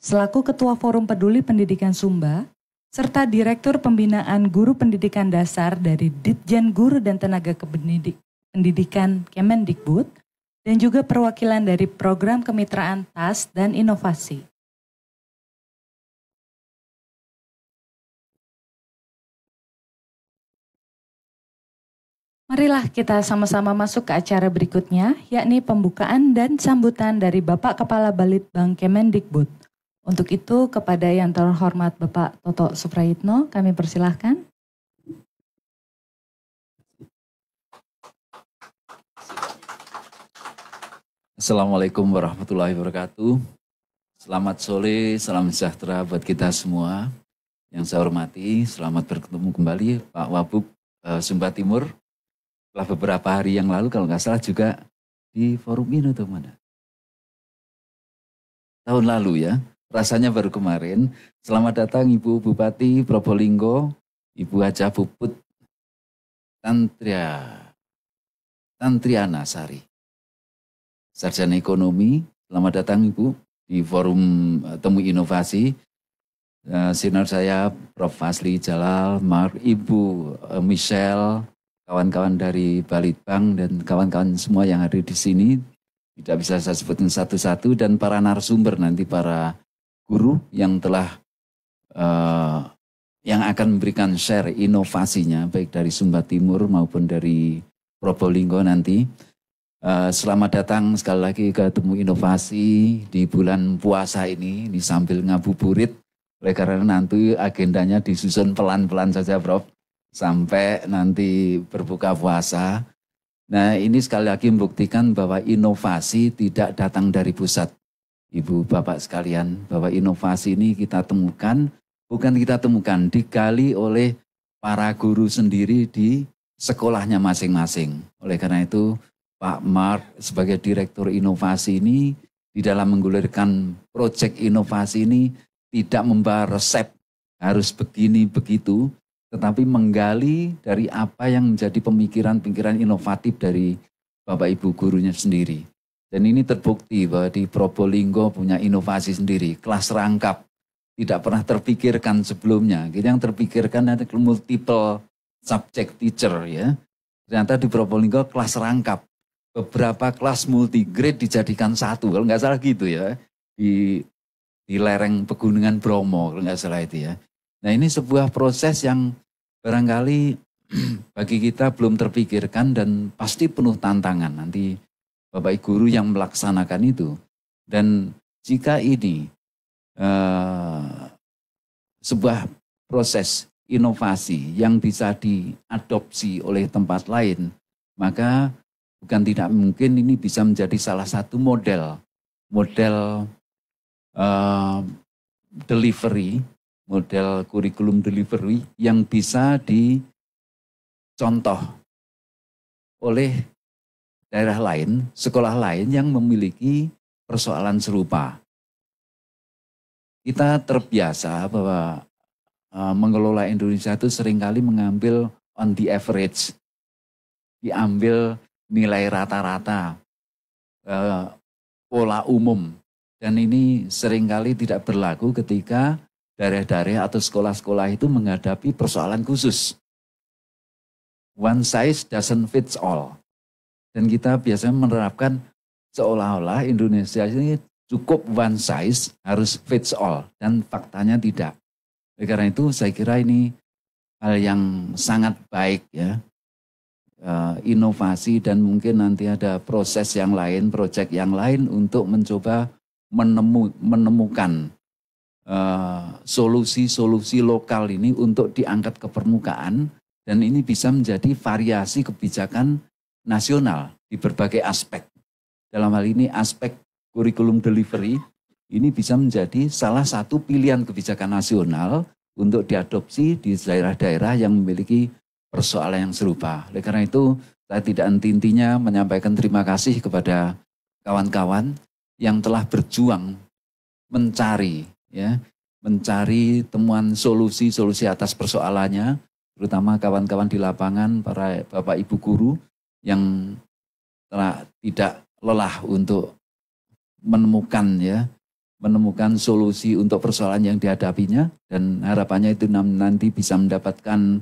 selaku Ketua Forum Peduli Pendidikan Sumba, serta Direktur Pembinaan Guru Pendidikan Dasar dari Ditjen Guru dan Tenaga Kependidik Pendidikan Kemendikbud, dan juga perwakilan dari Program Kemitraan TAS dan Inovasi. Marilah kita sama-sama masuk ke acara berikutnya, yakni pembukaan dan sambutan dari Bapak Kepala Balitbang Kemendikbud untuk itu kepada yang terhormat Bapak Toto Suprayitno kami persilahkan. Assalamualaikum warahmatullahi wabarakatuh. Selamat sore, salam sejahtera buat kita semua. Yang saya hormati, selamat bertemu kembali Pak Wabuk e, eh, Sumba Timur. Setelah beberapa hari yang lalu kalau nggak salah juga di forum ini atau mana? Tahun lalu ya, rasanya baru kemarin. Selamat datang Ibu Bupati Probolinggo, Ibu Haja Puput Tantria Tantriana Sari. Sarjana Ekonomi, selamat datang Ibu di forum eh, Temu Inovasi. Eh, Sinar saya Prof. Fasli Jalal, Mark, Ibu eh, Michelle, kawan-kawan dari Balitbang dan kawan-kawan semua yang hadir di sini tidak bisa saya sebutin satu-satu dan para narasumber nanti para guru yang telah uh, yang akan memberikan share inovasinya baik dari Sumba Timur maupun dari Probolinggo nanti. Uh, selamat datang sekali lagi ke Temu Inovasi di bulan puasa ini, di sambil ngabuburit. Oleh karena nanti agendanya disusun pelan-pelan saja, Prof. Sampai nanti berbuka puasa. Nah, ini sekali lagi membuktikan bahwa inovasi tidak datang dari pusat, Ibu Bapak sekalian, bahwa inovasi ini kita temukan, bukan kita temukan, digali oleh para guru sendiri di sekolahnya masing-masing. Oleh karena itu, Pak Mark sebagai Direktur Inovasi ini di dalam menggulirkan proyek inovasi ini tidak membawa resep harus begini begitu, tetapi menggali dari apa yang menjadi pemikiran-pemikiran inovatif dari Bapak Ibu gurunya sendiri. Dan ini terbukti bahwa di Probolinggo punya inovasi sendiri, kelas rangkap. Tidak pernah terpikirkan sebelumnya. Yang terpikirkan adalah multiple subject teacher ya. Ternyata di Probolinggo kelas rangkap. Beberapa kelas multi grade dijadikan satu, kalau nggak salah gitu ya. Di, di lereng pegunungan Bromo, kalau nggak salah itu ya. Nah ini sebuah proses yang barangkali bagi kita belum terpikirkan dan pasti penuh tantangan. Nanti Bapak Guru yang melaksanakan itu. Dan jika ini uh, sebuah proses inovasi yang bisa diadopsi oleh tempat lain, maka bukan tidak mungkin ini bisa menjadi salah satu model model uh, delivery, model kurikulum delivery yang bisa dicontoh oleh daerah lain, sekolah lain yang memiliki persoalan serupa. Kita terbiasa bahwa eh, mengelola Indonesia itu seringkali mengambil on the average, diambil nilai rata-rata, eh, pola umum. Dan ini seringkali tidak berlaku ketika daerah-daerah atau sekolah-sekolah itu menghadapi persoalan khusus. One size doesn't fit all. Dan kita biasanya menerapkan seolah-olah Indonesia ini cukup one size, harus fits all. Dan faktanya tidak. Oleh karena itu saya kira ini hal yang sangat baik ya. Eh, inovasi dan mungkin nanti ada proses yang lain, proyek yang lain untuk mencoba menemu, menemukan eh, solusi-solusi uh, lokal ini untuk diangkat ke permukaan dan ini bisa menjadi variasi kebijakan nasional di berbagai aspek. Dalam hal ini aspek kurikulum delivery ini bisa menjadi salah satu pilihan kebijakan nasional untuk diadopsi di daerah-daerah yang memiliki persoalan yang serupa. Oleh karena itu, saya tidak intinya menyampaikan terima kasih kepada kawan-kawan yang telah berjuang mencari ya, mencari temuan solusi-solusi atas persoalannya, terutama kawan-kawan di lapangan, para Bapak Ibu guru yang tidak lelah untuk menemukan ya menemukan solusi untuk persoalan yang dihadapinya dan harapannya itu nanti bisa mendapatkan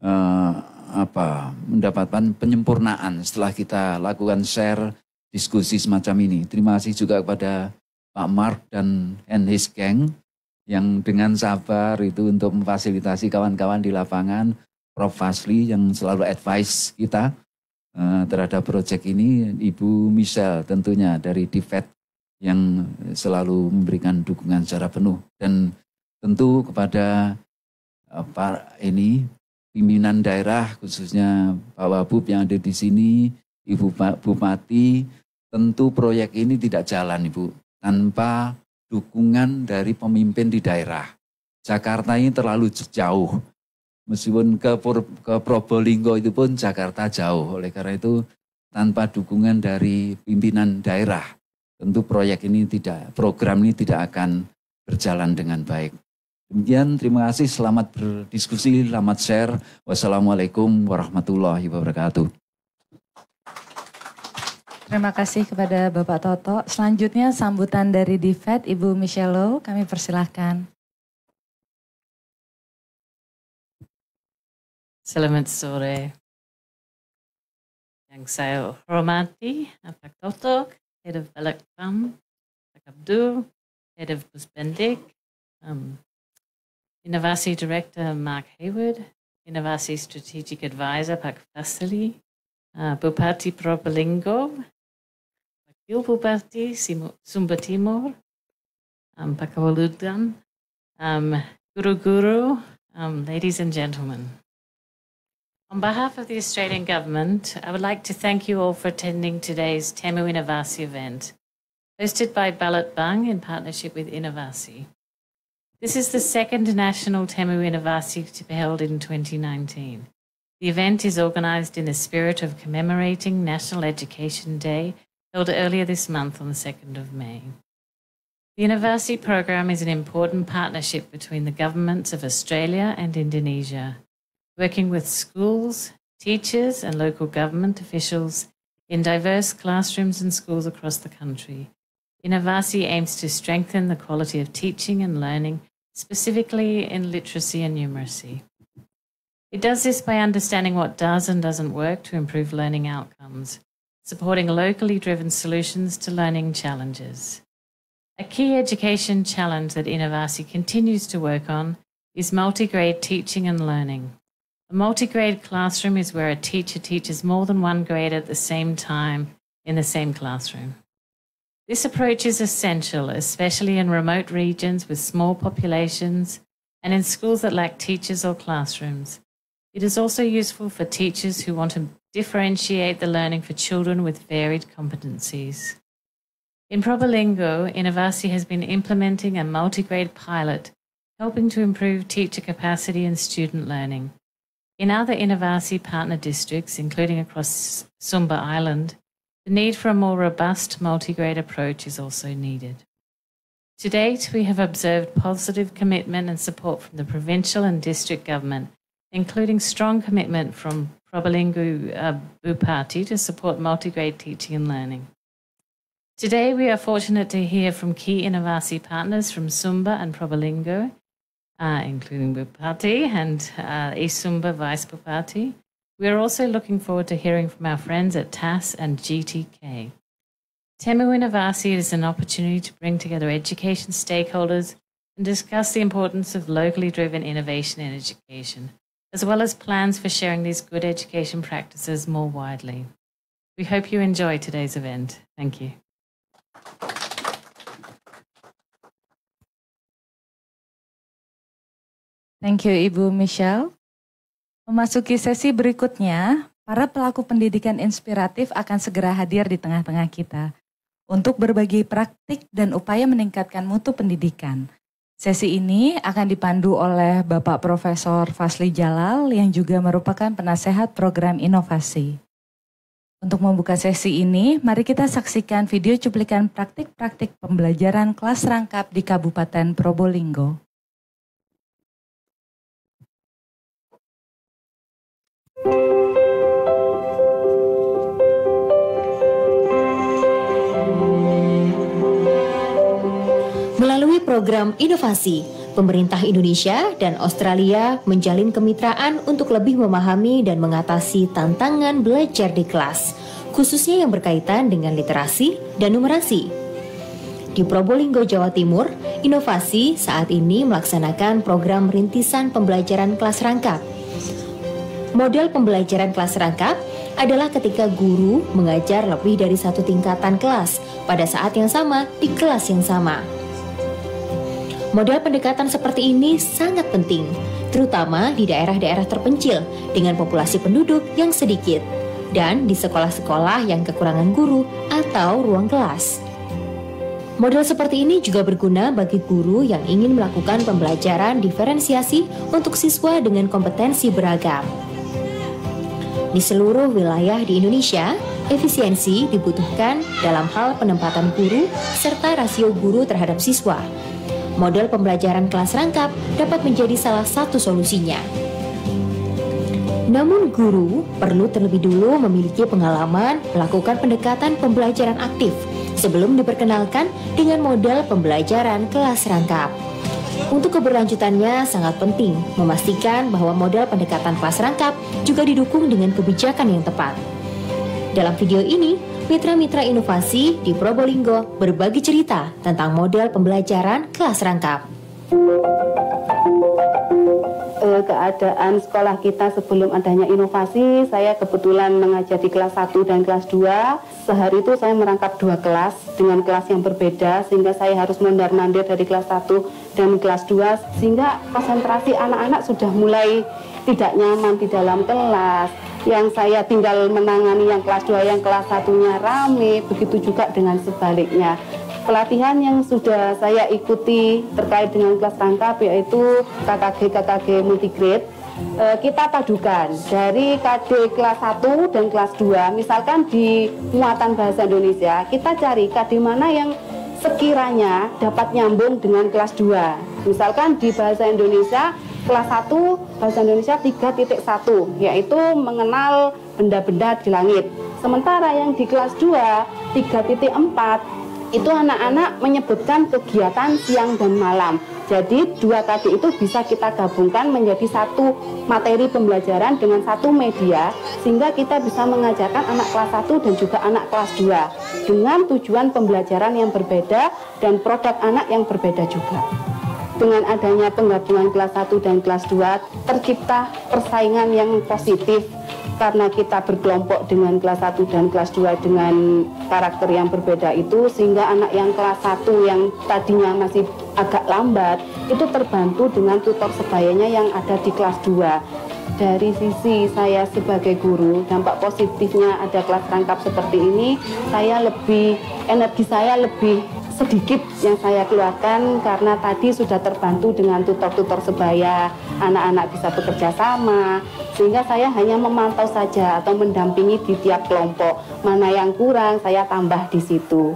uh, apa mendapatkan penyempurnaan setelah kita lakukan share diskusi semacam ini. Terima kasih juga kepada Pak Mark dan and his gang yang dengan sabar itu untuk memfasilitasi kawan-kawan di lapangan, Prof Fasli yang selalu advice kita Eh, terhadap proyek ini Ibu Michelle tentunya dari DIVET yang selalu memberikan dukungan secara penuh dan tentu kepada eh, para ini pimpinan daerah khususnya Pak Wabub yang ada di sini, Ibu Bupati, tentu proyek ini tidak jalan Ibu tanpa dukungan dari pemimpin di daerah. Jakarta ini terlalu jauh Meskipun ke, Pur, ke Probolinggo itu pun Jakarta jauh. Oleh karena itu tanpa dukungan dari pimpinan daerah tentu proyek ini tidak program ini tidak akan berjalan dengan baik. Demikian terima kasih selamat berdiskusi, selamat share. Wassalamualaikum warahmatullahi wabarakatuh. Terima kasih kepada Bapak Toto. Selanjutnya sambutan dari DIVET Ibu Michelle Lowe. kami persilahkan. Selamat Yang saya hormati, Apak Totok, Head of Balak Pam, Pak Abdu, Head of Busbendik, um, Innovasi Director Mark Hayward, Innovasi Strategic Advisor Pak Vasily, uh, Bupati Propalingo, Wakil Bupati Sumba Timur, um, Pak Waludan, um, Guru Guru, um, ladies and gentlemen. On behalf of the Australian Government, I would like to thank you all for attending today's Tamu Innovasi event, hosted by Balat Bang in partnership with Innovasi. This is the second national Tamu Innovasi to be held in 2019. The event is organised in the spirit of commemorating National Education Day, held earlier this month on the 2nd of May. The University Programme is an important partnership between the governments of Australia and Indonesia working with schools, teachers, and local government officials in diverse classrooms and schools across the country. Innovasi aims to strengthen the quality of teaching and learning, specifically in literacy and numeracy. It does this by understanding what does and doesn't work to improve learning outcomes, supporting locally driven solutions to learning challenges. A key education challenge that Innovasi continues to work on is multi grade teaching and learning. A multi grade classroom is where a teacher teaches more than one grade at the same time in the same classroom. This approach is essential, especially in remote regions with small populations and in schools that lack teachers or classrooms. It is also useful for teachers who want to differentiate the learning for children with varied competencies. In Probolingo, Innovasi has been implementing a multi-grade pilot, helping to improve teacher capacity and student learning. In other Innovasi partner districts, including across Sumba Island, the need for a more robust multi-grade approach is also needed. To date, we have observed positive commitment and support from the provincial and district government, including strong commitment from Probalingu uh, Bupati to support multi-grade teaching and learning. Today, we are fortunate to hear from key Innovasi partners from Sumba and Probalingo, uh, including Bupati and uh, Isumba Vice Bupati. We are also looking forward to hearing from our friends at TAS and GTK. Temu Innovasi is an opportunity to bring together education stakeholders and discuss the importance of locally driven innovation in education, as well as plans for sharing these good education practices more widely. We hope you enjoy today's event. Thank you. Thank you Ibu Michelle. Memasuki sesi berikutnya, para pelaku pendidikan inspiratif akan segera hadir di tengah-tengah kita untuk berbagi praktik dan upaya meningkatkan mutu pendidikan. Sesi ini akan dipandu oleh Bapak Profesor Fasli Jalal yang juga merupakan penasehat program inovasi. Untuk membuka sesi ini, mari kita saksikan video cuplikan praktik-praktik pembelajaran kelas rangkap di Kabupaten Probolinggo. Melalui program inovasi, pemerintah Indonesia dan Australia menjalin kemitraan untuk lebih memahami dan mengatasi tantangan belajar di kelas, khususnya yang berkaitan dengan literasi dan numerasi. Di Probolinggo, Jawa Timur, Inovasi saat ini melaksanakan program rintisan pembelajaran kelas rangkap Model pembelajaran kelas rangkap adalah ketika guru mengajar lebih dari satu tingkatan kelas pada saat yang sama di kelas yang sama. Model pendekatan seperti ini sangat penting, terutama di daerah-daerah terpencil dengan populasi penduduk yang sedikit dan di sekolah-sekolah yang kekurangan guru atau ruang kelas. Model seperti ini juga berguna bagi guru yang ingin melakukan pembelajaran diferensiasi untuk siswa dengan kompetensi beragam. Di seluruh wilayah di Indonesia, efisiensi dibutuhkan dalam hal penempatan guru serta rasio guru terhadap siswa. Model pembelajaran kelas rangkap dapat menjadi salah satu solusinya. Namun guru perlu terlebih dulu memiliki pengalaman melakukan pendekatan pembelajaran aktif sebelum diperkenalkan dengan model pembelajaran kelas rangkap. Untuk keberlanjutannya sangat penting memastikan bahwa model pendekatan kelas rangkap juga didukung dengan kebijakan yang tepat. Dalam video ini, mitra-mitra inovasi di Probolinggo berbagi cerita tentang model pembelajaran kelas rangkap. Eh, keadaan sekolah kita sebelum adanya inovasi, saya kebetulan mengajar di kelas 1 dan kelas 2. Sehari itu saya merangkap dua kelas dengan kelas yang berbeda, sehingga saya harus mondar-mandir dari kelas 1 dan kelas 2 sehingga konsentrasi anak-anak sudah mulai tidak nyaman di dalam kelas yang saya tinggal menangani yang kelas 2 yang kelas satunya rame begitu juga dengan sebaliknya pelatihan yang sudah saya ikuti terkait dengan kelas tangkap yaitu KKG KKG multigrade eh, kita padukan dari KD kelas 1 dan kelas 2 misalkan di muatan bahasa Indonesia kita cari KD mana yang sekiranya dapat nyambung dengan kelas 2. Misalkan di bahasa Indonesia kelas 1 bahasa Indonesia 3.1 yaitu mengenal benda-benda di langit. Sementara yang di kelas 2 3.4 itu anak-anak menyebutkan kegiatan siang dan malam. Jadi dua tadi itu bisa kita gabungkan menjadi satu materi pembelajaran dengan satu media sehingga kita bisa mengajarkan anak kelas 1 dan juga anak kelas 2 dengan tujuan pembelajaran yang berbeda dan produk anak yang berbeda juga. Dengan adanya penggabungan kelas 1 dan kelas 2 tercipta persaingan yang positif karena kita berkelompok dengan kelas 1 dan kelas 2 dengan karakter yang berbeda itu sehingga anak yang kelas 1 yang tadinya masih agak lambat itu terbantu dengan tutor sebayanya yang ada di kelas 2 dari sisi saya sebagai guru dampak positifnya ada kelas rangkap seperti ini saya lebih energi saya lebih sedikit yang saya keluarkan karena tadi sudah terbantu dengan tutor-tutor sebaya, anak-anak bisa bekerja sama, sehingga saya hanya memantau saja atau mendampingi di tiap kelompok. Mana yang kurang, saya tambah di situ.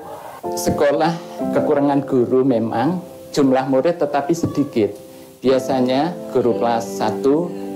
Sekolah kekurangan guru memang jumlah murid tetapi sedikit. Biasanya guru kelas 1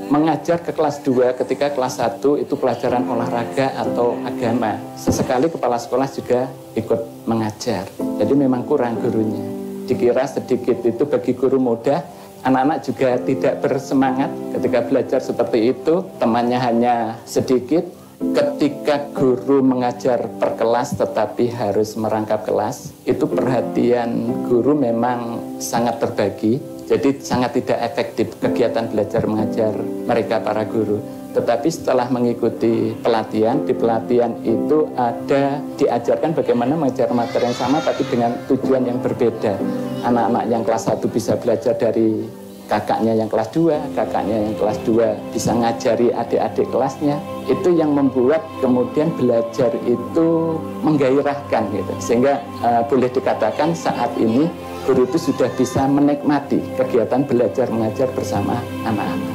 mengajar ke kelas 2 ketika kelas 1 itu pelajaran olahraga atau agama. Sesekali kepala sekolah juga ikut mengajar. Jadi memang kurang gurunya. Dikira sedikit itu bagi guru muda, anak-anak juga tidak bersemangat ketika belajar seperti itu. Temannya hanya sedikit, ketika guru mengajar per kelas tetapi harus merangkap kelas, itu perhatian guru memang sangat terbagi. Jadi sangat tidak efektif kegiatan belajar mengajar mereka para guru. Tetapi setelah mengikuti pelatihan, di pelatihan itu ada diajarkan bagaimana mengajar materi yang sama tapi dengan tujuan yang berbeda. Anak-anak yang kelas 1 bisa belajar dari kakaknya yang kelas 2, kakaknya yang kelas 2 bisa ngajari adik-adik kelasnya. Itu yang membuat kemudian belajar itu menggairahkan gitu. Sehingga uh, boleh dikatakan saat ini guru itu sudah bisa menikmati kegiatan belajar mengajar bersama anak-anak.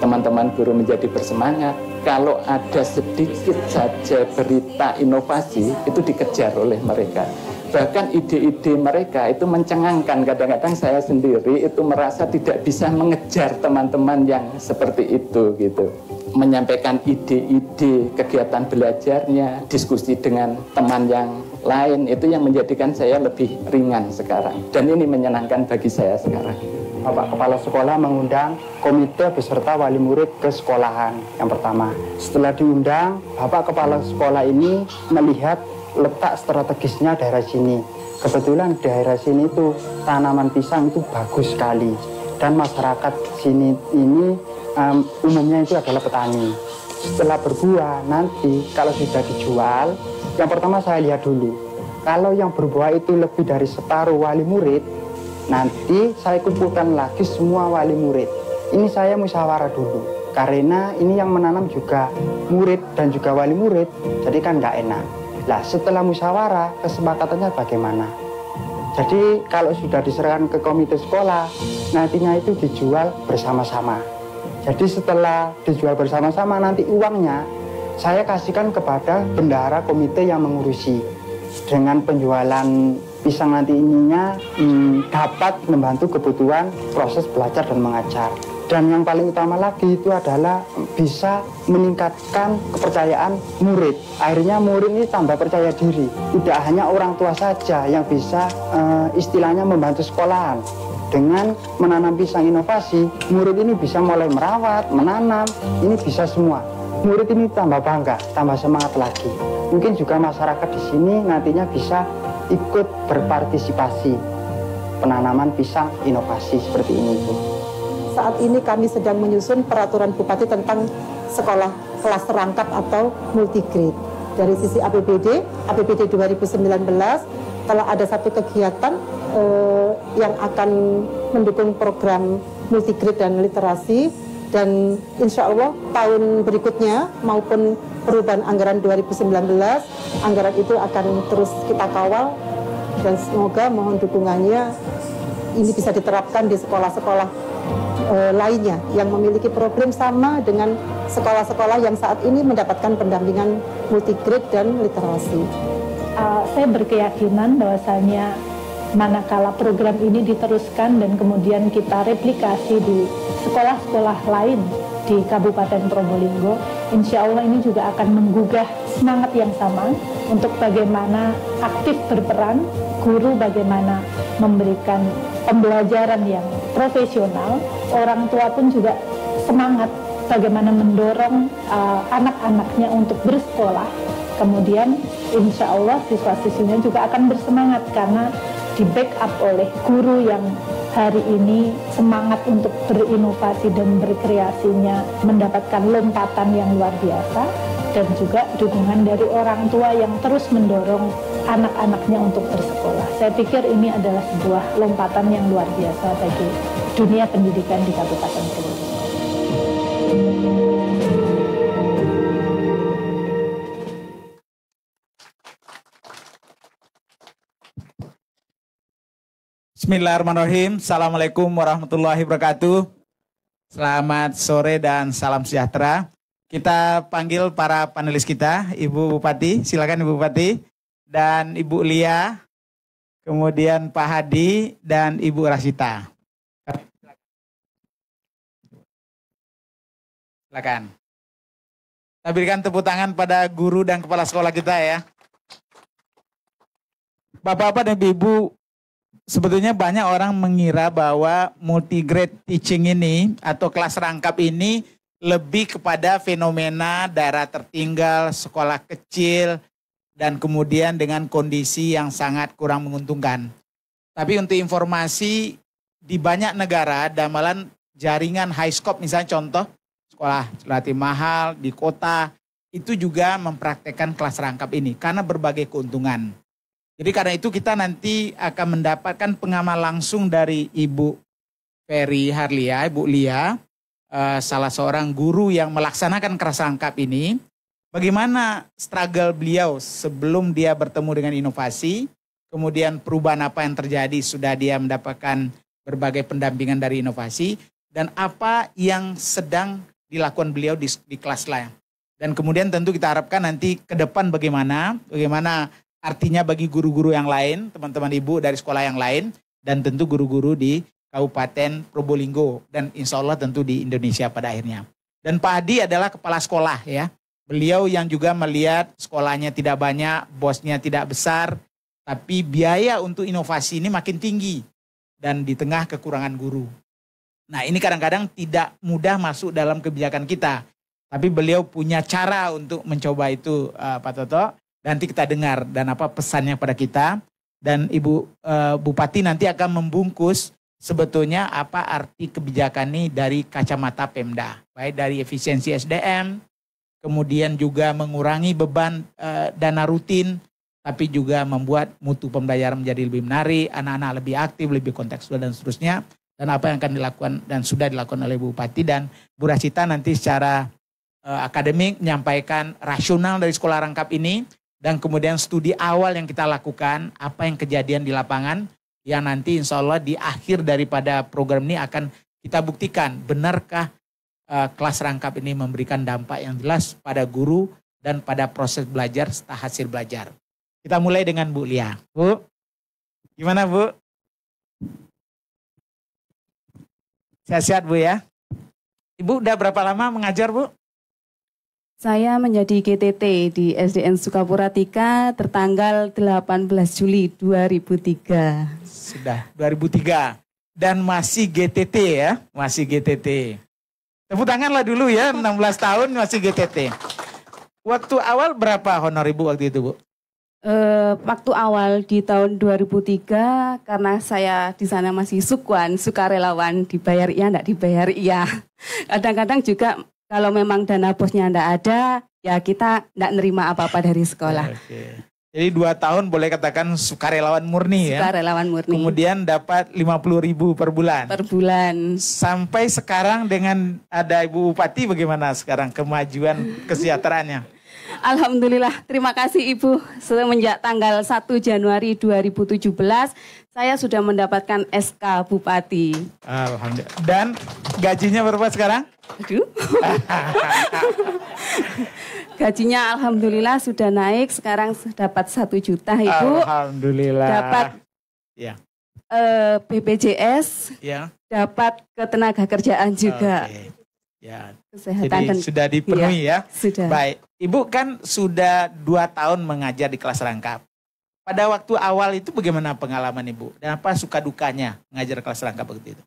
Teman-teman guru menjadi bersemangat. Kalau ada sedikit saja berita inovasi itu dikejar oleh mereka bahkan ide-ide mereka itu mencengangkan kadang-kadang saya sendiri itu merasa tidak bisa mengejar teman-teman yang seperti itu gitu menyampaikan ide-ide kegiatan belajarnya diskusi dengan teman yang lain itu yang menjadikan saya lebih ringan sekarang dan ini menyenangkan bagi saya sekarang Bapak Kepala Sekolah mengundang komite beserta wali murid ke sekolahan yang pertama. Setelah diundang, Bapak Kepala Sekolah ini melihat letak strategisnya daerah sini. Kebetulan daerah sini itu tanaman pisang itu bagus sekali dan masyarakat sini ini um, umumnya itu adalah petani. Setelah berbuah nanti kalau sudah dijual, yang pertama saya lihat dulu. Kalau yang berbuah itu lebih dari separuh wali murid, nanti saya kumpulkan lagi semua wali murid. Ini saya musyawarah dulu karena ini yang menanam juga murid dan juga wali murid, jadi kan nggak enak. Nah, setelah musyawarah, kesepakatannya bagaimana? Jadi, kalau sudah diserahkan ke komite sekolah, nantinya itu dijual bersama-sama. Jadi, setelah dijual bersama-sama, nanti uangnya saya kasihkan kepada bendahara komite yang mengurusi. Dengan penjualan pisang nanti ininya hmm, dapat membantu kebutuhan proses belajar dan mengajar. Dan yang paling utama lagi itu adalah bisa meningkatkan kepercayaan murid. Akhirnya murid ini tambah percaya diri. Tidak hanya orang tua saja yang bisa e, istilahnya membantu sekolahan. Dengan menanam pisang inovasi, murid ini bisa mulai merawat, menanam, ini bisa semua. Murid ini tambah bangga, tambah semangat lagi. Mungkin juga masyarakat di sini nantinya bisa ikut berpartisipasi penanaman pisang inovasi seperti ini, saat ini kami sedang menyusun peraturan bupati tentang sekolah kelas terangkat atau multigrade. Dari sisi APBD, APBD 2019 kalau ada satu kegiatan eh, yang akan mendukung program multigrade dan literasi dan insya Allah tahun berikutnya maupun perubahan anggaran 2019 anggaran itu akan terus kita kawal dan semoga mohon dukungannya ini bisa diterapkan di sekolah-sekolah e, lainnya yang memiliki problem sama dengan sekolah-sekolah yang saat ini mendapatkan pendampingan multigrade dan literasi. Uh, saya berkeyakinan bahwasanya manakala program ini diteruskan dan kemudian kita replikasi di sekolah-sekolah lain di Kabupaten Probolinggo, insya Allah ini juga akan menggugah semangat yang sama untuk bagaimana aktif berperan, guru bagaimana memberikan pembelajaran yang profesional, orang tua pun juga semangat bagaimana mendorong uh, anak-anaknya untuk bersekolah. Kemudian insya Allah siswa-siswinya juga akan bersemangat karena di backup oleh guru yang hari ini semangat untuk berinovasi dan berkreasinya mendapatkan lompatan yang luar biasa dan juga dukungan dari orang tua yang terus mendorong anak-anaknya untuk bersekolah. Saya pikir ini adalah sebuah lompatan yang luar biasa bagi dunia pendidikan di Kabupaten Purworejo. Bismillahirrahmanirrahim. Assalamualaikum warahmatullahi wabarakatuh. Selamat sore dan salam sejahtera. Kita panggil para panelis kita, Ibu Bupati. Silakan Ibu Bupati dan Ibu Lia, kemudian Pak Hadi dan Ibu Rasita. Silakan. Kita berikan tepuk tangan pada guru dan kepala sekolah kita ya. Bapak-bapak dan Ibu, sebetulnya banyak orang mengira bahwa multigrade teaching ini atau kelas rangkap ini lebih kepada fenomena daerah tertinggal, sekolah kecil, dan kemudian dengan kondisi yang sangat kurang menguntungkan. Tapi untuk informasi di banyak negara damalan jaringan high scope misalnya contoh sekolah latih mahal di kota itu juga mempraktekkan kelas rangkap ini karena berbagai keuntungan. Jadi karena itu kita nanti akan mendapatkan pengamal langsung dari Ibu Ferry Harlia, Ibu Lia, eh, salah seorang guru yang melaksanakan kelas rangkap ini bagaimana struggle beliau sebelum dia bertemu dengan inovasi, kemudian perubahan apa yang terjadi sudah dia mendapatkan berbagai pendampingan dari inovasi dan apa yang sedang dilakukan beliau di, di kelas lain. Dan kemudian tentu kita harapkan nanti ke depan bagaimana, bagaimana artinya bagi guru-guru yang lain, teman-teman ibu dari sekolah yang lain, dan tentu guru-guru di Kabupaten Probolinggo dan insya Allah tentu di Indonesia pada akhirnya. Dan Pak Adi adalah kepala sekolah ya. Beliau yang juga melihat sekolahnya tidak banyak, bosnya tidak besar, tapi biaya untuk inovasi ini makin tinggi dan di tengah kekurangan guru. Nah, ini kadang-kadang tidak mudah masuk dalam kebijakan kita. Tapi beliau punya cara untuk mencoba itu, uh, Pak Toto. Nanti kita dengar dan apa pesannya pada kita. Dan Ibu uh, Bupati nanti akan membungkus sebetulnya apa arti kebijakan ini dari kacamata Pemda. Baik dari efisiensi SDM, kemudian juga mengurangi beban e, dana rutin, tapi juga membuat mutu pembayaran menjadi lebih menarik, anak-anak lebih aktif, lebih kontekstual dan seterusnya. Dan apa yang akan dilakukan dan sudah dilakukan oleh Bupati dan Bu Rasita nanti secara e, akademik menyampaikan rasional dari sekolah rangkap ini dan kemudian studi awal yang kita lakukan, apa yang kejadian di lapangan yang nanti insya Allah di akhir daripada program ini akan kita buktikan benarkah Eh, kelas rangkap ini memberikan dampak yang jelas pada guru dan pada proses belajar serta hasil belajar. Kita mulai dengan Bu Lia. Bu, gimana Bu? Sehat-sehat Bu ya. Ibu udah berapa lama mengajar Bu? Saya menjadi GTT di SDN Sukapura Tika tertanggal 18 Juli 2003. Sudah 2003 dan masih GTT ya, masih GTT. Tepuk tangan lah dulu ya, 16 tahun masih GTT. Waktu awal berapa honor ibu waktu itu bu? Uh, waktu awal di tahun 2003 karena saya di sana masih sukwan, sukarelawan, dibayar iya enggak dibayar iya. Kadang-kadang juga kalau memang dana bosnya enggak ada, ya kita enggak nerima apa-apa dari sekolah. Okay. Jadi dua tahun boleh katakan sukarelawan murni ya. Sukarelawan murni. Kemudian dapat lima puluh ribu per bulan. Per bulan. Sampai sekarang dengan ada Ibu Bupati bagaimana sekarang kemajuan kesejahteraannya? Alhamdulillah, terima kasih Ibu. Semenjak tanggal 1 Januari 2017, saya sudah mendapatkan SK Bupati. Alhamdulillah. Dan gajinya berapa sekarang? Aduh. gajinya Alhamdulillah sudah naik, sekarang dapat satu juta Ibu. Alhamdulillah. Dapat ya. Uh, eh, BPJS, ya. dapat ketenaga kerjaan juga. Okay. Ya. Kesehatan Jadi dan, sudah dipenuhi ya, ya. Sudah. Baik. Ibu kan sudah dua tahun mengajar di kelas rangkap. Pada waktu awal itu bagaimana pengalaman Ibu? Dan apa suka dukanya mengajar kelas rangkap begitu itu?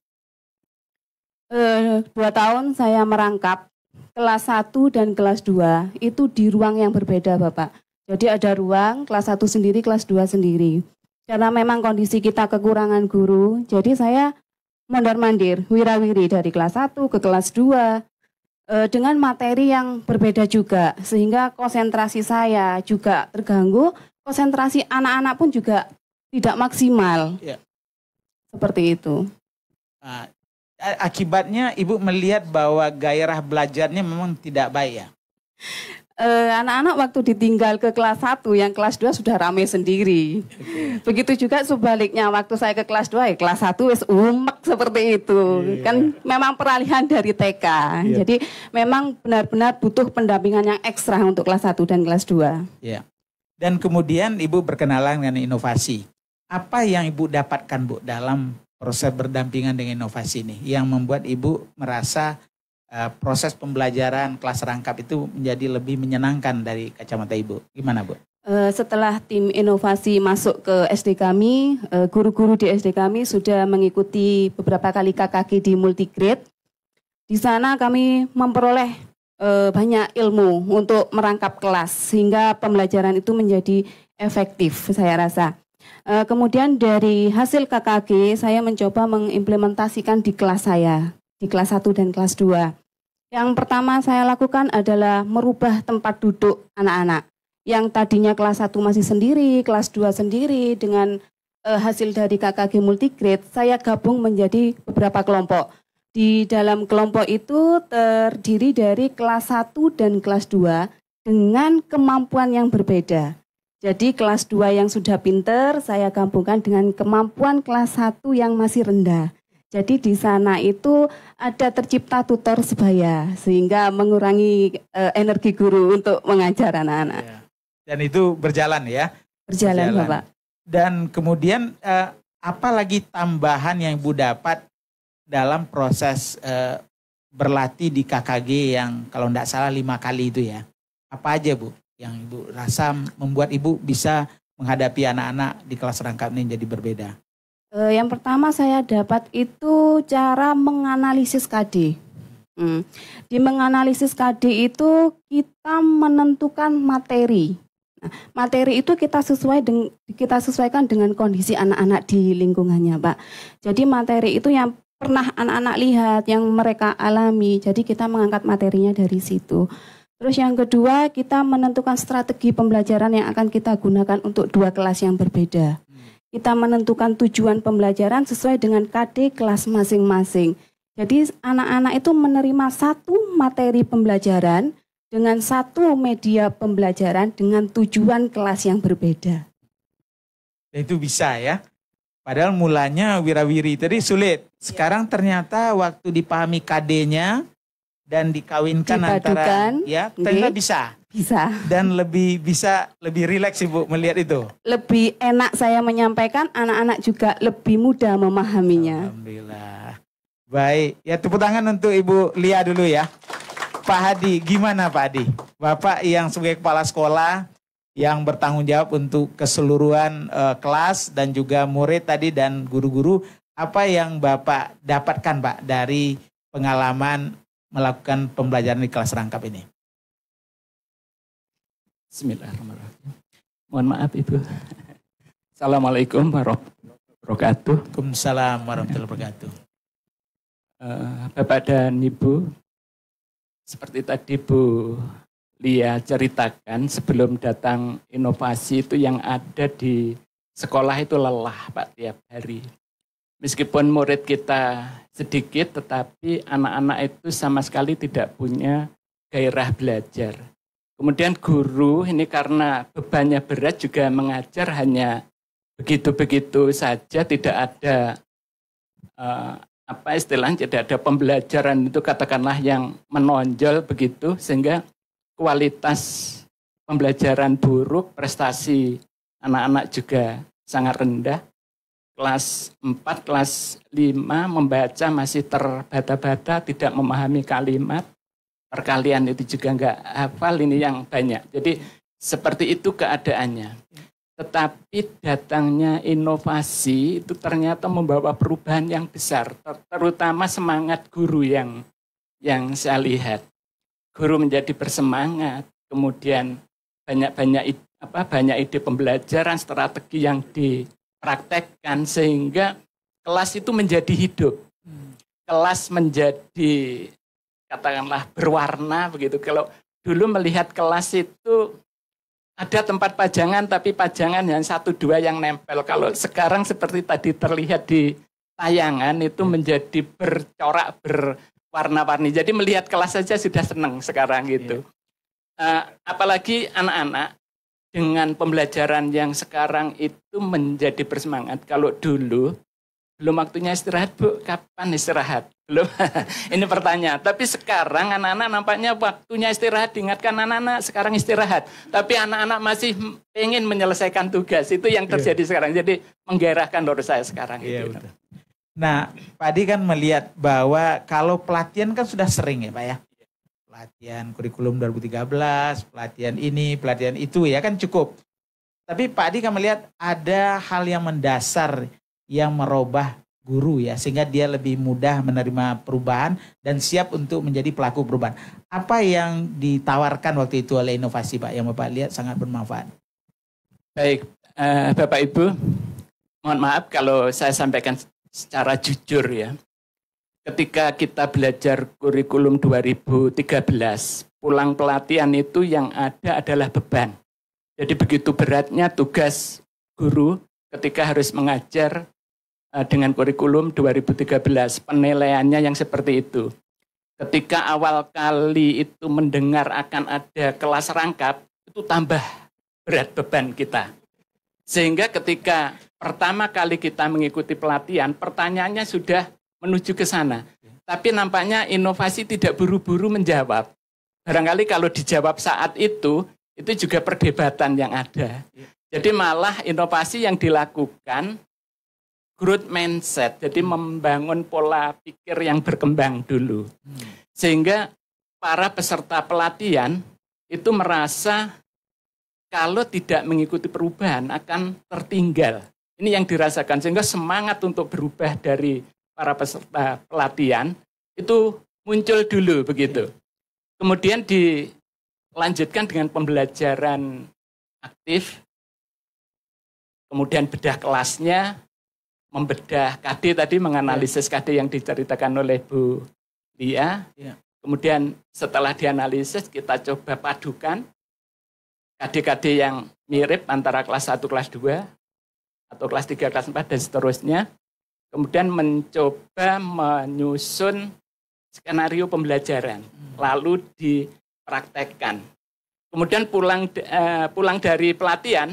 Eh, dua tahun saya merangkap kelas satu dan kelas dua itu di ruang yang berbeda Bapak. Jadi ada ruang kelas satu sendiri, kelas dua sendiri. Karena memang kondisi kita kekurangan guru, jadi saya mondar-mandir, wirawiri dari kelas 1 ke kelas 2 e, dengan materi yang berbeda juga sehingga konsentrasi saya juga terganggu, konsentrasi anak-anak pun juga tidak maksimal. Ya. Seperti itu. Nah, akibatnya ibu melihat bahwa gairah belajarnya memang tidak baik ya. Eh, anak-anak waktu ditinggal ke kelas 1, yang kelas 2 sudah rame sendiri. Begitu juga sebaliknya waktu saya ke kelas 2, ya kelas 1 wis umek seperti itu. Yeah. Kan memang peralihan dari TK. Yeah. Jadi memang benar-benar butuh pendampingan yang ekstra untuk kelas 1 dan kelas 2. Yeah. Dan kemudian Ibu berkenalan dengan inovasi. Apa yang Ibu dapatkan Bu dalam proses berdampingan dengan inovasi ini yang membuat Ibu merasa Eh, proses pembelajaran kelas rangkap itu menjadi lebih menyenangkan dari kacamata Ibu. Gimana Bu? Eh, setelah tim inovasi masuk ke SD kami, eh, guru-guru di SD kami sudah mengikuti beberapa kali KKG di multigrade. Di sana kami memperoleh banyak ilmu untuk merangkap kelas sehingga pembelajaran itu menjadi efektif saya rasa. Kemudian dari hasil KKG saya mencoba mengimplementasikan di kelas saya, di kelas 1 dan kelas 2. Yang pertama saya lakukan adalah merubah tempat duduk anak-anak. Yang tadinya kelas 1 masih sendiri, kelas 2 sendiri dengan e, hasil dari KKG multigrade, saya gabung menjadi beberapa kelompok. Di dalam kelompok itu terdiri dari kelas 1 dan kelas 2 dengan kemampuan yang berbeda. Jadi kelas 2 yang sudah pinter saya gabungkan dengan kemampuan kelas 1 yang masih rendah. Jadi di sana itu ada tercipta tutor sebaya sehingga mengurangi uh, energi guru untuk mengajar anak-anak. Iya. Dan itu berjalan ya? Berjalan, berjalan. Bapak. Dan kemudian uh, apa lagi tambahan yang Ibu dapat dalam proses uh, berlatih di KKG yang kalau tidak salah lima kali itu ya? Apa aja Bu yang Ibu rasa membuat Ibu bisa menghadapi anak-anak di kelas rangkap ini jadi berbeda? Eh, yang pertama saya dapat itu cara menganalisis KD. Hmm. Di menganalisis KD itu kita menentukan materi. Nah, materi itu kita sesuai dengan kita sesuaikan dengan kondisi anak-anak di lingkungannya, Pak. Jadi materi itu yang pernah anak-anak lihat, yang mereka alami. Jadi kita mengangkat materinya dari situ. Terus yang kedua, kita menentukan strategi pembelajaran yang akan kita gunakan untuk dua kelas yang berbeda kita menentukan tujuan pembelajaran sesuai dengan KD kelas masing-masing. Jadi anak-anak itu menerima satu materi pembelajaran dengan satu media pembelajaran dengan tujuan kelas yang berbeda. Itu bisa ya. Padahal mulanya wirawiri tadi sulit. Iya. Sekarang ternyata waktu dipahami KD-nya dan dikawinkan Dipadukan, antara ya ternyata bisa. Bisa. Dan lebih bisa lebih rileks Ibu melihat itu. Lebih enak saya menyampaikan, anak-anak juga lebih mudah memahaminya. Alhamdulillah. Baik, ya tepuk tangan untuk Ibu Lia dulu ya. Pak Hadi, gimana Pak Hadi? Bapak yang sebagai kepala sekolah yang bertanggung jawab untuk keseluruhan e, kelas dan juga murid tadi dan guru-guru, apa yang Bapak dapatkan Pak dari pengalaman melakukan pembelajaran di kelas rangkap ini? Bismillahirrahmanirrahim. Mohon maaf Ibu. Assalamualaikum warahmatullahi wabarakatuh. Waalaikumsalam warahmatullahi wabarakatuh. Eh, Bapak dan Ibu, seperti tadi Bu Lia ceritakan sebelum datang inovasi itu yang ada di sekolah itu lelah Pak tiap hari. Meskipun murid kita sedikit, tetapi anak-anak itu sama sekali tidak punya gairah belajar. Kemudian guru ini karena bebannya berat juga mengajar hanya begitu-begitu saja, tidak ada uh, apa istilahnya, tidak ada pembelajaran itu katakanlah yang menonjol begitu, sehingga kualitas pembelajaran buruk, prestasi anak-anak juga sangat rendah. Kelas 4, kelas 5 membaca masih terbata-bata, tidak memahami kalimat perkalian itu juga nggak hafal ini yang banyak. Jadi seperti itu keadaannya. Tetapi datangnya inovasi itu ternyata membawa perubahan yang besar, terutama semangat guru yang yang saya lihat. Guru menjadi bersemangat, kemudian banyak-banyak apa banyak ide pembelajaran, strategi yang dipraktekkan sehingga kelas itu menjadi hidup. Hmm. Kelas menjadi katakanlah berwarna begitu. Kalau dulu melihat kelas itu ada tempat pajangan tapi pajangan yang satu dua yang nempel. Kalau sekarang seperti tadi terlihat di tayangan itu hmm. menjadi bercorak berwarna-warni. Jadi melihat kelas saja sudah senang sekarang gitu. Uh, apalagi anak-anak dengan pembelajaran yang sekarang itu menjadi bersemangat. Kalau dulu belum waktunya istirahat, Bu, kapan istirahat? Loh, ini pertanyaan. Tapi sekarang anak-anak nampaknya waktunya istirahat. Diingatkan anak-anak sekarang istirahat. Tapi anak-anak masih ingin menyelesaikan tugas. Itu yang iya. terjadi yeah. sekarang. Jadi menggairahkan menurut saya sekarang. Yeah, gitu. Nah, Pak Adi kan melihat bahwa kalau pelatihan kan sudah sering ya Pak ya. Pelatihan kurikulum 2013, pelatihan ini, pelatihan itu ya kan cukup. Tapi Pak Adi kan melihat ada hal yang mendasar yang merubah guru ya sehingga dia lebih mudah menerima perubahan dan siap untuk menjadi pelaku perubahan. Apa yang ditawarkan waktu itu oleh inovasi Pak yang Bapak lihat sangat bermanfaat? Baik, eh, Bapak Ibu, mohon maaf kalau saya sampaikan secara jujur ya. Ketika kita belajar kurikulum 2013, pulang pelatihan itu yang ada adalah beban. Jadi begitu beratnya tugas guru ketika harus mengajar Eh, dengan kurikulum 2013 penilaiannya yang seperti itu. Ketika awal kali itu mendengar akan ada kelas rangkap, itu tambah berat beban kita. Sehingga ketika pertama kali kita mengikuti pelatihan, pertanyaannya sudah menuju ke sana. Tapi nampaknya inovasi tidak buru-buru menjawab. Barangkali kalau dijawab saat itu, itu juga perdebatan yang ada. Jadi malah inovasi yang dilakukan growth mindset, jadi hmm. membangun pola pikir yang berkembang dulu. Hmm. Sehingga para peserta pelatihan itu merasa kalau tidak mengikuti perubahan akan tertinggal. Ini yang dirasakan sehingga semangat untuk berubah dari para peserta pelatihan itu muncul dulu begitu. Hmm. Kemudian dilanjutkan dengan pembelajaran aktif, kemudian bedah kelasnya, membedah KD tadi menganalisis KD yang diceritakan oleh Bu Lia. Iya. Kemudian setelah dianalisis kita coba padukan KD-KD yang mirip antara kelas 1, kelas 2 atau kelas 3, kelas 4 dan seterusnya. Kemudian mencoba menyusun skenario pembelajaran hmm. lalu dipraktekkan. Kemudian pulang eh, pulang dari pelatihan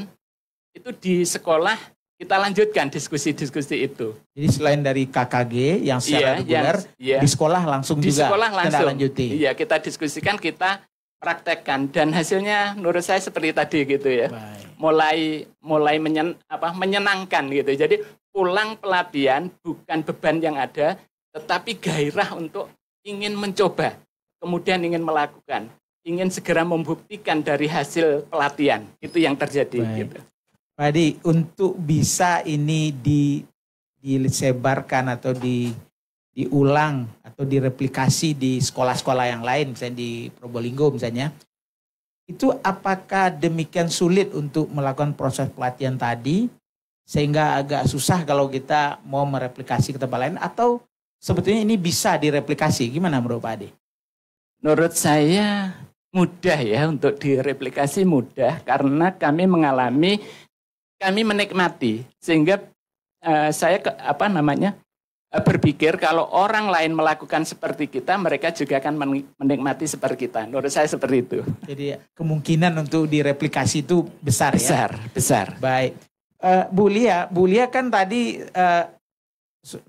itu di sekolah kita lanjutkan diskusi-diskusi itu. Jadi selain dari KKG yang secara yeah, reguler iya. di sekolah langsung di juga sekolah langsung. kita lanjuti. Iya, kita diskusikan, kita praktekkan dan hasilnya menurut saya seperti tadi gitu ya. Baik. Mulai mulai menyen, apa menyenangkan gitu. Jadi pulang pelatihan bukan beban yang ada tetapi gairah untuk ingin mencoba, kemudian ingin melakukan, ingin segera membuktikan dari hasil pelatihan. Itu yang terjadi Baik. gitu. Pak untuk bisa ini di disebarkan atau di diulang atau direplikasi di sekolah-sekolah yang lain, misalnya di Probolinggo misalnya, itu apakah demikian sulit untuk melakukan proses pelatihan tadi sehingga agak susah kalau kita mau mereplikasi ke tempat lain atau sebetulnya ini bisa direplikasi? Gimana menurut Pak Adi? Menurut saya mudah ya untuk direplikasi mudah karena kami mengalami kami menikmati sehingga uh, saya ke, apa namanya uh, berpikir kalau orang lain melakukan seperti kita mereka juga akan menikmati seperti kita menurut saya seperti itu jadi ya, kemungkinan untuk direplikasi itu besar, besar ya besar baik uh, Bu Lia Bu Lia kan tadi uh,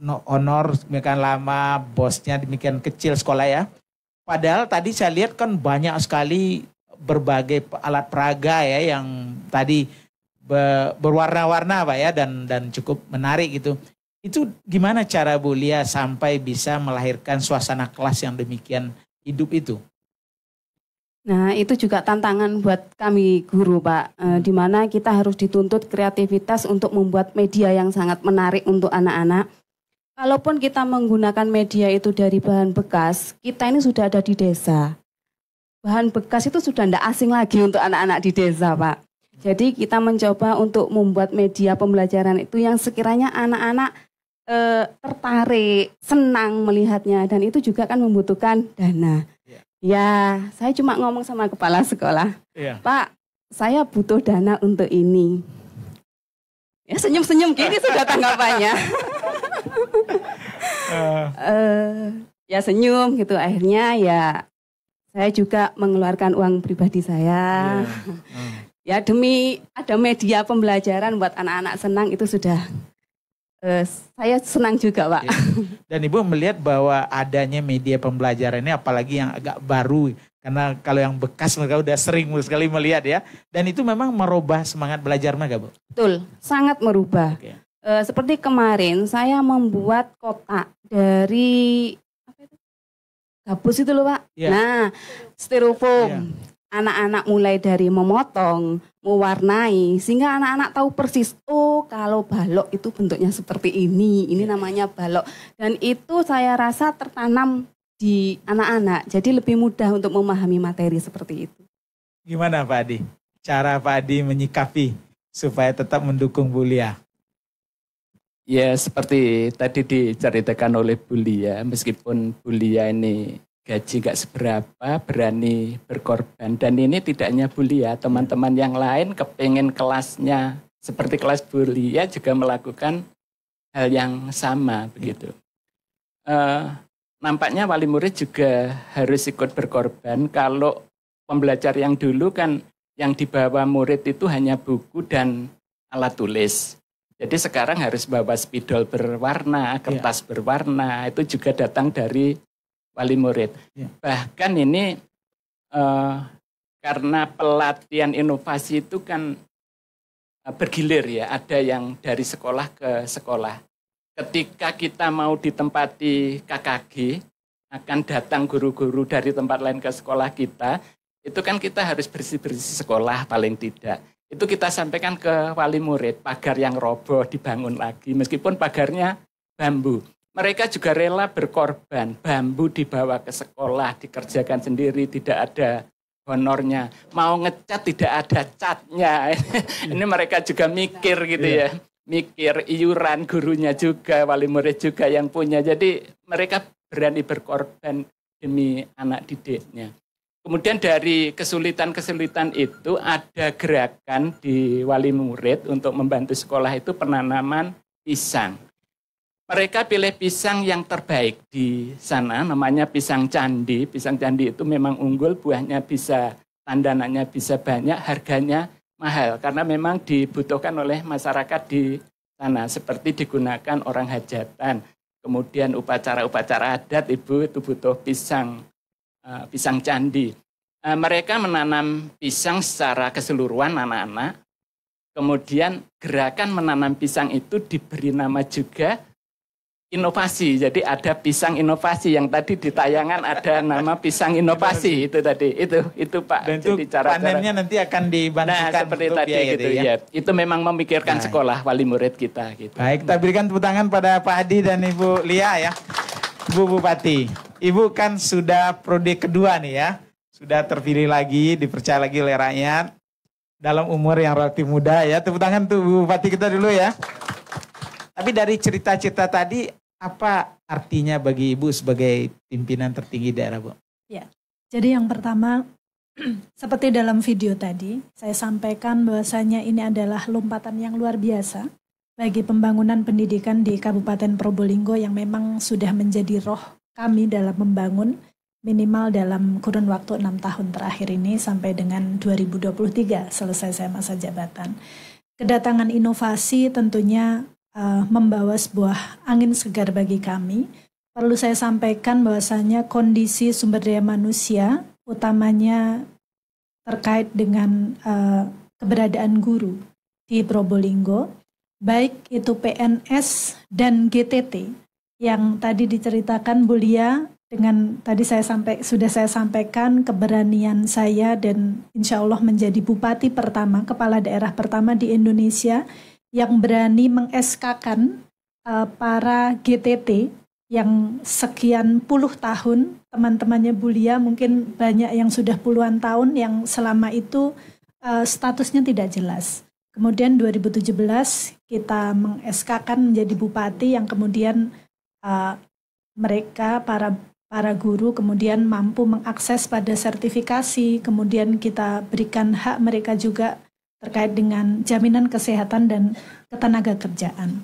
no honor demikian lama bosnya demikian kecil sekolah ya padahal tadi saya lihat kan banyak sekali berbagai alat peraga ya yang tadi berwarna-warna Pak ya dan dan cukup menarik gitu. Itu gimana cara Bu Lia sampai bisa melahirkan suasana kelas yang demikian hidup itu? Nah, itu juga tantangan buat kami guru, Pak. E, di mana kita harus dituntut kreativitas untuk membuat media yang sangat menarik untuk anak-anak. Kalaupun kita menggunakan media itu dari bahan bekas, kita ini sudah ada di desa. Bahan bekas itu sudah tidak asing lagi untuk anak-anak di desa, Pak. Jadi kita mencoba untuk membuat media pembelajaran itu yang sekiranya anak-anak e, tertarik, senang melihatnya dan itu juga kan membutuhkan dana. Yeah. Ya, saya cuma ngomong sama kepala sekolah, yeah. Pak, saya butuh dana untuk ini. Ya senyum-senyum gini sudah tanggapannya. uh. e, ya senyum gitu akhirnya ya saya juga mengeluarkan uang pribadi saya. Yeah. Uh hmm ya demi ada media pembelajaran buat anak-anak senang itu sudah eh, saya senang juga pak. Iya. Dan ibu melihat bahwa adanya media pembelajaran ini apalagi yang agak baru karena kalau yang bekas mereka udah sering sekali melihat ya dan itu memang merubah semangat belajar mereka bu. Betul, sangat merubah. Okay. Eh, seperti kemarin saya membuat kotak dari apa itu? gabus itu loh pak. Yeah. Nah styrofoam. Yeah anak-anak mulai dari memotong, mewarnai, sehingga anak-anak tahu persis, oh kalau balok itu bentuknya seperti ini, ini iya, iya. namanya balok. Dan itu saya rasa tertanam di anak-anak, jadi lebih mudah untuk memahami materi seperti itu. Gimana Pak Adi? Cara Pak Adi menyikapi supaya tetap mendukung Bulia? Ya seperti tadi diceritakan oleh Bulia, meskipun Bulia ini gaji gak seberapa berani berkorban dan ini tidaknya hanya ya teman-teman yang lain kepengen kelasnya seperti kelas bully ya juga melakukan hal yang sama iya. begitu uh, nampaknya wali murid juga harus ikut berkorban kalau pembelajar yang dulu kan yang dibawa murid itu hanya buku dan alat tulis jadi sekarang harus bawa spidol berwarna kertas iya. berwarna itu juga datang dari wali murid. Yeah. Bahkan ini uh, karena pelatihan inovasi itu kan uh, bergilir ya, ada yang dari sekolah ke sekolah. Ketika kita mau ditempati KKG, akan datang guru-guru dari tempat lain ke sekolah kita, itu kan kita harus bersih-bersih sekolah paling tidak. Itu kita sampaikan ke wali murid, pagar yang roboh dibangun lagi, meskipun pagarnya bambu mereka juga rela berkorban. Bambu dibawa ke sekolah, dikerjakan sendiri, tidak ada honornya. Mau ngecat tidak ada catnya. Ini mereka juga mikir gitu iya. ya. Mikir iuran gurunya juga, wali murid juga yang punya. Jadi mereka berani berkorban demi anak didiknya. Kemudian dari kesulitan-kesulitan itu ada gerakan di wali murid untuk membantu sekolah itu penanaman pisang mereka pilih pisang yang terbaik di sana, namanya pisang candi. Pisang candi itu memang unggul, buahnya bisa, tandanannya bisa banyak, harganya mahal. Karena memang dibutuhkan oleh masyarakat di sana, seperti digunakan orang hajatan. Kemudian upacara-upacara adat, ibu itu butuh pisang, eh, pisang candi. Eh, mereka menanam pisang secara keseluruhan anak-anak. Kemudian gerakan menanam pisang itu diberi nama juga inovasi. Jadi ada pisang inovasi yang tadi di tayangan ada nama pisang inovasi itu tadi. Itu itu Pak. Dan itu cara, cara panennya nanti akan dibantukan nah, seperti tadi gitu ya. ya. Itu memang memikirkan nah. sekolah wali murid kita gitu. Baik, kita berikan tepuk tangan pada Pak Hadi dan Ibu Lia ya. Bu Bupati. Ibu kan sudah prode kedua nih ya. Sudah terpilih lagi, dipercaya lagi oleh rakyat dalam umur yang relatif muda ya. Tepuk tangan tuh Bu Bupati kita dulu ya. Tapi dari cerita-cerita tadi apa artinya bagi Ibu sebagai pimpinan tertinggi daerah, Bu? Ya. Jadi yang pertama seperti dalam video tadi, saya sampaikan bahwasanya ini adalah lompatan yang luar biasa bagi pembangunan pendidikan di Kabupaten Probolinggo yang memang sudah menjadi roh kami dalam membangun minimal dalam kurun waktu enam tahun terakhir ini sampai dengan 2023 selesai saya masa jabatan. Kedatangan inovasi tentunya uh, membawa sebuah angin segar bagi kami. Perlu saya sampaikan bahwasanya kondisi sumber daya manusia utamanya terkait dengan uh, keberadaan guru di Probolinggo, baik itu PNS dan GTT yang tadi diceritakan Bulia dengan tadi saya sampai sudah saya sampaikan keberanian saya dan insya Allah menjadi bupati pertama, kepala daerah pertama di Indonesia yang berani mengeskakan uh, para GTT yang sekian puluh tahun teman-temannya Bulia mungkin banyak yang sudah puluhan tahun yang selama itu uh, statusnya tidak jelas. Kemudian 2017 kita mengeskakan menjadi bupati yang kemudian uh, mereka para para guru kemudian mampu mengakses pada sertifikasi, kemudian kita berikan hak mereka juga terkait dengan jaminan kesehatan dan ketenaga kerjaan.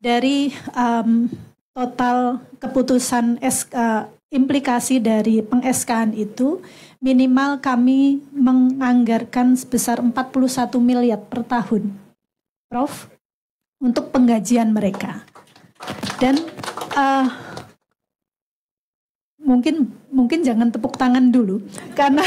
Dari um, total keputusan SK, eh, implikasi dari pengeskaan itu minimal kami menganggarkan sebesar 41 miliar per tahun. Prof untuk penggajian mereka. Dan uh, mungkin mungkin jangan tepuk tangan dulu karena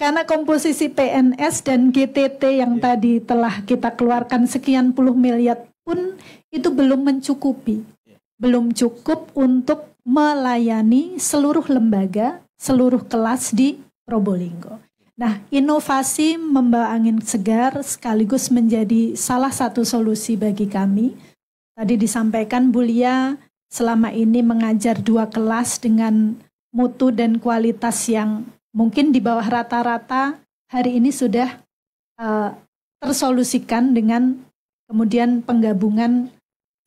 karena komposisi PNS dan GTT yang yeah. tadi telah kita keluarkan sekian puluh miliar pun itu belum mencukupi. Yeah. Belum cukup untuk melayani seluruh lembaga, seluruh kelas di Probolinggo. Nah, inovasi membawa angin segar sekaligus menjadi salah satu solusi bagi kami. Tadi disampaikan Bulia selama ini mengajar dua kelas dengan mutu dan kualitas yang mungkin di bawah rata-rata hari ini sudah uh, tersolusikan dengan kemudian penggabungan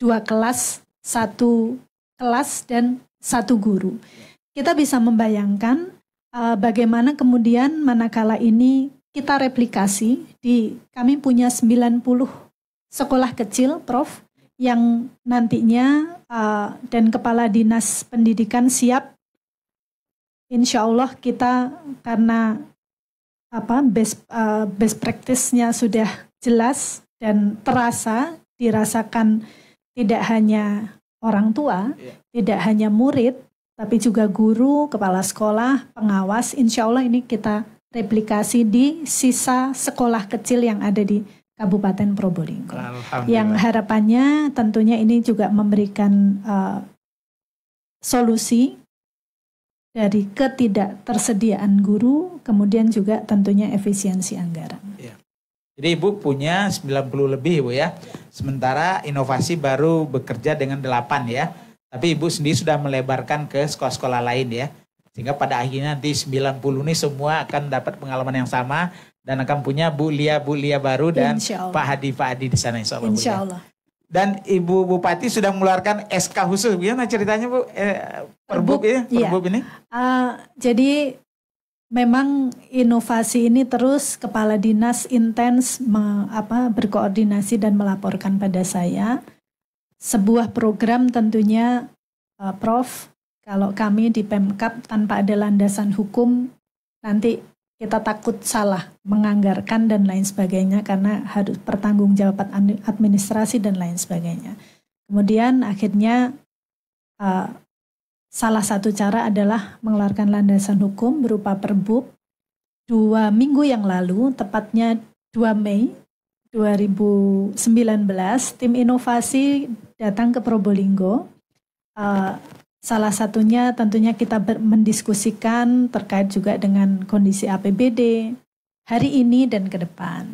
dua kelas, satu kelas dan satu guru. Kita bisa membayangkan uh, bagaimana kemudian manakala ini kita replikasi di kami punya 90 sekolah kecil, Prof, yang nantinya uh, dan kepala dinas pendidikan siap insya Allah kita karena apa best uh, best practice-nya sudah jelas dan terasa dirasakan tidak hanya orang tua, yeah. tidak hanya murid, tapi juga guru, kepala sekolah, pengawas. Insya Allah ini kita replikasi di sisa sekolah kecil yang ada di Kabupaten Probolinggo. Yang harapannya tentunya ini juga memberikan uh, solusi dari ketidaktersediaan guru, kemudian juga tentunya efisiensi anggaran. Ya. Jadi Ibu punya 90 lebih Ibu ya. Sementara inovasi baru bekerja dengan 8 ya. Tapi Ibu sendiri sudah melebarkan ke sekolah-sekolah lain ya. Sehingga pada akhirnya nanti 90 ini semua akan dapat pengalaman yang sama dan akan punya Bu Lia Bu Lia baru dan Pak Hadi Pak Hadi di sana insya Allah. Ya. Insya Allah. Ya dan Ibu Bupati sudah mengeluarkan SK khusus. Gimana ceritanya Bu? Eh, perbub, ya, iya. perbub ini? Uh, jadi memang inovasi ini terus kepala dinas intens me, apa, berkoordinasi dan melaporkan pada saya sebuah program tentunya uh, Prof kalau kami di Pemkap tanpa ada landasan hukum nanti kita takut salah menganggarkan dan lain sebagainya karena harus pertanggungjawaban anu, administrasi dan lain sebagainya. Kemudian akhirnya uh, salah satu cara adalah mengeluarkan landasan hukum berupa Perbup dua minggu yang lalu, tepatnya 2 Mei 2019, tim inovasi datang ke Probolinggo. Uh, Salah satunya tentunya kita mendiskusikan terkait juga dengan kondisi APBD hari ini dan ke depan.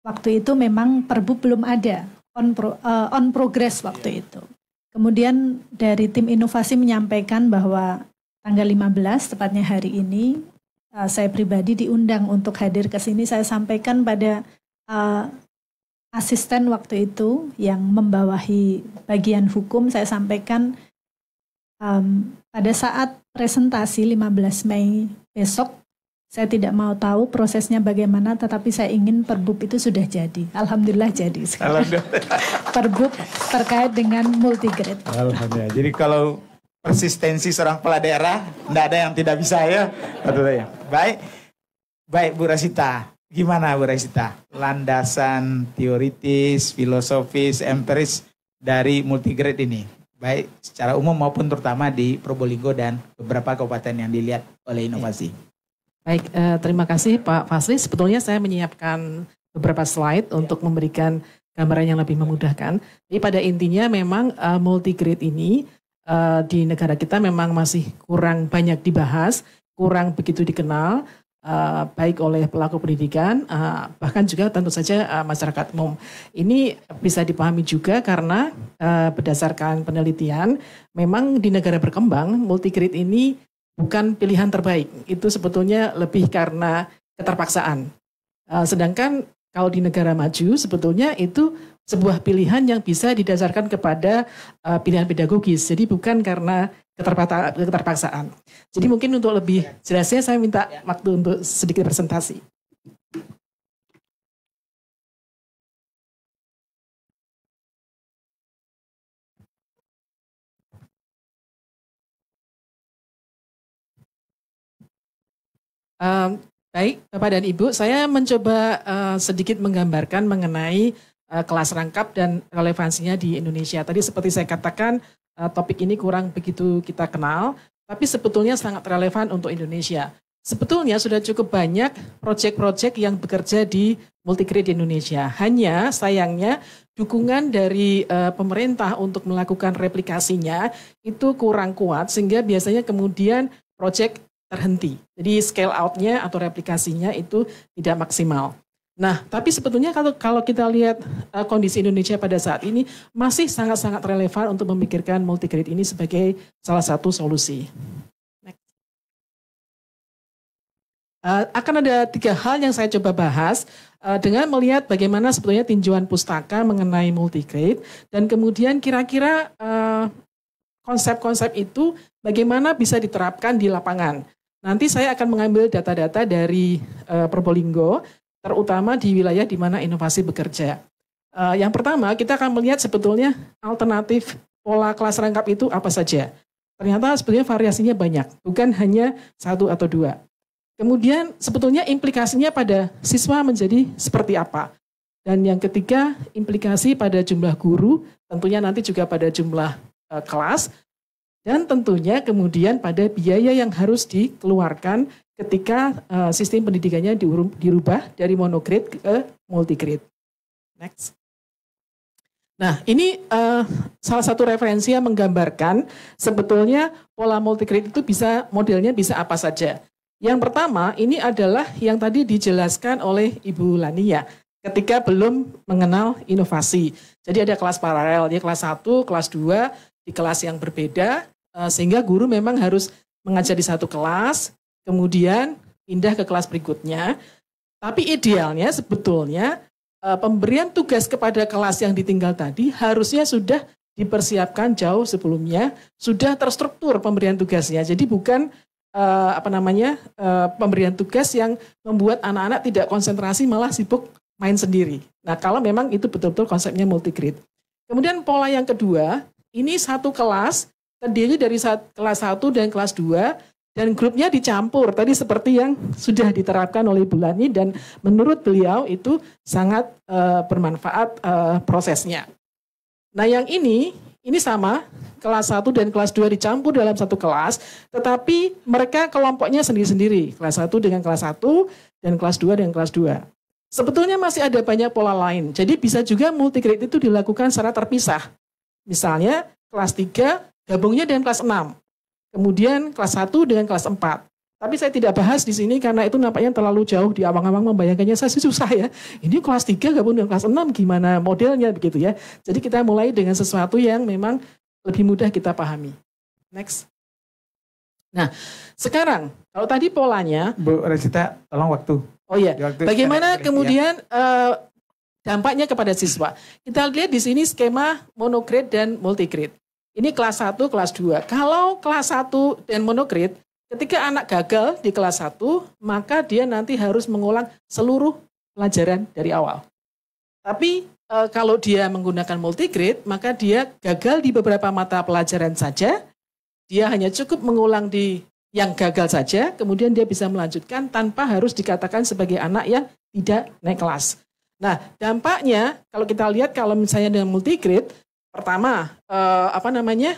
Waktu itu memang perbu belum ada, on, pro, uh, on progress waktu yeah. itu. Kemudian dari tim inovasi menyampaikan bahwa tanggal 15, tepatnya hari ini, uh, saya pribadi diundang untuk hadir ke sini. Saya sampaikan pada uh, asisten waktu itu yang membawahi bagian hukum, saya sampaikan um, pada saat presentasi 15 Mei besok saya tidak mau tahu prosesnya bagaimana, tetapi saya ingin perbup itu sudah jadi. Alhamdulillah jadi sekarang. Alhamdulillah. perbup terkait dengan multigrade. Alhamdulillah. Jadi kalau persistensi seorang kepala daerah, tidak ada yang tidak bisa ya. ya? Baik, baik Bu Rasita. Gimana Bu Rasita? Landasan teoritis, filosofis, empiris dari multigrade ini baik secara umum maupun terutama di Probolinggo dan beberapa kabupaten yang dilihat oleh inovasi. Baik, eh, terima kasih Pak Fasli. Sebetulnya saya menyiapkan beberapa slide ya. untuk memberikan gambaran yang lebih memudahkan. Jadi pada intinya memang uh, eh, multi ini uh, di negara kita memang masih kurang banyak dibahas, kurang begitu dikenal uh, baik oleh pelaku pendidikan uh, bahkan juga tentu saja uh, masyarakat umum. Ini bisa dipahami juga karena uh, berdasarkan penelitian memang di negara berkembang multigrid ini bukan pilihan terbaik. Itu sebetulnya lebih karena keterpaksaan. Uh, sedangkan kalau di negara maju sebetulnya itu sebuah pilihan yang bisa didasarkan kepada uh, pilihan pedagogis. Jadi bukan karena keterpaksaan. Jadi mungkin untuk lebih ya. jelasnya saya minta ya. waktu untuk sedikit presentasi. Um, baik, Bapak dan Ibu, saya mencoba uh, sedikit menggambarkan mengenai uh, kelas rangkap dan relevansinya di Indonesia. Tadi seperti saya katakan, Eh, topik ini kurang begitu kita kenal, tapi sebetulnya sangat relevan untuk Indonesia. Sebetulnya sudah cukup banyak proyek-proyek yang bekerja di multikredit Indonesia. Hanya sayangnya dukungan dari uh, pemerintah untuk melakukan replikasinya itu kurang kuat sehingga biasanya kemudian proyek terhenti. Jadi scale out-nya atau replikasinya itu tidak maksimal. Nah, tapi sebetulnya kalau kalau kita lihat uh, kondisi Indonesia pada saat ini masih sangat-sangat relevan untuk memikirkan multigrid ini sebagai salah satu solusi. Next. Uh, akan ada tiga hal yang saya coba bahas uh, dengan melihat bagaimana sebetulnya tinjauan pustaka mengenai multigrade dan kemudian kira-kira konsep konsep-konsep itu bagaimana bisa diterapkan di lapangan. Nanti saya akan mengambil data-data dari uh, Probolinggo terutama di wilayah di mana inovasi bekerja. Uh, yang pertama, kita akan melihat sebetulnya alternatif pola kelas rangkap itu apa saja. Ternyata sebetulnya variasinya banyak, bukan hanya satu atau dua. Kemudian sebetulnya implikasinya pada siswa menjadi seperti apa. Dan yang ketiga, implikasi pada jumlah guru, tentunya nanti juga pada jumlah uh, kelas, dan tentunya kemudian pada biaya yang harus dikeluarkan ketika uh, sistem pendidikannya dirubah dari monokrit ke multikrit. Next. Nah, ini uh, salah satu referensi yang menggambarkan sebetulnya pola multikrit itu bisa modelnya bisa apa saja. Yang pertama ini adalah yang tadi dijelaskan oleh Ibu Lania ketika belum mengenal inovasi. Jadi ada kelas paralel, ya kelas 1, kelas 2 di kelas yang berbeda Eh, sehingga guru memang harus mengajar di satu kelas, kemudian pindah ke kelas berikutnya. Tapi idealnya sebetulnya eh, pemberian tugas kepada kelas yang ditinggal tadi harusnya sudah dipersiapkan jauh sebelumnya, sudah terstruktur pemberian tugasnya. Jadi bukan eh, apa namanya pemberian tugas yang membuat anak-anak tidak konsentrasi malah sibuk main sendiri. Nah kalau memang itu betul-betul konsepnya multi grade. Kemudian pola yang kedua, ini satu kelas terdiri dari kelas 1 dan kelas 2 dan grupnya dicampur tadi seperti yang sudah diterapkan oleh Bulani Lani dan menurut beliau itu sangat uh, bermanfaat uh, prosesnya. Nah, yang ini ini sama, kelas 1 dan kelas 2 dicampur dalam satu kelas, tetapi mereka kelompoknya sendiri-sendiri, kelas 1 dengan kelas 1 dan kelas 2 dengan kelas 2. Sebetulnya masih ada banyak pola lain. Jadi bisa juga grade itu dilakukan secara terpisah. Misalnya kelas 3 gabungnya dengan kelas 6. Kemudian kelas 1 dengan kelas 4. Tapi saya tidak bahas di sini karena itu nampaknya terlalu jauh di awang-awang membayangkannya saya susah ya. Ini kelas 3 gabung dengan kelas 6 gimana modelnya begitu ya. Jadi kita mulai dengan sesuatu yang memang lebih mudah kita pahami. Next. Nah, sekarang kalau tadi polanya Bu Resita tolong waktu. Oh iya. Waktu Bagaimana iya. kemudian ya. dampaknya kepada siswa? Kita lihat di sini skema monograde dan multigrade. Ini kelas 1, kelas 2. Kalau kelas 1 dan monokrit, ketika anak gagal di kelas 1, maka dia nanti harus mengulang seluruh pelajaran dari awal. Tapi e, kalau dia menggunakan multigrid, maka dia gagal di beberapa mata pelajaran saja. Dia hanya cukup mengulang di yang gagal saja, kemudian dia bisa melanjutkan tanpa harus dikatakan sebagai anak yang tidak naik kelas. Nah, dampaknya kalau kita lihat kalau misalnya dengan multigrid, Pertama, eh, apa namanya?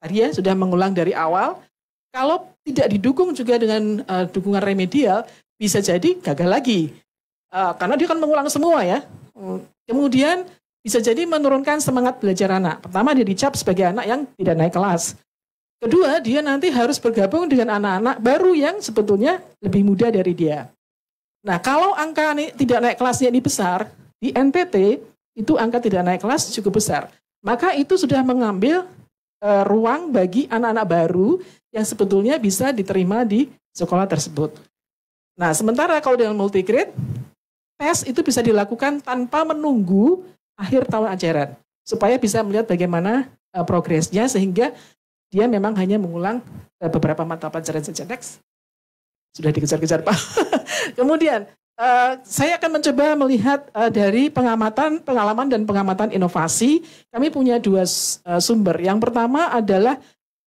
Tadi ya sudah mengulang dari awal. Kalau tidak didukung juga dengan eh, dukungan remedial, bisa jadi gagal lagi. Eh, karena dia kan mengulang semua ya. Hmm, kemudian bisa jadi menurunkan semangat belajar anak. Pertama, dia dicap sebagai anak yang tidak naik kelas. Kedua, dia nanti harus bergabung dengan anak-anak baru yang sebetulnya lebih muda dari dia. Nah, kalau angka ini tidak naik kelasnya ini besar, di NTT itu angka tidak naik kelas cukup besar maka itu sudah mengambil uh, ruang bagi anak-anak baru yang sebetulnya bisa diterima di sekolah tersebut. Nah, sementara kalau dengan multigrade tes itu bisa dilakukan tanpa menunggu akhir tahun ajaran supaya bisa melihat bagaimana uh, progresnya sehingga dia memang hanya mengulang uh, beberapa mata pelajaran saja. Next. Sudah dikejar-kejar, Pak. Kemudian, Eh, saya akan mencoba melihat uh, dari pengamatan, pengalaman dan pengamatan inovasi. Kami punya dua uh, sumber. Yang pertama adalah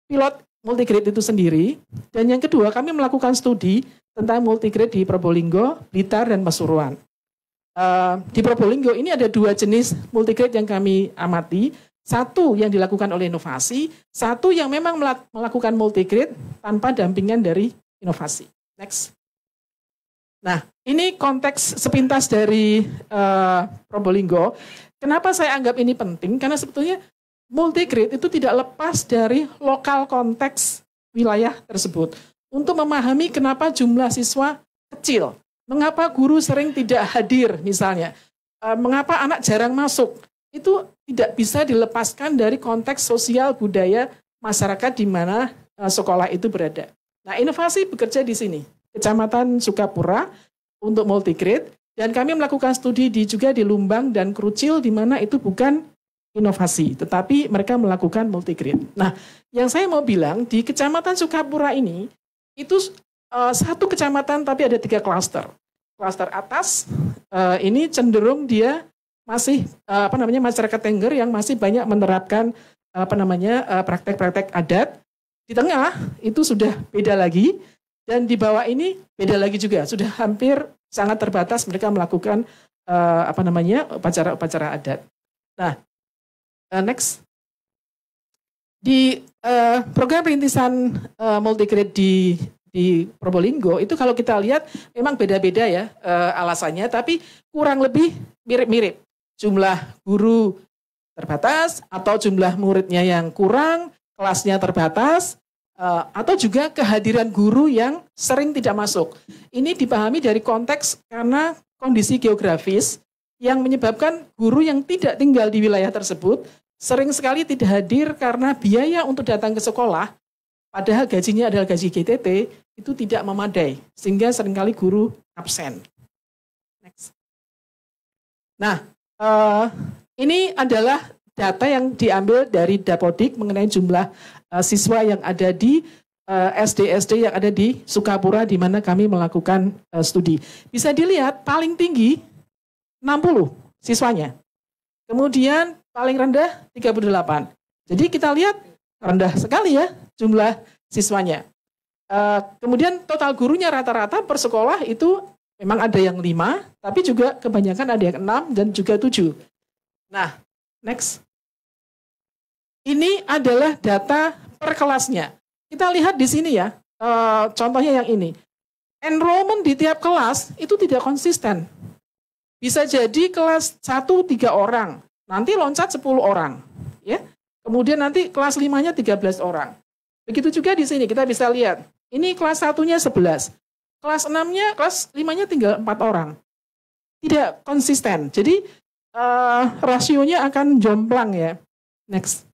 pilot multigrid itu sendiri, dan yang kedua kami melakukan studi tentang multigrid di Probolinggo, Blitar, dan Pasuruan. Uh, di Probolinggo ini ada dua jenis multigrid yang kami amati. Satu yang dilakukan oleh inovasi, satu yang memang melakukan multigrid tanpa dampingan dari inovasi. Next. Nah, ini konteks sepintas dari uh, Probolinggo. Kenapa saya anggap ini penting? Karena sebetulnya multigrid itu tidak lepas dari lokal konteks wilayah tersebut. Untuk memahami kenapa jumlah siswa kecil, mengapa guru sering tidak hadir misalnya, uh, mengapa anak jarang masuk, itu tidak bisa dilepaskan dari konteks sosial budaya masyarakat di mana uh, sekolah itu berada. Nah, inovasi bekerja di sini. Kecamatan Sukapura untuk multigrade dan kami melakukan studi di juga di Lumbang dan Krucil di mana itu bukan inovasi tetapi mereka melakukan multigrade. Nah, yang saya mau bilang di Kecamatan Sukapura ini itu uh, satu kecamatan tapi ada tiga klaster. Klaster atas uh, ini cenderung dia masih uh, apa namanya masyarakat Tengger yang masih banyak menerapkan apa namanya praktek-praktek adat. Di tengah itu sudah beda lagi dan di bawah ini beda lagi juga, ya. sudah hampir sangat terbatas mereka melakukan uh, apa namanya upacara-upacara adat. Nah, uh, next di uh, program perintisan uh, multigrade di di Probolinggo itu kalau kita lihat memang beda-beda ya uh, alasannya, tapi kurang lebih mirip-mirip jumlah guru terbatas atau jumlah muridnya yang kurang, kelasnya terbatas, Eh, atau juga kehadiran guru yang sering tidak masuk. Ini dipahami dari konteks karena kondisi geografis yang menyebabkan guru yang tidak tinggal di wilayah tersebut sering sekali tidak hadir karena biaya untuk datang ke sekolah, padahal gajinya adalah gaji GTT, itu tidak memadai, sehingga seringkali guru absen. Next. Nah, uh, ini adalah data yang diambil dari Dapodik mengenai jumlah uh, siswa yang ada di eh, SD-SD yang ada di Sukapura di mana kami melakukan uh, studi. Bisa dilihat paling tinggi 60 siswanya. Kemudian paling rendah 38. Jadi kita lihat rendah sekali ya jumlah siswanya. Uh, kemudian total gurunya rata-rata per sekolah itu memang ada yang 5, tapi juga kebanyakan ada yang 6 dan juga 7. Nah, next. Ini adalah data per kelasnya. Kita lihat di sini ya, eh, contohnya yang ini. Enrollment di tiap kelas itu tidak konsisten. Bisa jadi kelas 1 3 orang, nanti loncat 10 orang, ya. Kemudian nanti kelas 5-nya 13 orang. Begitu juga di sini kita bisa lihat. Ini kelas satunya nya 11. Kelas 6-nya, kelas 5-nya tinggal 4 orang. Tidak konsisten. Jadi uh, rasionya akan jomplang ya. Next.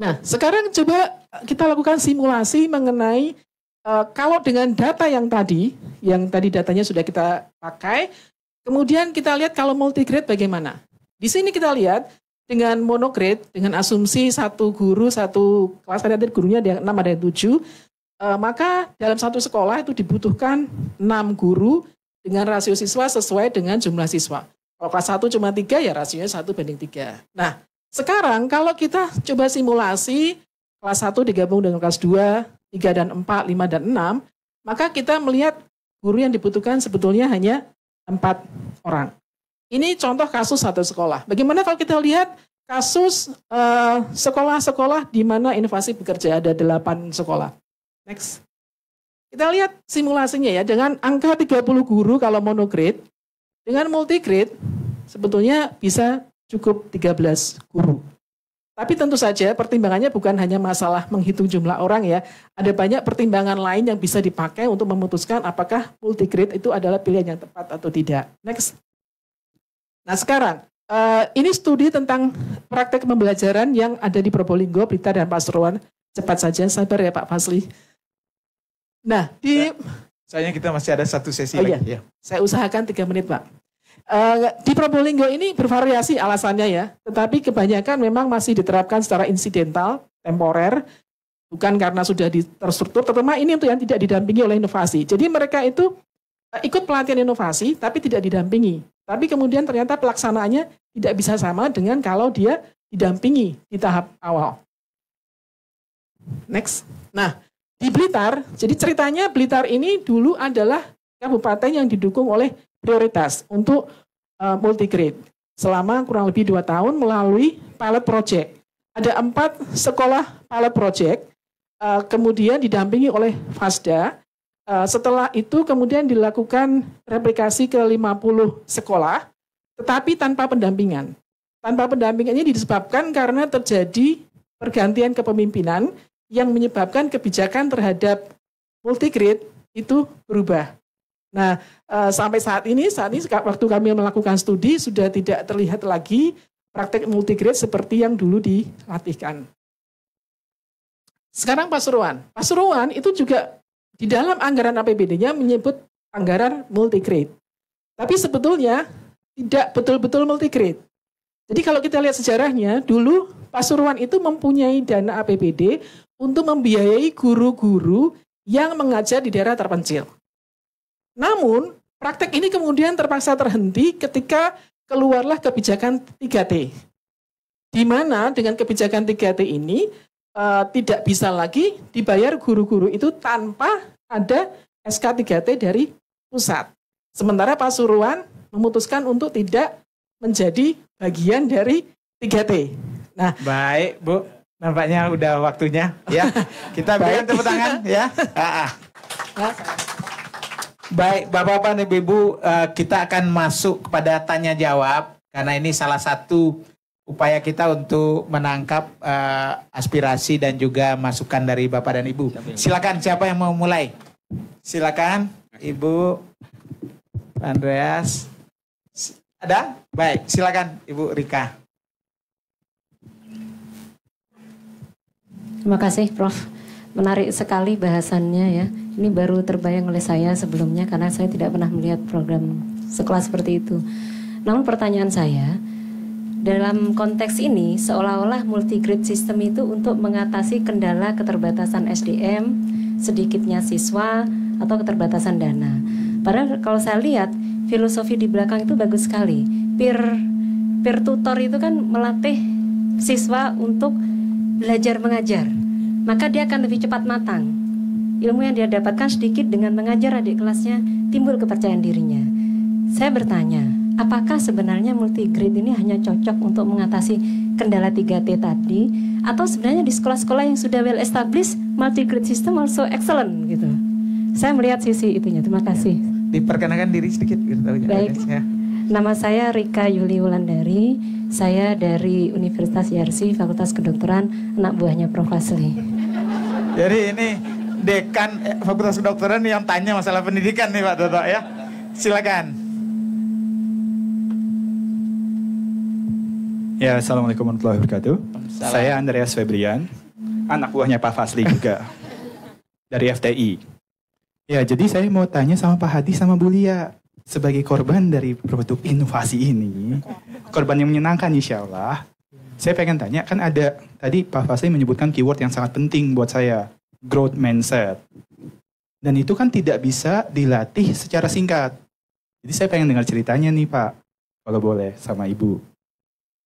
Nah, sekarang coba kita lakukan simulasi mengenai uh, kalau dengan data yang tadi, yang tadi datanya sudah kita pakai, kemudian kita lihat kalau multigrade bagaimana. Di sini kita lihat dengan monograde, dengan asumsi satu guru, satu kelas ada gurunya ada yang 6 ada yang 7, uh, eh, maka dalam satu sekolah itu dibutuhkan 6 guru dengan rasio siswa sesuai dengan jumlah siswa. Kalau kelas 1 cuma 3 ya rasionya 1 banding 3. Nah, sekarang kalau kita coba simulasi kelas 1 digabung dengan kelas 2, 3 dan 4, 5 dan 6, maka kita melihat guru yang dibutuhkan sebetulnya hanya 4 orang. Ini contoh kasus satu sekolah. Bagaimana kalau kita lihat kasus eh, sekolah-sekolah uh, di mana inovasi bekerja ada 8 sekolah. Next. Kita lihat simulasinya ya dengan angka 30 guru kalau monograde dengan multigrade sebetulnya bisa cukup 13 guru. Tapi tentu saja pertimbangannya bukan hanya masalah menghitung jumlah orang ya. Ada banyak pertimbangan lain yang bisa dipakai untuk memutuskan apakah multigrade itu adalah pilihan yang tepat atau tidak. Next. Nah sekarang, eh, ini studi tentang praktek pembelajaran yang ada di Probolinggo, Blitar, dan Pasuruan. Cepat saja, sabar ya Pak Fasli. Nah, di... Sayangnya kita masih ada satu sesi oh, iya. lagi. Iya. Ya. Saya usahakan tiga menit Pak. Eh, di Probolinggo ini bervariasi alasannya ya, tetapi kebanyakan memang masih diterapkan secara insidental, temporer, bukan karena sudah terstruktur, terutama ini untuk yang tidak didampingi oleh inovasi. Jadi mereka itu eh, ikut pelatihan inovasi, tapi tidak didampingi. Tapi kemudian ternyata pelaksanaannya tidak bisa sama dengan kalau dia didampingi di tahap awal. Next. Nah, di Blitar, jadi ceritanya Blitar ini dulu adalah kabupaten yang didukung oleh prioritas untuk uh, multigrade selama kurang lebih dua tahun melalui pilot project. Ada empat sekolah pilot project, uh, kemudian didampingi oleh FASDA. Uh, setelah itu kemudian dilakukan replikasi ke 50 sekolah, tetapi tanpa pendampingan. Tanpa pendampingannya disebabkan karena terjadi pergantian kepemimpinan yang menyebabkan kebijakan terhadap multigrade itu berubah. Nah, eh, sampai saat ini, saat ini waktu kami melakukan studi sudah tidak terlihat lagi praktek multigrade seperti yang dulu dilatihkan. Sekarang Pasuruan. Pasuruan itu juga di dalam anggaran APBD-nya menyebut anggaran multigrade. Tapi sebetulnya tidak betul-betul multigrade. Jadi kalau kita lihat sejarahnya, dulu Pasuruan itu mempunyai dana APBD untuk membiayai guru-guru yang mengajar di daerah terpencil. Namun, praktek ini kemudian terpaksa terhenti ketika keluarlah kebijakan 3T. Di mana dengan kebijakan 3T ini e, tidak bisa lagi dibayar guru-guru itu tanpa ada SK 3T dari pusat. Sementara Pasuruan memutuskan untuk tidak menjadi bagian dari 3T. Nah, baik, Bu. Nampaknya udah waktunya ya. Kita berikan tepuk tangan ya. Ah, ah. Nah, Baik, Bapak-bapak dan Ibu, eh, kita akan masuk kepada tanya jawab karena ini salah satu upaya kita untuk menangkap uh, aspirasi dan juga masukan dari Bapak dan Ibu. Silakan siapa yang mau mulai? Silakan Ibu Andreas. Ada? Baik, silakan Ibu Rika. Terima kasih, Prof menarik sekali bahasannya ya. Ini baru terbayang oleh saya sebelumnya karena saya tidak pernah melihat program sekelas seperti itu. Namun pertanyaan saya, dalam konteks ini seolah-olah multi grade system itu untuk mengatasi kendala keterbatasan SDM, sedikitnya siswa atau keterbatasan dana. Padahal kalau saya lihat filosofi di belakang itu bagus sekali. Peer peer tutor itu kan melatih siswa untuk belajar mengajar maka dia akan lebih cepat matang. Ilmu yang dia dapatkan sedikit dengan mengajar adik kelasnya timbul kepercayaan dirinya. Saya bertanya, apakah sebenarnya multi grade ini hanya cocok untuk mengatasi kendala 3T tadi atau sebenarnya di sekolah-sekolah yang sudah well established multi grade system also excellent gitu. Saya melihat sisi itunya. Terima kasih. Diperkenalkan diri sedikit gitu tahu ya. Baik. Ya. Nama saya Rika Yuli Wulandari. Saya dari Universitas Yarsi, Fakultas Kedokteran, anak buahnya Prof. Asli. Jadi ini dekan eh, Fakultas Kedokteran yang tanya masalah pendidikan nih Pak Toto ya. Silakan. Ya, Assalamualaikum warahmatullahi wabarakatuh. Salam. Saya Andreas Febrian, anak buahnya Pak Fasli juga. dari FTI. Ya, jadi saya mau tanya sama Pak Hadi sama Bu Lia sebagai korban dari produk inovasi ini, korban yang menyenangkan insya Allah, saya pengen tanya, kan ada tadi Pak Fasli menyebutkan keyword yang sangat penting buat saya, growth mindset. Dan itu kan tidak bisa dilatih secara singkat. Jadi saya pengen dengar ceritanya nih Pak, kalau boleh sama Ibu.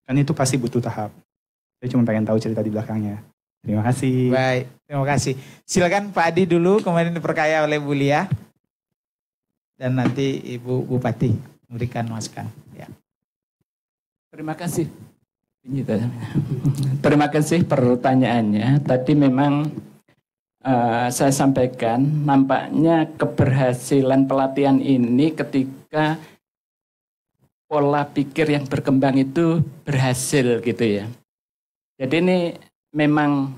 Kan itu pasti butuh tahap. Saya cuma pengen tahu cerita di belakangnya. Terima kasih. Baik, terima kasih. Silakan Pak Adi dulu, Kemarin diperkaya oleh Bu Lia dan nanti Ibu Bupati memberikan masukan. Ya. Terima kasih. Terima kasih pertanyaannya. Tadi memang uh, saya sampaikan nampaknya keberhasilan pelatihan ini ketika pola pikir yang berkembang itu berhasil gitu ya. Jadi ini memang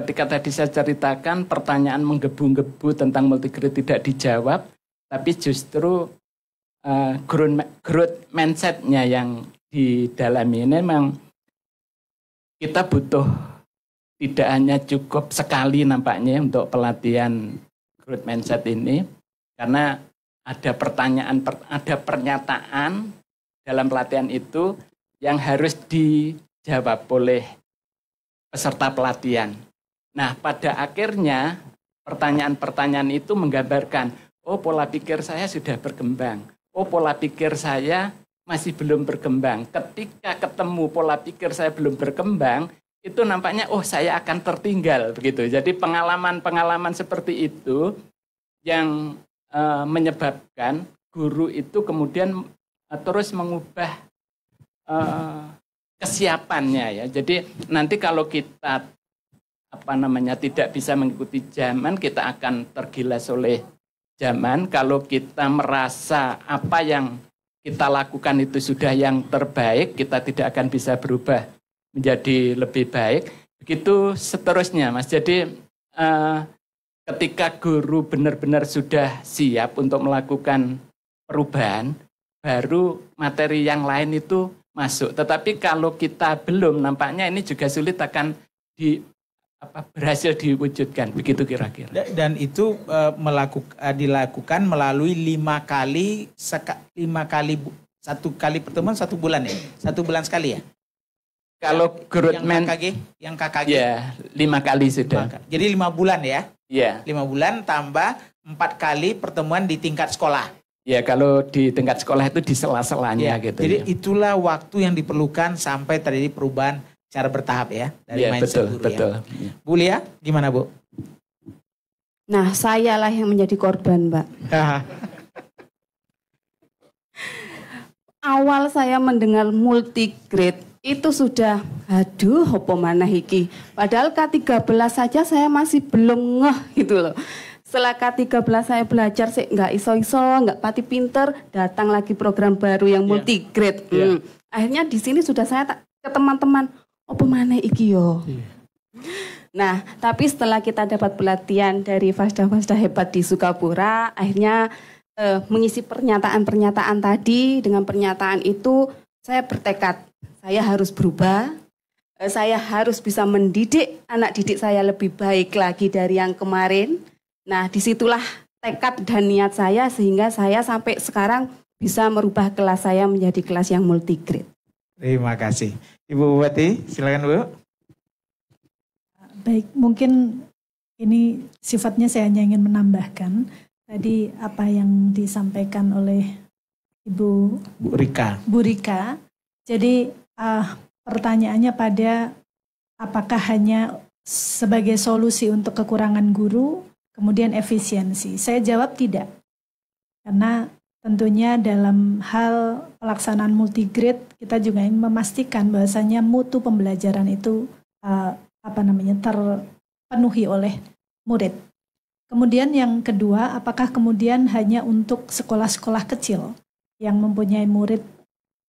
ketika tadi saya ceritakan pertanyaan menggebu-gebu tentang multigrid tidak dijawab, tapi justru uh, eh, growth, growth mindsetnya yang di dalam ini memang kita butuh tidak hanya cukup sekali nampaknya untuk pelatihan growth mindset ini karena ada pertanyaan ada pernyataan dalam pelatihan itu yang harus dijawab oleh peserta pelatihan. Nah, pada akhirnya pertanyaan-pertanyaan itu menggambarkan Oh, pola pikir saya sudah berkembang. Oh, pola pikir saya masih belum berkembang. Ketika ketemu pola pikir saya belum berkembang, itu nampaknya oh saya akan tertinggal begitu. Jadi pengalaman-pengalaman seperti itu yang e, menyebabkan guru itu kemudian e, terus mengubah e, kesiapannya ya. Jadi nanti kalau kita apa namanya tidak bisa mengikuti zaman, kita akan tergilas oleh zaman kalau kita merasa apa yang kita lakukan itu sudah yang terbaik, kita tidak akan bisa berubah menjadi lebih baik. Begitu seterusnya, Mas. Jadi eh, ketika guru benar-benar sudah siap untuk melakukan perubahan, baru materi yang lain itu masuk. Tetapi kalau kita belum, nampaknya ini juga sulit akan di, apa berhasil diwujudkan begitu kira-kira dan itu uh, eh, melakukan eh, dilakukan melalui lima kali seka, lima kali satu kali pertemuan satu bulan ya satu bulan sekali ya kalau growth yang KKG yang KKG ya lima kali sudah lima, jadi lima bulan ya ya lima bulan tambah empat kali pertemuan di tingkat sekolah ya kalau di tingkat sekolah itu di sela-selanya ya, gitu jadi ya. itulah waktu yang diperlukan sampai terjadi perubahan cara bertahap ya dari yeah, mindset betul, guru ya. betul. ya. Bu Lia, gimana Bu? Nah, saya lah yang menjadi korban, Mbak. Awal saya mendengar multigrade itu sudah aduh opo mana hiki. Padahal K13 saja saya masih belum ngeh gitu loh. Setelah K13 saya belajar sih nggak iso-iso, nggak pati pinter, datang lagi program baru yang iya. multigrade. Yeah. Hmm. Yeah. Akhirnya di sini sudah saya ke teman-teman, apa mana iki yo. Iya. Nah, tapi setelah kita dapat pelatihan dari fasda-fasda hebat di Sukapura, akhirnya eh, mengisi pernyataan-pernyataan tadi dengan pernyataan itu saya bertekad, saya harus berubah, eh, saya harus bisa mendidik anak didik saya lebih baik lagi dari yang kemarin. Nah, disitulah tekad dan niat saya sehingga saya sampai sekarang bisa merubah kelas saya menjadi kelas yang multigrade. Terima kasih. Ibu Bupati, silakan Bu. Baik, mungkin ini sifatnya saya hanya ingin menambahkan tadi apa yang disampaikan oleh Ibu Bu Rika. Bu Rika. Jadi uh, pertanyaannya pada apakah hanya sebagai solusi untuk kekurangan guru, kemudian efisiensi. Saya jawab tidak. Karena Tentunya dalam hal pelaksanaan multigrid kita juga ingin memastikan bahwasanya mutu pembelajaran itu uh, apa namanya terpenuhi oleh murid. Kemudian yang kedua, apakah kemudian hanya untuk sekolah-sekolah kecil yang mempunyai murid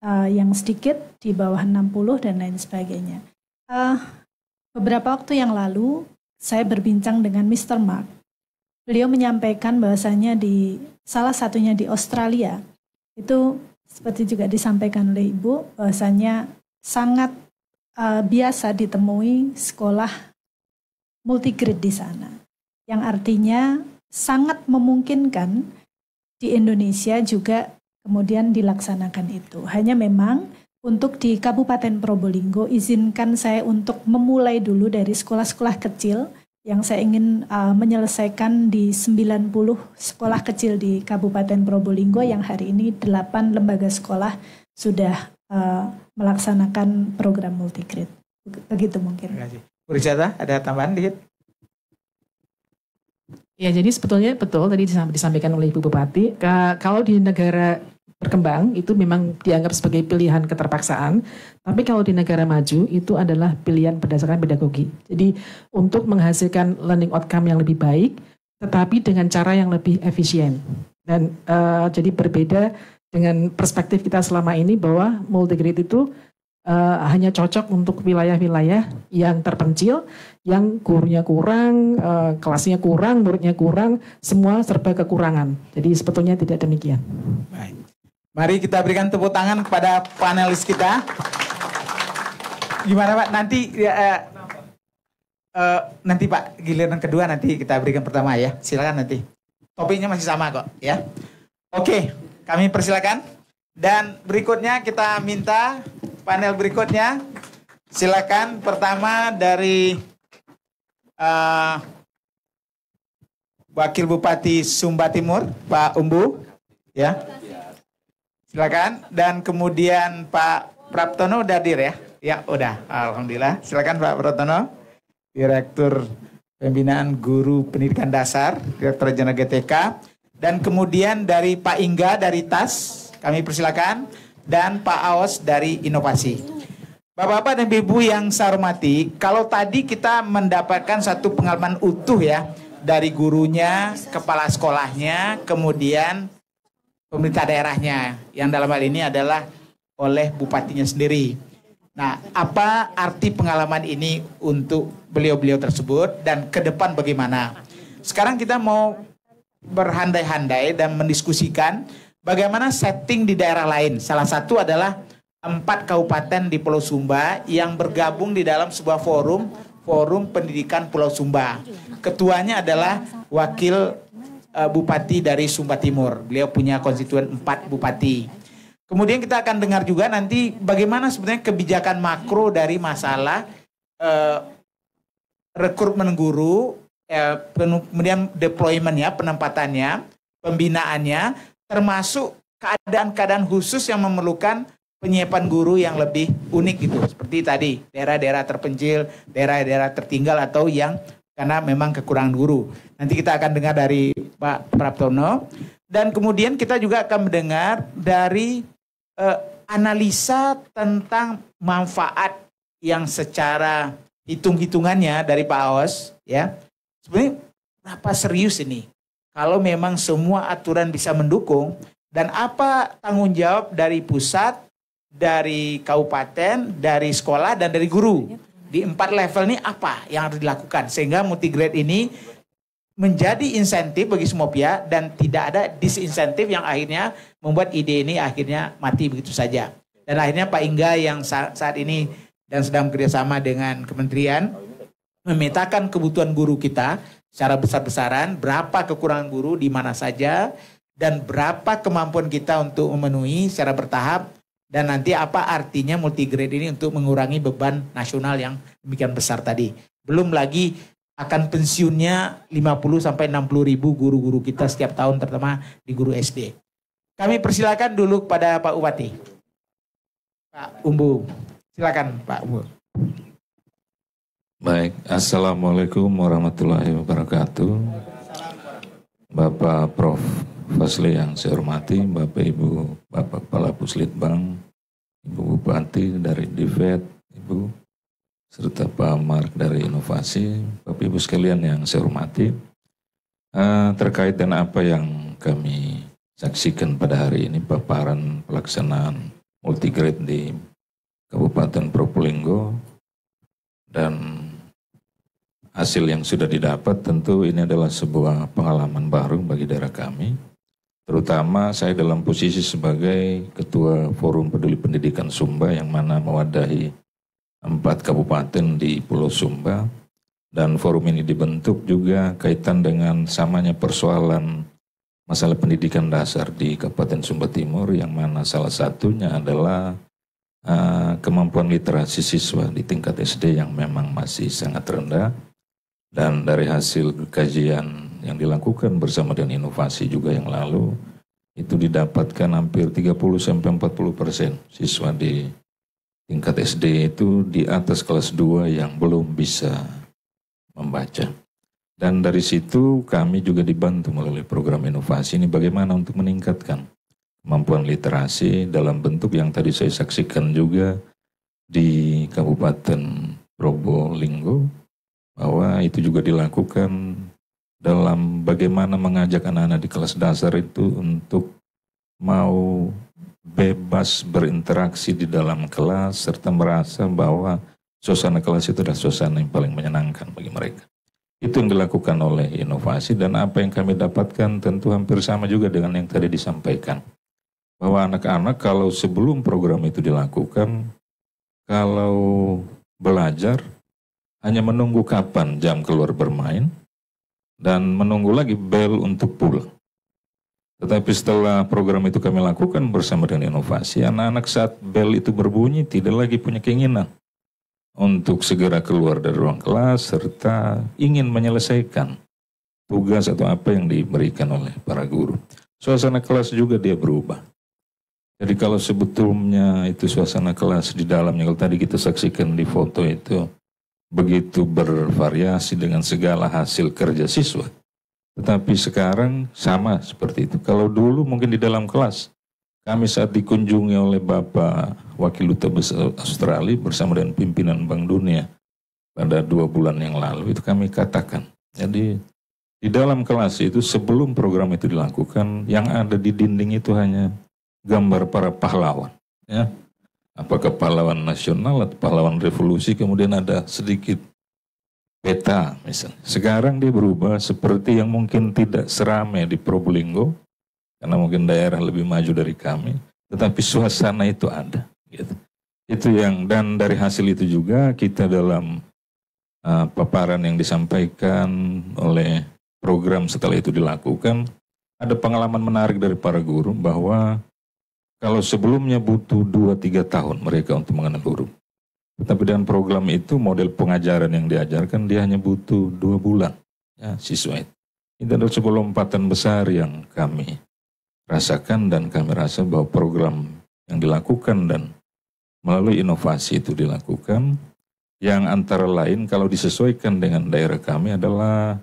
uh, yang sedikit di bawah 60 dan lain sebagainya. Uh, beberapa waktu yang lalu saya berbincang dengan Mr. Mark. Beliau menyampaikan bahwasanya di salah satunya di Australia, itu seperti juga disampaikan oleh Ibu, bahwasanya sangat uh, biasa ditemui sekolah multigrid di sana. Yang artinya sangat memungkinkan di Indonesia juga kemudian dilaksanakan itu. Hanya memang untuk di Kabupaten Probolinggo izinkan saya untuk memulai dulu dari sekolah-sekolah kecil yang saya ingin uh, menyelesaikan di 90 sekolah kecil di Kabupaten Probolinggo yang hari ini 8 lembaga sekolah sudah uh, melaksanakan program multigrid, Begitu mungkin. Terima kasih. Bu ada tambahan dikit? Ya, jadi sebetulnya betul tadi disampaikan oleh Ibu Bupati. Kalau di negara berkembang itu memang dianggap sebagai pilihan keterpaksaan, tapi kalau di negara maju itu adalah pilihan berdasarkan pedagogi. Jadi untuk menghasilkan learning outcome yang lebih baik, tetapi dengan cara yang lebih efisien. Dan uh, jadi berbeda dengan perspektif kita selama ini bahwa multigrade itu uh, hanya cocok untuk wilayah-wilayah yang terpencil, yang gurunya kurang, uh, kelasnya kurang, muridnya kurang, semua serba kekurangan. Jadi sebetulnya tidak demikian. Baik. Mari kita berikan tepuk tangan kepada panelis kita. Gimana Pak? Nanti ya, uh, uh, nanti Pak giliran kedua nanti kita berikan pertama ya. Silakan nanti. Topiknya masih sama kok ya. Oke, kami persilakan. Dan berikutnya kita minta panel berikutnya. Silakan pertama dari uh, Wakil Bupati Sumba Timur Pak Umbu ya. Silakan. Dan kemudian Pak Praptono udah hadir ya? Ya, udah. Alhamdulillah. Silakan Pak Praptono, Direktur Pembinaan Guru Pendidikan Dasar, Direktur Jenderal GTK. Dan kemudian dari Pak Ingga dari TAS, kami persilakan. Dan Pak Aos dari Inovasi. Bapak-bapak dan Ibu yang saya hormati, kalau tadi kita mendapatkan satu pengalaman utuh ya, dari gurunya, kepala sekolahnya, kemudian pemerintah daerahnya yang dalam hal ini adalah oleh bupatinya sendiri. Nah, apa arti pengalaman ini untuk beliau-beliau tersebut dan ke depan bagaimana? Sekarang kita mau berhandai-handai dan mendiskusikan bagaimana setting di daerah lain. Salah satu adalah empat kabupaten di Pulau Sumba yang bergabung di dalam sebuah forum forum pendidikan Pulau Sumba. Ketuanya adalah wakil Eh, bupati dari Sumba Timur. Beliau punya konstituen empat bupati. Kemudian kita akan dengar juga nanti bagaimana sebenarnya kebijakan makro dari masalah uh, rekrutmen guru, uh, kemudian deploymentnya, penempatannya, pembinaannya, termasuk keadaan-keadaan khusus yang memerlukan penyiapan guru yang lebih unik gitu seperti tadi daerah-daerah terpencil, daerah-daerah tertinggal atau yang karena memang kekurangan guru. Nanti kita akan dengar dari Pak Praptono dan kemudian kita juga akan mendengar dari eh, analisa tentang manfaat yang secara hitung-hitungannya dari Pak Aos ya. Sebenarnya apa serius ini? Kalau memang semua aturan bisa mendukung dan apa tanggung jawab dari pusat, dari kabupaten, dari sekolah dan dari guru. Iya, di empat level ini apa yang harus dilakukan sehingga grade ini menjadi insentif bagi semua pihak dan tidak ada disinsentif yang akhirnya membuat ide ini akhirnya mati begitu saja. Dan akhirnya Pak Ingga yang saat ini dan sedang bekerjasama dengan kementerian memetakan kebutuhan guru kita secara besar-besaran, berapa kekurangan guru di mana saja, dan berapa kemampuan kita untuk memenuhi secara bertahap dan nanti apa artinya multigrade ini untuk mengurangi beban nasional yang demikian besar tadi. Belum lagi akan pensiunnya 50 sampai 60 ribu guru-guru kita setiap tahun terutama di guru SD. Kami persilakan dulu kepada Pak Upati, Pak Umbu, silakan Pak Umbu. Baik, Assalamualaikum warahmatullahi wabarakatuh. Bapak Prof. Fasli yang saya hormati, Bapak Ibu, Bapak Kepala Puslitbang, Ibu Bupati dari Divet, Ibu, serta Pak Mark dari Inovasi, Bapak Ibu sekalian yang saya hormati, eh, terkait dengan apa yang kami saksikan pada hari ini paparan pelaksanaan multigrade di Kabupaten Probolinggo dan hasil yang sudah didapat tentu ini adalah sebuah pengalaman baru bagi daerah kami Terutama saya dalam posisi sebagai Ketua Forum Peduli Pendidikan Sumba yang mana mewadahi empat kabupaten di Pulau Sumba. Dan forum ini dibentuk juga kaitan dengan samanya persoalan masalah pendidikan dasar di Kabupaten Sumba Timur yang mana salah satunya adalah uh, kemampuan literasi siswa di tingkat SD yang memang masih sangat rendah dan dari hasil kajian yang dilakukan bersama dengan inovasi juga yang lalu itu didapatkan hampir 30 sampai 40 persen siswa di tingkat SD itu di atas kelas 2 yang belum bisa membaca. Dan dari situ kami juga dibantu melalui program inovasi ini bagaimana untuk meningkatkan kemampuan literasi dalam bentuk yang tadi saya saksikan juga di Kabupaten Probolinggo bahwa itu juga dilakukan dalam bagaimana mengajak anak-anak di kelas dasar itu untuk mau bebas berinteraksi di dalam kelas serta merasa bahwa suasana kelas itu adalah suasana yang paling menyenangkan bagi mereka. Itu yang dilakukan oleh inovasi dan apa yang kami dapatkan tentu hampir sama juga dengan yang tadi disampaikan. Bahwa anak-anak kalau sebelum program itu dilakukan, kalau belajar hanya menunggu kapan jam keluar bermain, dan menunggu lagi bel untuk pulang. Tetapi setelah program itu kami lakukan bersama dengan inovasi, anak-anak saat bel itu berbunyi tidak lagi punya keinginan untuk segera keluar dari ruang kelas serta ingin menyelesaikan tugas atau apa yang diberikan oleh para guru. Suasana kelas juga dia berubah. Jadi kalau sebetulnya itu suasana kelas di dalamnya, kalau tadi kita saksikan di foto itu, begitu bervariasi dengan segala hasil kerja siswa. Tetapi sekarang sama seperti itu. Kalau dulu mungkin di dalam kelas, kami saat dikunjungi oleh Bapak Wakil Duta Besar Australia bersama dengan pimpinan Bank Dunia pada dua bulan yang lalu, itu kami katakan. Jadi di dalam kelas itu sebelum program itu dilakukan, yang ada di dinding itu hanya gambar para pahlawan. Ya, apakah pahlawan nasional atau pahlawan revolusi kemudian ada sedikit peta misalnya. Sekarang dia berubah seperti yang mungkin tidak seramai di Probolinggo karena mungkin daerah lebih maju dari kami, tetapi suasana itu ada gitu. Itu yang dan dari hasil itu juga kita dalam uh, paparan yang disampaikan oleh program setelah itu dilakukan ada pengalaman menarik dari para guru bahwa kalau sebelumnya butuh 2-3 tahun mereka untuk mengenal huruf. Tapi dengan program itu model pengajaran yang diajarkan dia hanya butuh 2 bulan ya, siswa itu. Itu adalah sebuah lompatan besar yang kami rasakan dan kami rasa bahwa program yang dilakukan dan melalui inovasi itu dilakukan yang antara lain kalau disesuaikan dengan daerah kami adalah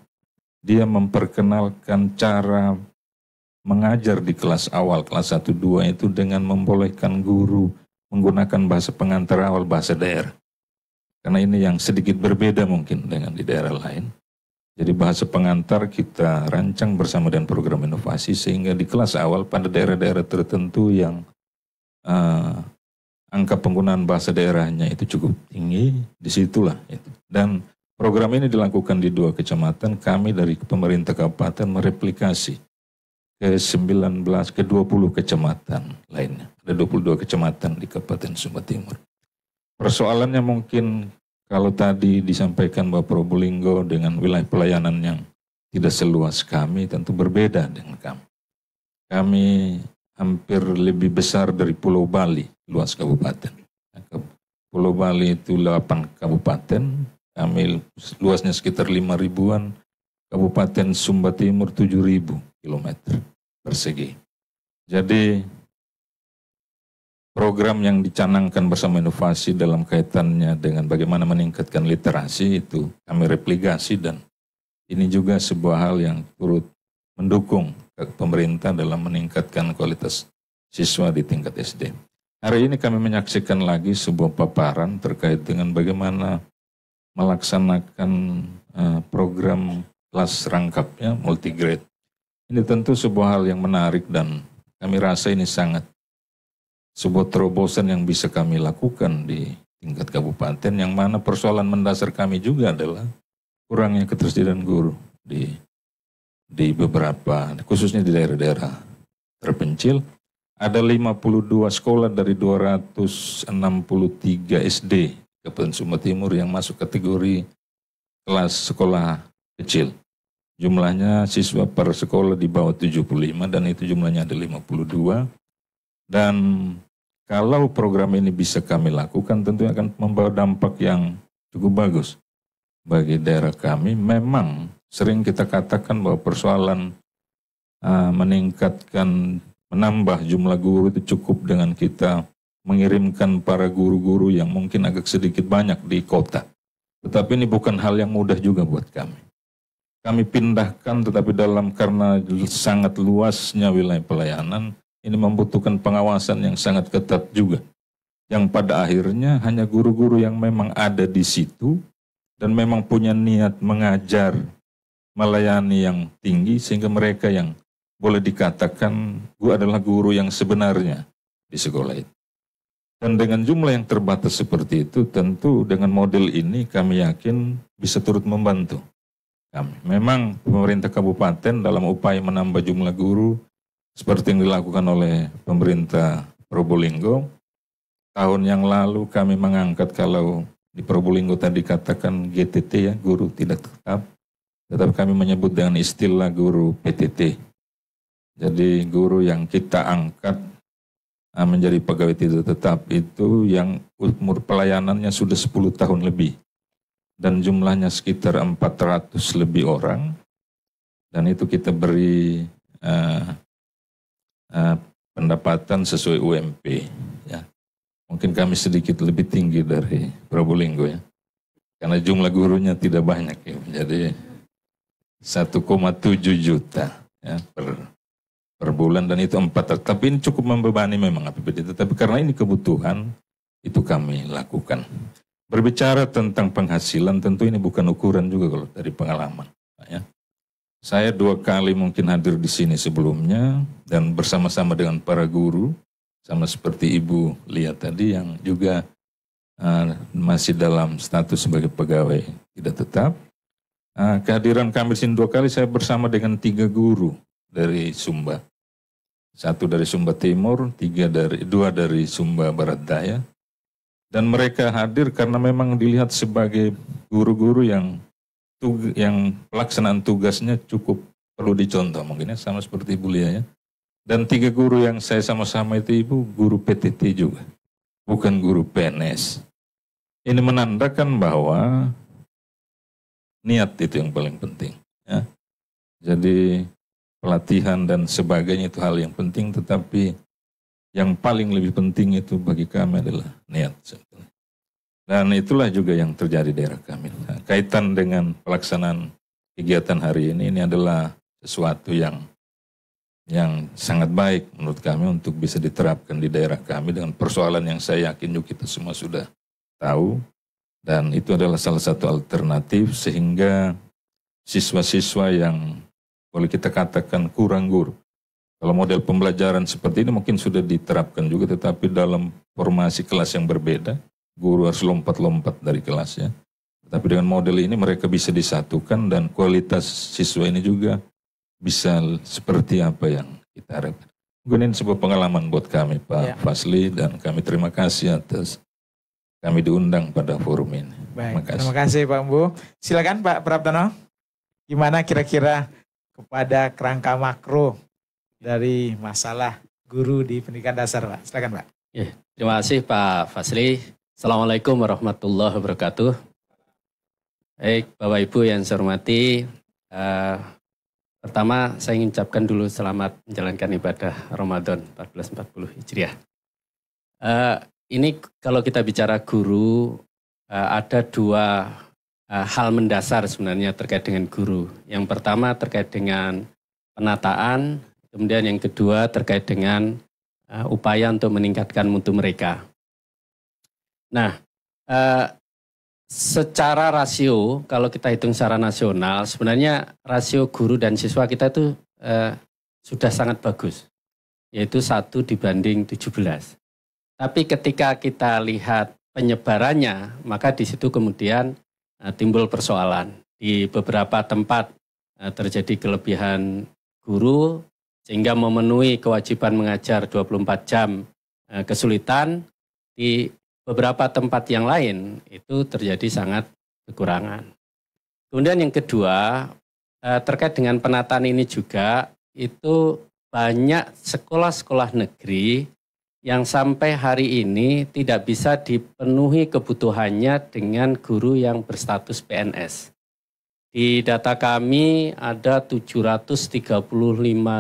dia memperkenalkan cara mengajar di kelas awal, kelas 1, 2 itu dengan membolehkan guru menggunakan bahasa pengantar awal bahasa daerah. Karena ini yang sedikit berbeda mungkin dengan di daerah lain. Jadi bahasa pengantar kita rancang bersama dengan program inovasi sehingga di kelas awal pada daerah-daerah tertentu yang uh, angka penggunaan bahasa daerahnya itu cukup tinggi, disitulah. Itu. Dan program ini dilakukan di dua kecamatan, kami dari pemerintah kabupaten mereplikasi ke-19, ke-20 kecamatan lainnya. Ada 22 kecamatan di Kabupaten Sumba Timur. Persoalannya mungkin kalau tadi disampaikan bahwa Probolinggo dengan wilayah pelayanan yang tidak seluas kami tentu berbeda dengan kami. Kami hampir lebih besar dari Pulau Bali luas kabupaten. Pulau Bali itu 8 kabupaten, kami luasnya sekitar 5 ribuan, Kabupaten Sumba Timur 7 ribu km persegi. Jadi program yang dicanangkan bersama inovasi dalam kaitannya dengan bagaimana meningkatkan literasi itu kami replikasi dan ini juga sebuah hal yang turut mendukung pemerintah dalam meningkatkan kualitas siswa di tingkat SD. Hari ini kami menyaksikan lagi sebuah paparan terkait dengan bagaimana melaksanakan eh, program kelas rangkapnya multigrade ini tentu sebuah hal yang menarik dan kami rasa ini sangat sebuah terobosan yang bisa kami lakukan di tingkat kabupaten yang mana persoalan mendasar kami juga adalah kurangnya ketersediaan guru di di beberapa khususnya di daerah-daerah terpencil ada 52 sekolah dari 263 SD Kabupaten Sumatera Timur yang masuk kategori kelas sekolah kecil. Jumlahnya siswa per sekolah di bawah 75 dan itu jumlahnya ada 52. Dan kalau program ini bisa kami lakukan tentu akan membawa dampak yang cukup bagus bagi daerah kami. Memang sering kita katakan bahwa persoalan uh, meningkatkan menambah jumlah guru itu cukup dengan kita mengirimkan para guru-guru yang mungkin agak sedikit banyak di kota. Tetapi ini bukan hal yang mudah juga buat kami kami pindahkan tetapi dalam karena sangat luasnya wilayah pelayanan ini membutuhkan pengawasan yang sangat ketat juga yang pada akhirnya hanya guru-guru yang memang ada di situ dan memang punya niat mengajar melayani yang tinggi sehingga mereka yang boleh dikatakan gua adalah guru yang sebenarnya di sekolah itu. Dan dengan jumlah yang terbatas seperti itu, tentu dengan model ini kami yakin bisa turut membantu kami. Memang pemerintah kabupaten dalam upaya menambah jumlah guru seperti yang dilakukan oleh pemerintah Probolinggo, tahun yang lalu kami mengangkat kalau di Probolinggo tadi katakan GTT ya, guru tidak tetap, tetapi kami menyebut dengan istilah guru PTT. Jadi guru yang kita angkat ah, menjadi pegawai tidak tetap itu yang umur pelayanannya sudah 10 tahun lebih dan jumlahnya sekitar 400 lebih orang dan itu kita beri uh, uh, pendapatan sesuai UMP ya mungkin kami sedikit lebih tinggi dari Probolinggo ya karena jumlah gurunya tidak banyak ya jadi 1,7 juta ya per per bulan dan itu empat tapi ini cukup membebani memang APBD tetapi karena ini kebutuhan itu kami lakukan Berbicara tentang penghasilan tentu ini bukan ukuran juga kalau dari pengalaman. Ya. Saya dua kali mungkin hadir di sini sebelumnya dan bersama-sama dengan para guru, sama seperti Ibu Lia tadi yang juga uh, masih dalam status sebagai pegawai tidak tetap. Uh, kehadiran kami di sini dua kali saya bersama dengan tiga guru dari Sumba. Satu dari Sumba Timur, tiga dari dua dari Sumba Barat Daya, dan mereka hadir karena memang dilihat sebagai guru-guru yang tug yang pelaksanaan tugasnya cukup perlu dicontoh mungkin ya sama seperti Bu Lia ya. Dan tiga guru yang saya sama-sama itu Ibu guru PTT juga. Bukan guru PNS. Ini menandakan bahwa niat itu yang paling penting ya. Jadi pelatihan dan sebagainya itu hal yang penting tetapi yang paling lebih penting itu bagi kami adalah niat. Dan itulah juga yang terjadi di daerah kami. Nah, kaitan dengan pelaksanaan kegiatan hari ini, ini adalah sesuatu yang yang sangat baik menurut kami untuk bisa diterapkan di daerah kami dengan persoalan yang saya yakin juga kita semua sudah tahu dan itu adalah salah satu alternatif sehingga siswa-siswa yang boleh kita katakan kurang guru kalau model pembelajaran seperti ini mungkin sudah diterapkan juga, tetapi dalam formasi kelas yang berbeda, guru harus lompat-lompat dari kelasnya. Tapi dengan model ini mereka bisa disatukan dan kualitas siswa ini juga bisa seperti apa yang kita harapkan. Mungkin ini sebuah pengalaman buat kami Pak ya. Fasli dan kami terima kasih atas kami diundang pada forum ini. Baik, terima kasih, terima kasih Pak Bu. Silakan Pak Praptono, gimana kira-kira kepada kerangka makro dari masalah guru di pendidikan dasar, Pak. Silakan, Pak. Ya, terima kasih Pak Fasri. Assalamualaikum warahmatullahi wabarakatuh. Baik, Bapak Ibu yang saya hormati, eh, pertama saya ingin ucapkan dulu selamat menjalankan ibadah Ramadan 1440 Hijriah. Eh, ini kalau kita bicara guru, eh, ada dua eh, hal mendasar sebenarnya terkait dengan guru. Yang pertama terkait dengan penataan Kemudian yang kedua terkait dengan uh, upaya untuk meningkatkan mutu mereka. Nah, uh, secara rasio kalau kita hitung secara nasional sebenarnya rasio guru dan siswa kita itu uh, sudah sangat bagus yaitu satu dibanding 17. Tapi ketika kita lihat penyebarannya, maka di situ kemudian uh, timbul persoalan. Di beberapa tempat uh, terjadi kelebihan guru, sehingga memenuhi kewajiban mengajar 24 jam eh, kesulitan di beberapa tempat yang lain itu terjadi sangat kekurangan. Kemudian yang kedua eh, terkait dengan penataan ini juga itu banyak sekolah-sekolah negeri yang sampai hari ini tidak bisa dipenuhi kebutuhannya dengan guru yang berstatus PNS. Di data kami ada 735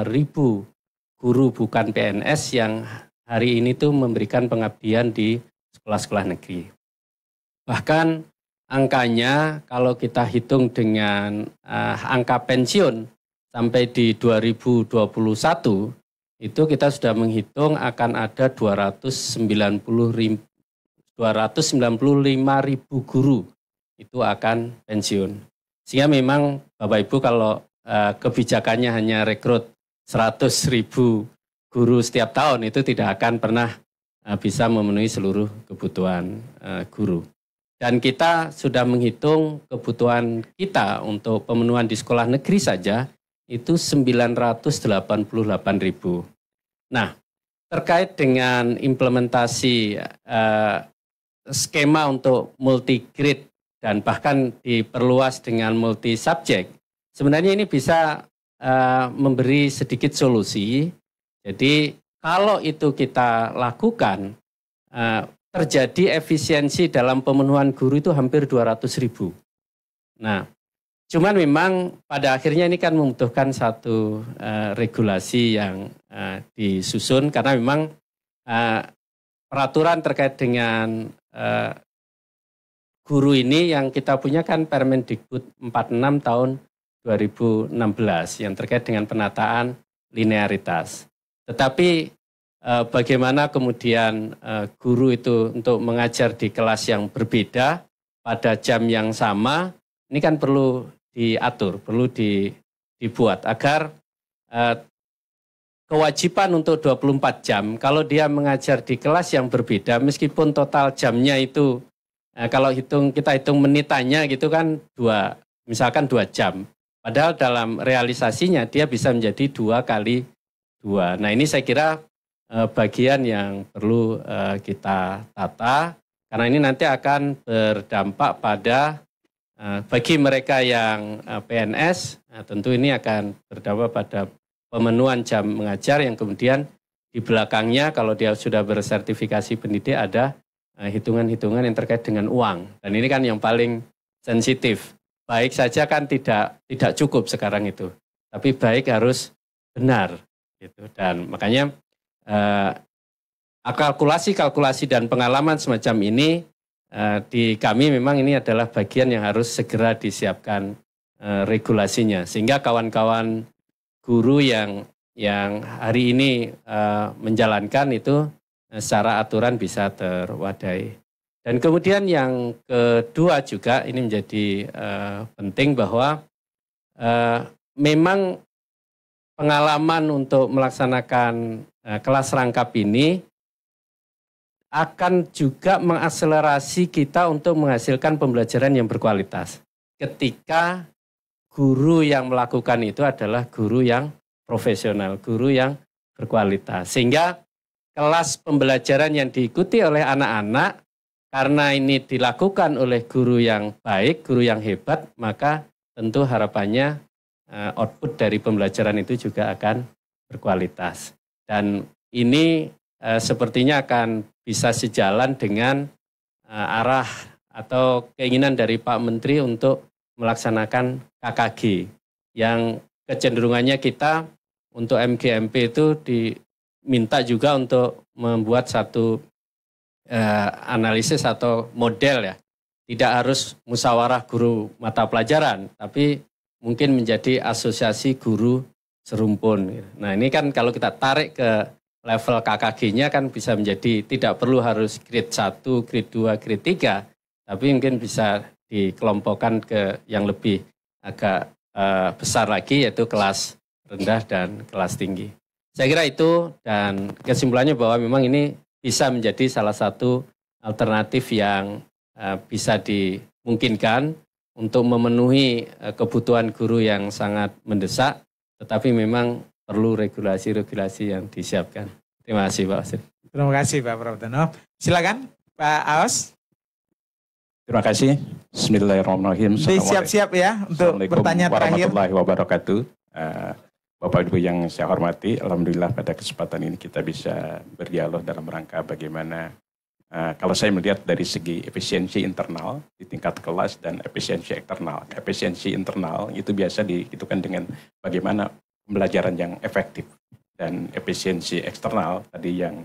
ribu guru bukan PNS yang hari ini tuh memberikan pengabdian di sekolah-sekolah negeri. Bahkan angkanya kalau kita hitung dengan uh, angka pensiun sampai di 2021 itu kita sudah menghitung akan ada 290 ribu, 295 ribu guru itu akan pensiun. Sehingga memang Bapak Ibu kalau uh, kebijakannya hanya rekrut 100 ribu guru setiap tahun itu tidak akan pernah uh, bisa memenuhi seluruh kebutuhan uh, guru. Dan kita sudah menghitung kebutuhan kita untuk pemenuhan di sekolah negeri saja itu 988 ribu. Nah, terkait dengan implementasi uh, skema untuk multi grade dan bahkan diperluas dengan multi subjek. Sebenarnya ini bisa uh, memberi sedikit solusi. Jadi kalau itu kita lakukan, uh, terjadi efisiensi dalam pemenuhan guru itu hampir 200 ribu. Nah, cuman memang pada akhirnya ini kan membutuhkan satu uh, regulasi yang uh, disusun karena memang uh, peraturan terkait dengan guru ini yang kita punya kan Permen Permendikbud 46 tahun 2016 yang terkait dengan penataan linearitas. Tetapi e, bagaimana kemudian e, guru itu untuk mengajar di kelas yang berbeda pada jam yang sama, ini kan perlu diatur, perlu dibuat agar e, kewajiban untuk 24 jam, kalau dia mengajar di kelas yang berbeda, meskipun total jamnya itu Nah, kalau hitung kita hitung menitanya gitu kan dua, misalkan dua jam. Padahal dalam realisasinya dia bisa menjadi dua kali dua. Nah ini saya kira eh, bagian yang perlu eh, kita tata karena ini nanti akan berdampak pada bagi mereka yang PNS. Nah, tentu ini akan berdampak pada pemenuhan jam mengajar yang kemudian di belakangnya kalau dia sudah bersertifikasi pendidik ada Eh, hitungan-hitungan yang terkait dengan uang. Dan ini kan yang paling sensitif. Baik saja kan tidak tidak cukup sekarang itu. Tapi baik harus benar gitu. Dan makanya eh, kalkulasi-kalkulasi dan pengalaman semacam ini eh, di kami memang ini adalah bagian yang harus segera disiapkan eh, regulasinya sehingga kawan-kawan guru yang yang hari ini eh, menjalankan itu Eh, secara aturan bisa terwadai. Dan kemudian yang kedua juga ini menjadi uh, penting bahwa uh, memang pengalaman untuk melaksanakan uh, kelas rangkap ini akan juga mengakselerasi kita untuk menghasilkan pembelajaran yang berkualitas. Ketika guru yang melakukan itu adalah guru yang profesional, guru yang berkualitas. Sehingga kelas pembelajaran yang diikuti oleh anak-anak karena ini dilakukan oleh guru yang baik, guru yang hebat, maka tentu harapannya eh, output dari pembelajaran itu juga akan berkualitas. Dan ini eh, sepertinya akan bisa sejalan dengan eh, arah atau keinginan dari Pak Menteri untuk melaksanakan KKG yang kecenderungannya kita untuk MGMP itu di minta juga untuk membuat satu eh, analisis atau model ya. Tidak harus musyawarah guru mata pelajaran, tapi mungkin menjadi asosiasi guru serumpun. Nah ini kan kalau kita tarik ke level KKG-nya kan bisa menjadi tidak perlu harus grade 1, grade 2, grade 3, tapi mungkin bisa dikelompokkan ke yang lebih agak uh, besar lagi yaitu kelas rendah dan kelas tinggi. Saya kira itu dan kesimpulannya bahwa memang ini bisa menjadi salah satu alternatif yang eh, bisa dimungkinkan untuk memenuhi eh, kebutuhan guru yang sangat mendesak, tetapi memang perlu regulasi-regulasi yang disiapkan. Terima kasih Pak Wasit. Terima kasih Pak Prabowo. Silakan Pak Aos. Terima kasih. Bismillahirrahmanirrahim. Siap-siap ya untuk bertanya terakhir. warahmatullahi wabarakatuh. Uh, Bapak Ibu yang saya hormati, Alhamdulillah pada kesempatan ini kita bisa berdialog dalam rangka bagaimana uh, kalau saya melihat dari segi efisiensi internal di tingkat kelas dan efisiensi eksternal. Efisiensi internal itu biasa dihitungkan dengan bagaimana pembelajaran yang efektif dan efisiensi eksternal tadi yang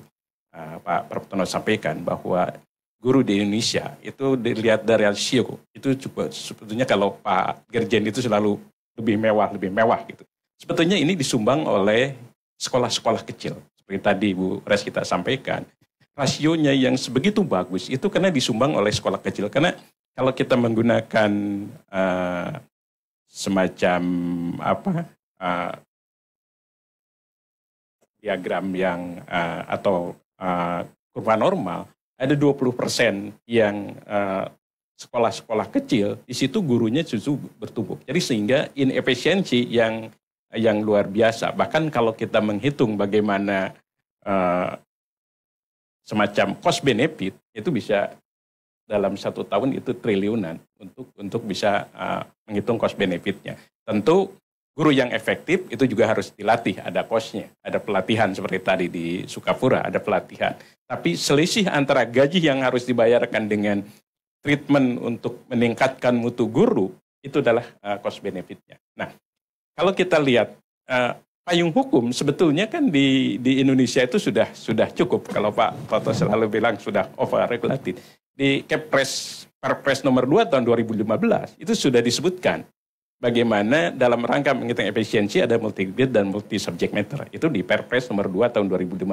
uh, Pak Perputono sampaikan bahwa guru di Indonesia itu dilihat dari rasio itu cukup sebetulnya kalau Pak Gerjen itu selalu lebih mewah lebih mewah gitu Sebetulnya ini disumbang oleh sekolah-sekolah kecil. Seperti tadi Bu Res kita sampaikan, rasionya yang sebegitu bagus itu karena disumbang oleh sekolah kecil. Karena kalau kita menggunakan uh, semacam apa uh, diagram yang uh, atau uh, kurva normal, ada 20% yang sekolah sekolah-sekolah kecil, di situ gurunya justru bertumpuk. Jadi sehingga inefisiensi yang yang luar biasa. Bahkan kalau kita menghitung bagaimana uh, semacam cost benefit itu bisa dalam satu tahun itu triliunan untuk untuk bisa uh, menghitung cost benefitnya. Tentu guru yang efektif itu juga harus dilatih, ada costnya ada pelatihan seperti tadi di Sukapura, ada pelatihan. Tapi selisih antara gaji yang harus dibayarkan dengan treatment untuk meningkatkan mutu guru itu adalah uh, cost benefitnya. Nah, kalau kita lihat uh, payung hukum sebetulnya kan di di Indonesia itu sudah sudah cukup kalau Pak Toto selalu bilang sudah over regulated. Di Kepres Perpres nomor 2 tahun 2015 itu sudah disebutkan bagaimana dalam rangka menghitung efisiensi ada multi grid dan multi subject matter. Itu di Perpres nomor 2 tahun 2015.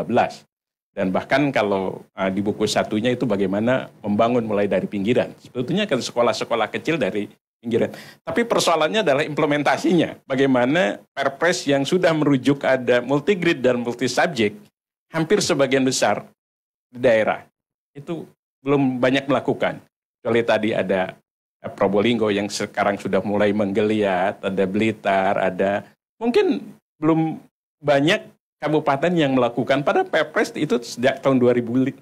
Dan bahkan kalau uh, di buku satunya itu bagaimana membangun mulai dari pinggiran. Sebetulnya kan sekolah-sekolah kecil dari pinggiran. Tapi persoalannya adalah implementasinya. Bagaimana perpres yang sudah merujuk ada multi grid dan multi subjek hampir sebagian besar di daerah itu belum banyak melakukan. Kecuali tadi ada Probolinggo yang sekarang sudah mulai menggeliat, ada Blitar, ada mungkin belum banyak kabupaten yang melakukan pada Perpres itu sejak tahun 2015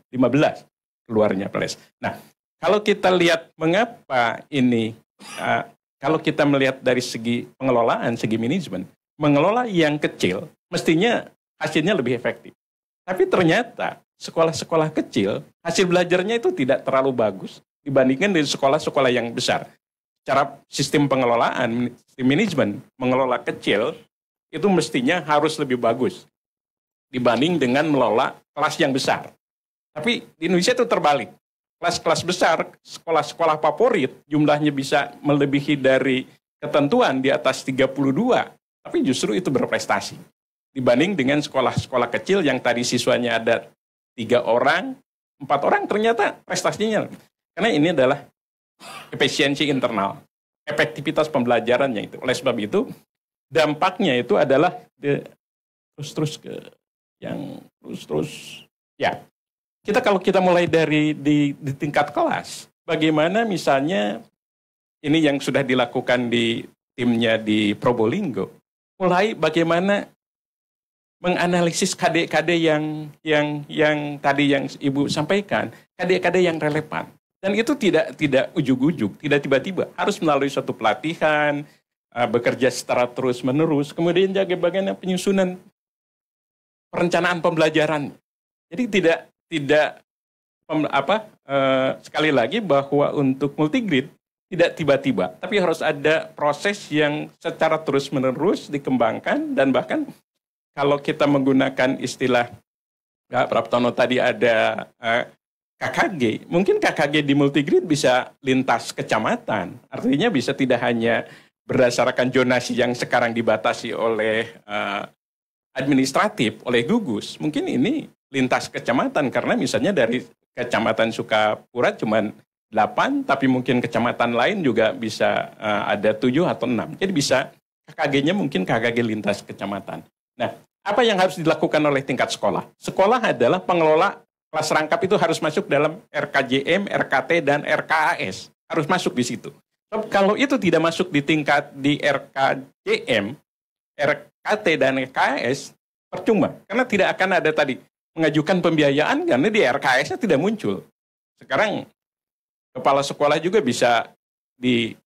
keluarnya Perpres. Nah, kalau kita lihat mengapa ini uh, kalau kita melihat dari segi pengelolaan, segi manajemen, mengelola yang kecil mestinya hasilnya lebih efektif. Tapi ternyata sekolah-sekolah kecil hasil belajarnya itu tidak terlalu bagus dibandingkan dari sekolah-sekolah yang besar. Cara sistem pengelolaan, sistem manajemen mengelola kecil itu mestinya harus lebih bagus dibanding dengan mengelola kelas yang besar. Tapi di Indonesia itu terbalik kelas-kelas besar, sekolah-sekolah favorit, jumlahnya bisa melebihi dari ketentuan di atas 32, tapi justru itu berprestasi. Dibanding dengan sekolah-sekolah kecil yang tadi siswanya ada tiga orang, empat orang, ternyata prestasinya. Karena ini adalah efisiensi internal, efektivitas pembelajarannya itu. Oleh sebab itu, dampaknya itu adalah eh, terus-terus ke yang terus-terus, ya, kita kalau kita mulai dari di, di tingkat kelas, bagaimana misalnya ini yang sudah dilakukan di timnya di Probolinggo, mulai bagaimana menganalisis KD-KD yang yang yang tadi yang Ibu sampaikan, KD-KD yang relevan. Dan itu tidak tidak ujuk-ujuk, tidak tiba-tiba, harus melalui suatu pelatihan, eh, bekerja secara terus-menerus, kemudian jaga bagaimana penyusunan perencanaan pembelajaran. Jadi tidak tidak apa eh, sekali lagi bahwa untuk multigrid tidak tiba-tiba, tapi harus ada proses yang secara terus-menerus dikembangkan dan bahkan kalau kita menggunakan istilah ya, Praptono tadi ada eh, KKG, mungkin KKG di multigrid bisa lintas kecamatan, artinya bisa tidak hanya berdasarkan jonasi yang sekarang dibatasi oleh eh, administratif oleh gugus, mungkin ini lintas kecamatan karena misalnya dari kecamatan Sukapura cuma 8 tapi mungkin kecamatan lain juga bisa uh, ada 7 atau 6. Jadi bisa KKG-nya mungkin KKG lintas kecamatan. Nah, apa yang harus dilakukan oleh tingkat sekolah? Sekolah adalah pengelola kelas rangkap itu harus masuk dalam RKJM, RKT dan RKAS. Harus masuk di situ. So, kalau itu tidak masuk di tingkat di RKJM, RKT dan RKAS percuma karena tidak akan ada tadi mengajukan pembiayaan karena di RKS-nya tidak muncul. Sekarang kepala sekolah juga bisa di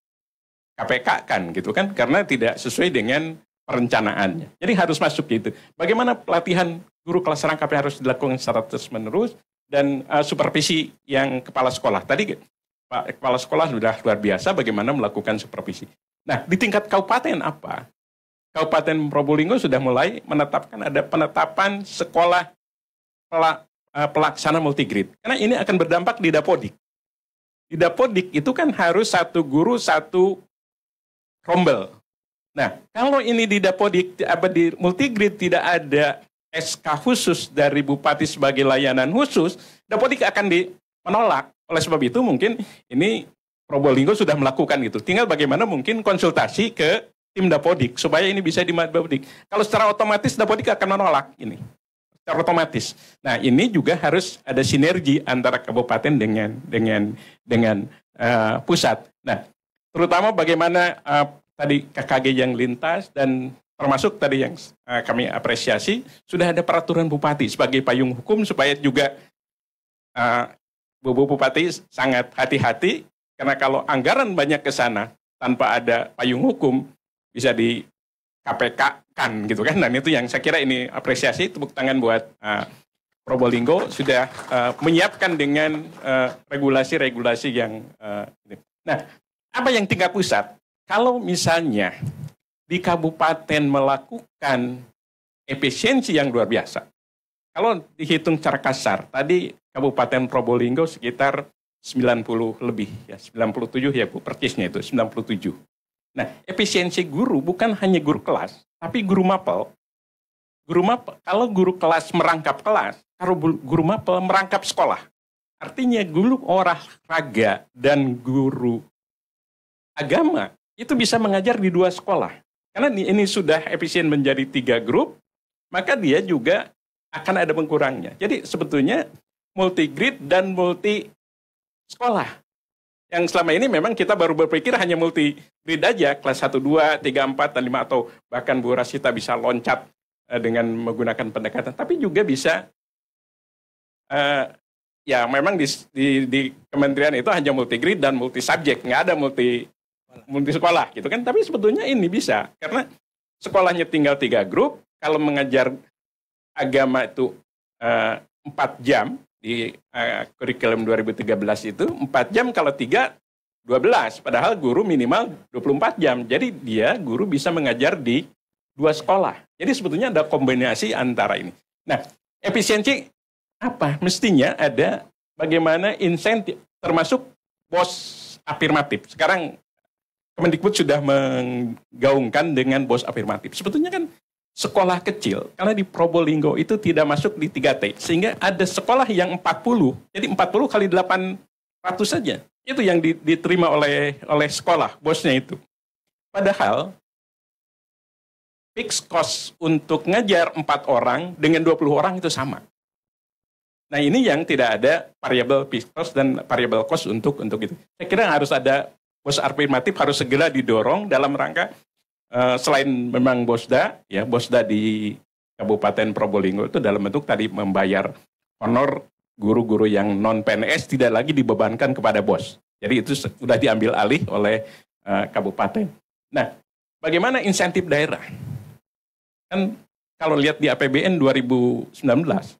KPK kan gitu kan karena tidak sesuai dengan perencanaannya. Jadi harus masuk gitu. Bagaimana pelatihan guru kelas rangkap harus dilakukan secara terus-menerus dan uh, supervisi yang kepala sekolah. Tadi Pak kepala sekolah sudah luar biasa bagaimana melakukan supervisi. Nah, di tingkat kabupaten apa? Kabupaten Probolinggo sudah mulai menetapkan ada penetapan sekolah Eh, pelaksana multigrid. Karena ini akan berdampak di dapodik. Di dapodik itu kan harus satu guru satu rombel. Nah, kalau ini di dapodik apa di multigrid tidak ada SK khusus dari bupati sebagai layanan khusus, dapodik akan di menolak. Oleh sebab itu mungkin ini Probolinggo sudah melakukan gitu. Tinggal bagaimana mungkin konsultasi ke tim Dapodik supaya ini bisa di Dapodik. Kalau secara otomatis Dapodik akan menolak ini secara otomatis. Nah, ini juga harus ada sinergi antara kabupaten dengan dengan dengan uh, pusat. Nah, terutama bagaimana uh, tadi KKG yang lintas dan termasuk tadi yang uh, kami apresiasi sudah ada peraturan bupati sebagai payung hukum supaya juga uh, Bu Bupati sangat hati-hati karena kalau anggaran banyak ke sana tanpa ada payung hukum bisa di KPK kan gitu kan dan itu yang saya kira ini apresiasi tepuk tangan buat uh, Probolinggo sudah uh, menyiapkan dengan eh, regulasi-regulasi uh, yang uh, nah apa yang tingkat pusat kalau misalnya di kabupaten melakukan efisiensi yang luar biasa kalau dihitung secara kasar tadi kabupaten Probolinggo sekitar 90 lebih ya 97 ya Bu persisnya itu 97 Nah, efisiensi guru bukan hanya guru kelas, tapi guru mapel. Guru mapel, kalau guru kelas merangkap kelas, kalau guru mapel merangkap sekolah. Artinya guru olahraga dan guru agama itu bisa mengajar di dua sekolah. Karena ini sudah efisien menjadi tiga grup, maka dia juga akan ada pengkurangnya. Jadi sebetulnya multi grid dan multi sekolah yang selama ini memang kita baru berpikir hanya multi grid aja kelas 1 2 3 4 dan 5 atau bahkan Bu Rasita bisa loncat eh, dengan menggunakan pendekatan tapi juga bisa uh, ya memang di, di, di kementerian itu hanya multi grid dan multi subjek nggak ada multi multi sekolah gitu kan tapi sebetulnya ini bisa karena sekolahnya tinggal tiga grup kalau mengajar agama itu eh, empat uh, jam di uh, kurikulum 2013 itu 4 jam kalau 3 12 padahal guru minimal 24 jam. Jadi dia guru bisa mengajar di dua sekolah. Jadi sebetulnya ada kombinasi antara ini. Nah, efisiensi apa? Mestinya ada bagaimana insentif termasuk bos afirmatif. Sekarang Kemendikbud sudah menggaungkan dengan bos afirmatif. Sebetulnya kan sekolah kecil karena di Probolinggo itu tidak masuk di 3T sehingga ada sekolah yang 40 jadi 40 kali 800 saja itu yang diterima oleh oleh sekolah bosnya itu padahal fixed cost untuk ngajar 4 orang dengan 20 orang itu sama nah ini yang tidak ada variable fixed cost dan variable cost untuk untuk itu saya kira harus ada bos afirmatif harus segera didorong dalam rangka Eh, selain memang Bosda, ya Bosda di Kabupaten Probolinggo itu dalam bentuk tadi membayar honor guru-guru yang non PNS tidak lagi dibebankan kepada bos. Jadi itu sudah diambil alih oleh uh, kabupaten. Nah, bagaimana insentif daerah? Kan kalau lihat di APBN 2019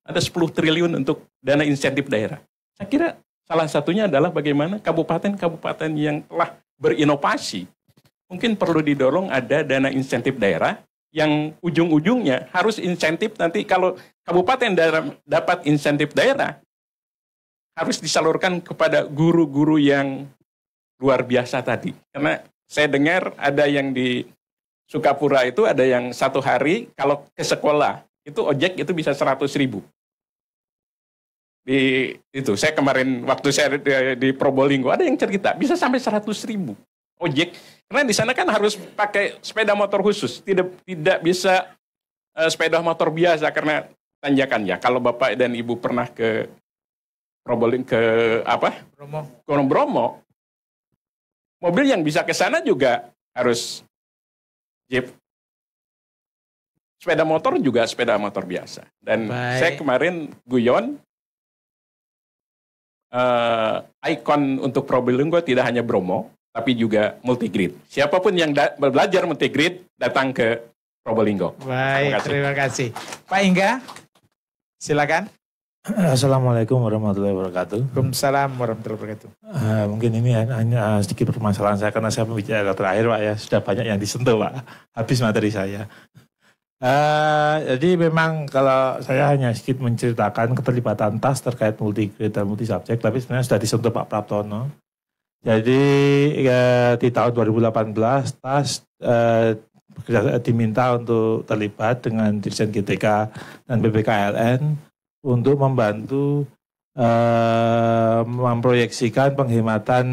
ada 10 triliun untuk dana insentif daerah. Saya kira salah satunya adalah bagaimana kabupaten-kabupaten yang telah berinovasi mungkin perlu didorong ada dana insentif daerah yang ujung-ujungnya harus insentif nanti kalau kabupaten daerah dapat insentif daerah harus disalurkan kepada guru-guru yang luar biasa tadi. Karena saya dengar ada yang di Sukapura itu ada yang satu hari kalau ke sekolah itu ojek itu bisa 100 ribu. Di itu saya kemarin waktu saya di, di Probolinggo ada yang cerita bisa sampai 100 ribu ojek karena di sana kan harus pakai sepeda motor khusus, tidak tidak bisa uh, sepeda motor biasa karena tanjakan ya. Kalau Bapak dan Ibu pernah ke Probolinggo ke apa? Bromo. Gunung Bromo. Mobil yang bisa ke sana juga harus jeep. Sepeda motor juga sepeda motor biasa. Dan Bye. saya kemarin guyon uh, ikon untuk Probolinggo tidak hanya Bromo, tapi juga multigrid. Siapapun yang belajar multigrid datang ke Probolinggo. Baik, terima kasih. Terima kasih. Pak Ingga, silakan. Assalamualaikum warahmatullahi wabarakatuh. Waalaikumsalam warahmatullahi wabarakatuh. Uh, mungkin ini hanya sedikit permasalahan saya karena saya pembicara terakhir Pak ya sudah banyak yang disentuh Pak. Habis materi saya. Uh, jadi memang kalau saya hanya sedikit menceritakan keterlibatan TAS terkait multi dan multi subjek, tapi sebenarnya sudah disentuh Pak Praptono. Jadi ya, di tahun 2018 TAS eh, eh, diminta untuk terlibat dengan Dirjen GTK dan BPKLN untuk membantu eh, memproyeksikan penghematan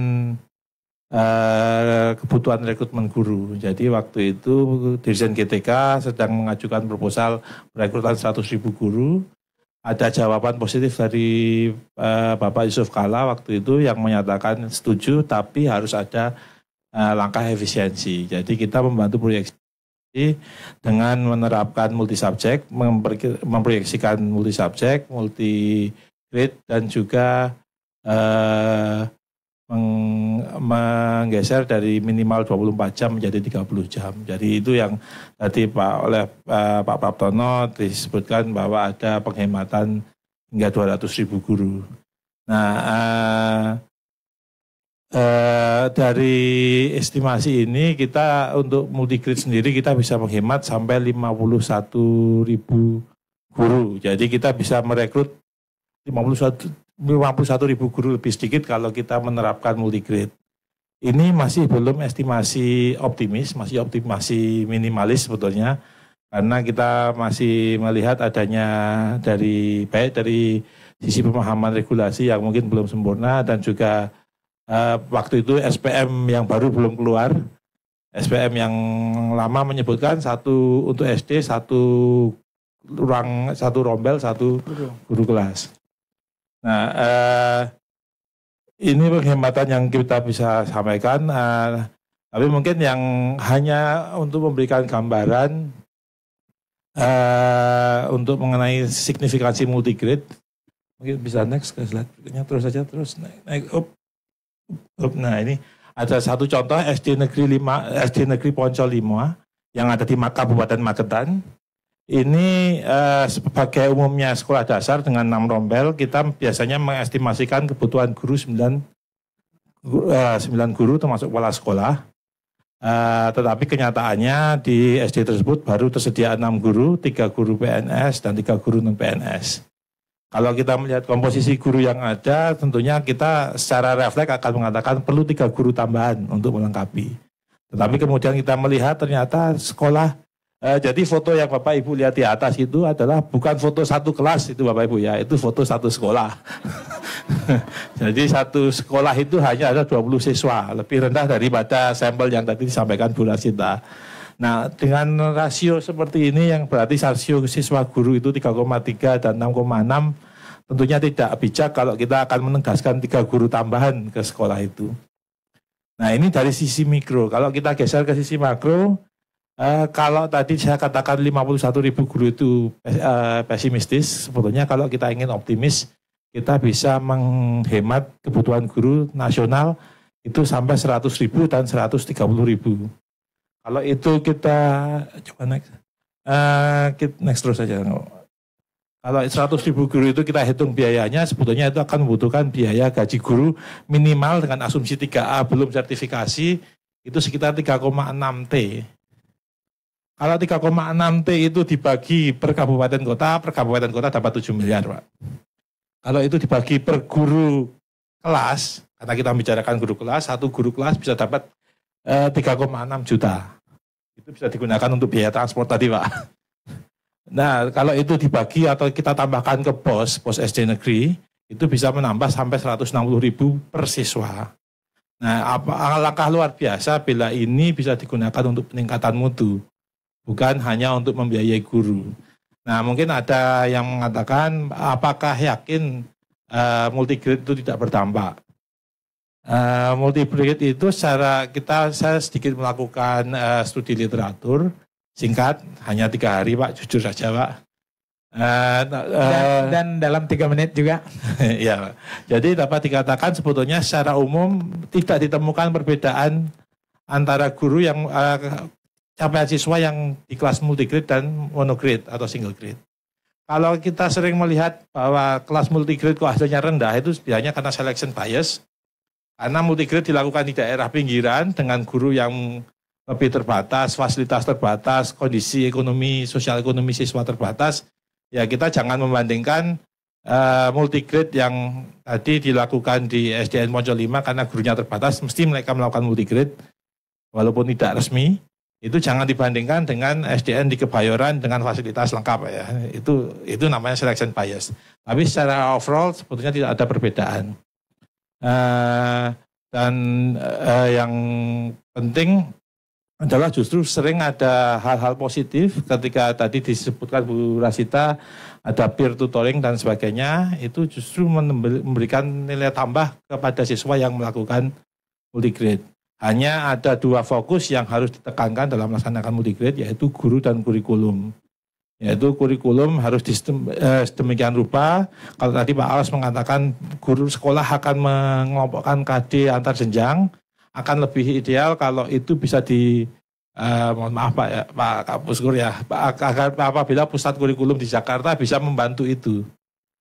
eh, kebutuhan rekrutmen guru. Jadi waktu itu Dirjen GTK sedang mengajukan proposal perekrutan 100 ribu guru ada jawaban positif dari uh, Bapak Yusuf Kala waktu itu yang menyatakan setuju tapi harus ada uh, langkah efisiensi. Jadi kita membantu proyeksi dengan menerapkan multi subjek, memproyeksikan multi subjek, multi grade dan juga uh, meng, menggeser dari minimal 24 jam menjadi 30 jam. Jadi itu yang tadi Pak oleh uh, Pak Praptono disebutkan bahwa ada penghematan hingga 200 ribu guru. Nah, uh, uh, dari estimasi ini kita untuk multigrid sendiri kita bisa menghemat sampai 51 ribu guru. Jadi kita bisa merekrut 51 51 ribu guru lebih sedikit kalau kita menerapkan multi grade. Ini masih belum estimasi optimis, masih optimasi minimalis sebetulnya, karena kita masih melihat adanya dari baik dari sisi pemahaman regulasi yang mungkin belum sempurna dan juga uh, waktu itu SPM yang baru belum keluar. SPM yang lama menyebutkan satu untuk SD, satu ruang, satu rombel, satu guru kelas. Nah, eh, ini penghematan yang kita bisa sampaikan, eh, tapi mungkin yang hanya untuk memberikan gambaran eh, untuk mengenai signifikansi multigrid. Mungkin bisa next ke slide berikutnya, terus saja terus naik, naik up, up. Nah ini ada satu contoh SD Negeri 5, SD Negeri Poncol 5 yang ada di Kabupaten Magetan. Ini uh, sebagai umumnya sekolah dasar dengan 6 rombel, kita biasanya mengestimasikan kebutuhan guru 9, uh, 9 guru termasuk kepala sekolah. Uh, tetapi kenyataannya di SD tersebut baru tersedia 6 guru, 3 guru PNS dan 3 guru non-PNS. Kalau kita melihat komposisi guru yang ada, tentunya kita secara refleks akan mengatakan perlu 3 guru tambahan untuk melengkapi. Tetapi kemudian kita melihat ternyata sekolah Uh, jadi foto yang Bapak Ibu lihat di atas itu adalah bukan foto satu kelas itu Bapak Ibu ya, itu foto satu sekolah. jadi satu sekolah itu hanya ada 20 siswa, lebih rendah daripada sampel yang tadi disampaikan Bu Rasinta. Nah, dengan rasio seperti ini yang berarti rasio siswa guru itu 3,3 dan 6,6 tentunya tidak bijak kalau kita akan menegaskan tiga guru tambahan ke sekolah itu. Nah, ini dari sisi mikro. Kalau kita geser ke sisi makro, Uh, kalau tadi saya katakan 51 ribu guru itu uh, pesimistis, sebetulnya kalau kita ingin optimis, kita bisa menghemat kebutuhan guru nasional itu sampai 100 ribu dan 130 ribu. Kalau itu kita coba next, uh, next terus saja. Kalau 100 ribu guru itu kita hitung biayanya, sebetulnya itu akan membutuhkan biaya gaji guru minimal dengan asumsi 3A belum sertifikasi itu sekitar 3,6 T kalau 3,6 T itu dibagi per kabupaten kota, per kabupaten kota dapat 7 miliar, Pak. Kalau itu dibagi per guru kelas, karena kita membicarakan guru kelas, satu guru kelas bisa dapat eh, 3,6 juta. Itu bisa digunakan untuk biaya transport tadi, Pak. Nah, kalau itu dibagi atau kita tambahkan ke pos, pos SD negeri, itu bisa menambah sampai 160 ribu per siswa. Nah, apa, langkah luar biasa bila ini bisa digunakan untuk peningkatan mutu bukan hanya untuk membiayai guru. Nah, mungkin ada yang mengatakan apakah yakin uh, eh, multigrade itu tidak berdampak? Uh, eh, multigrade itu secara kita saya sedikit melakukan uh, studi literatur singkat hanya tiga hari pak jujur saja pak uh, uh, dan, dan dalam tiga menit juga ya jadi dapat dikatakan sebetulnya secara umum tidak ditemukan perbedaan antara guru yang uh, capaian siswa yang di kelas multigrade dan monograde atau single grade. Kalau kita sering melihat bahwa kelas multigrade kok hasilnya rendah itu biasanya karena selection bias. Karena multigrade dilakukan di daerah pinggiran dengan guru yang lebih terbatas, fasilitas terbatas, kondisi ekonomi, sosial ekonomi siswa terbatas. Ya kita jangan membandingkan uh, multigrade yang tadi dilakukan di SDN Mojolima 5 karena gurunya terbatas, mesti mereka melakukan multigrade walaupun tidak resmi itu jangan dibandingkan dengan SDN di Kebayoran dengan fasilitas lengkap ya. Itu itu namanya selection bias. Tapi secara overall sebetulnya tidak ada perbedaan. Uh, dan uh, yang penting adalah justru sering ada hal-hal positif ketika tadi disebutkan Bu Rasita ada peer tutoring dan sebagainya itu justru memberikan nilai tambah kepada siswa yang melakukan multigrade. Hanya ada dua fokus yang harus ditekankan dalam melaksanakan multigrade yaitu guru dan kurikulum. Yaitu kurikulum harus eh, demikian rupa. Kalau tadi Pak Alas mengatakan guru sekolah akan mengelompokkan KD antar jenjang, akan lebih ideal kalau itu bisa di eh, mohon maaf Pak ya, Pak Kapus Kur ya, agar apabila pusat kurikulum di Jakarta bisa membantu itu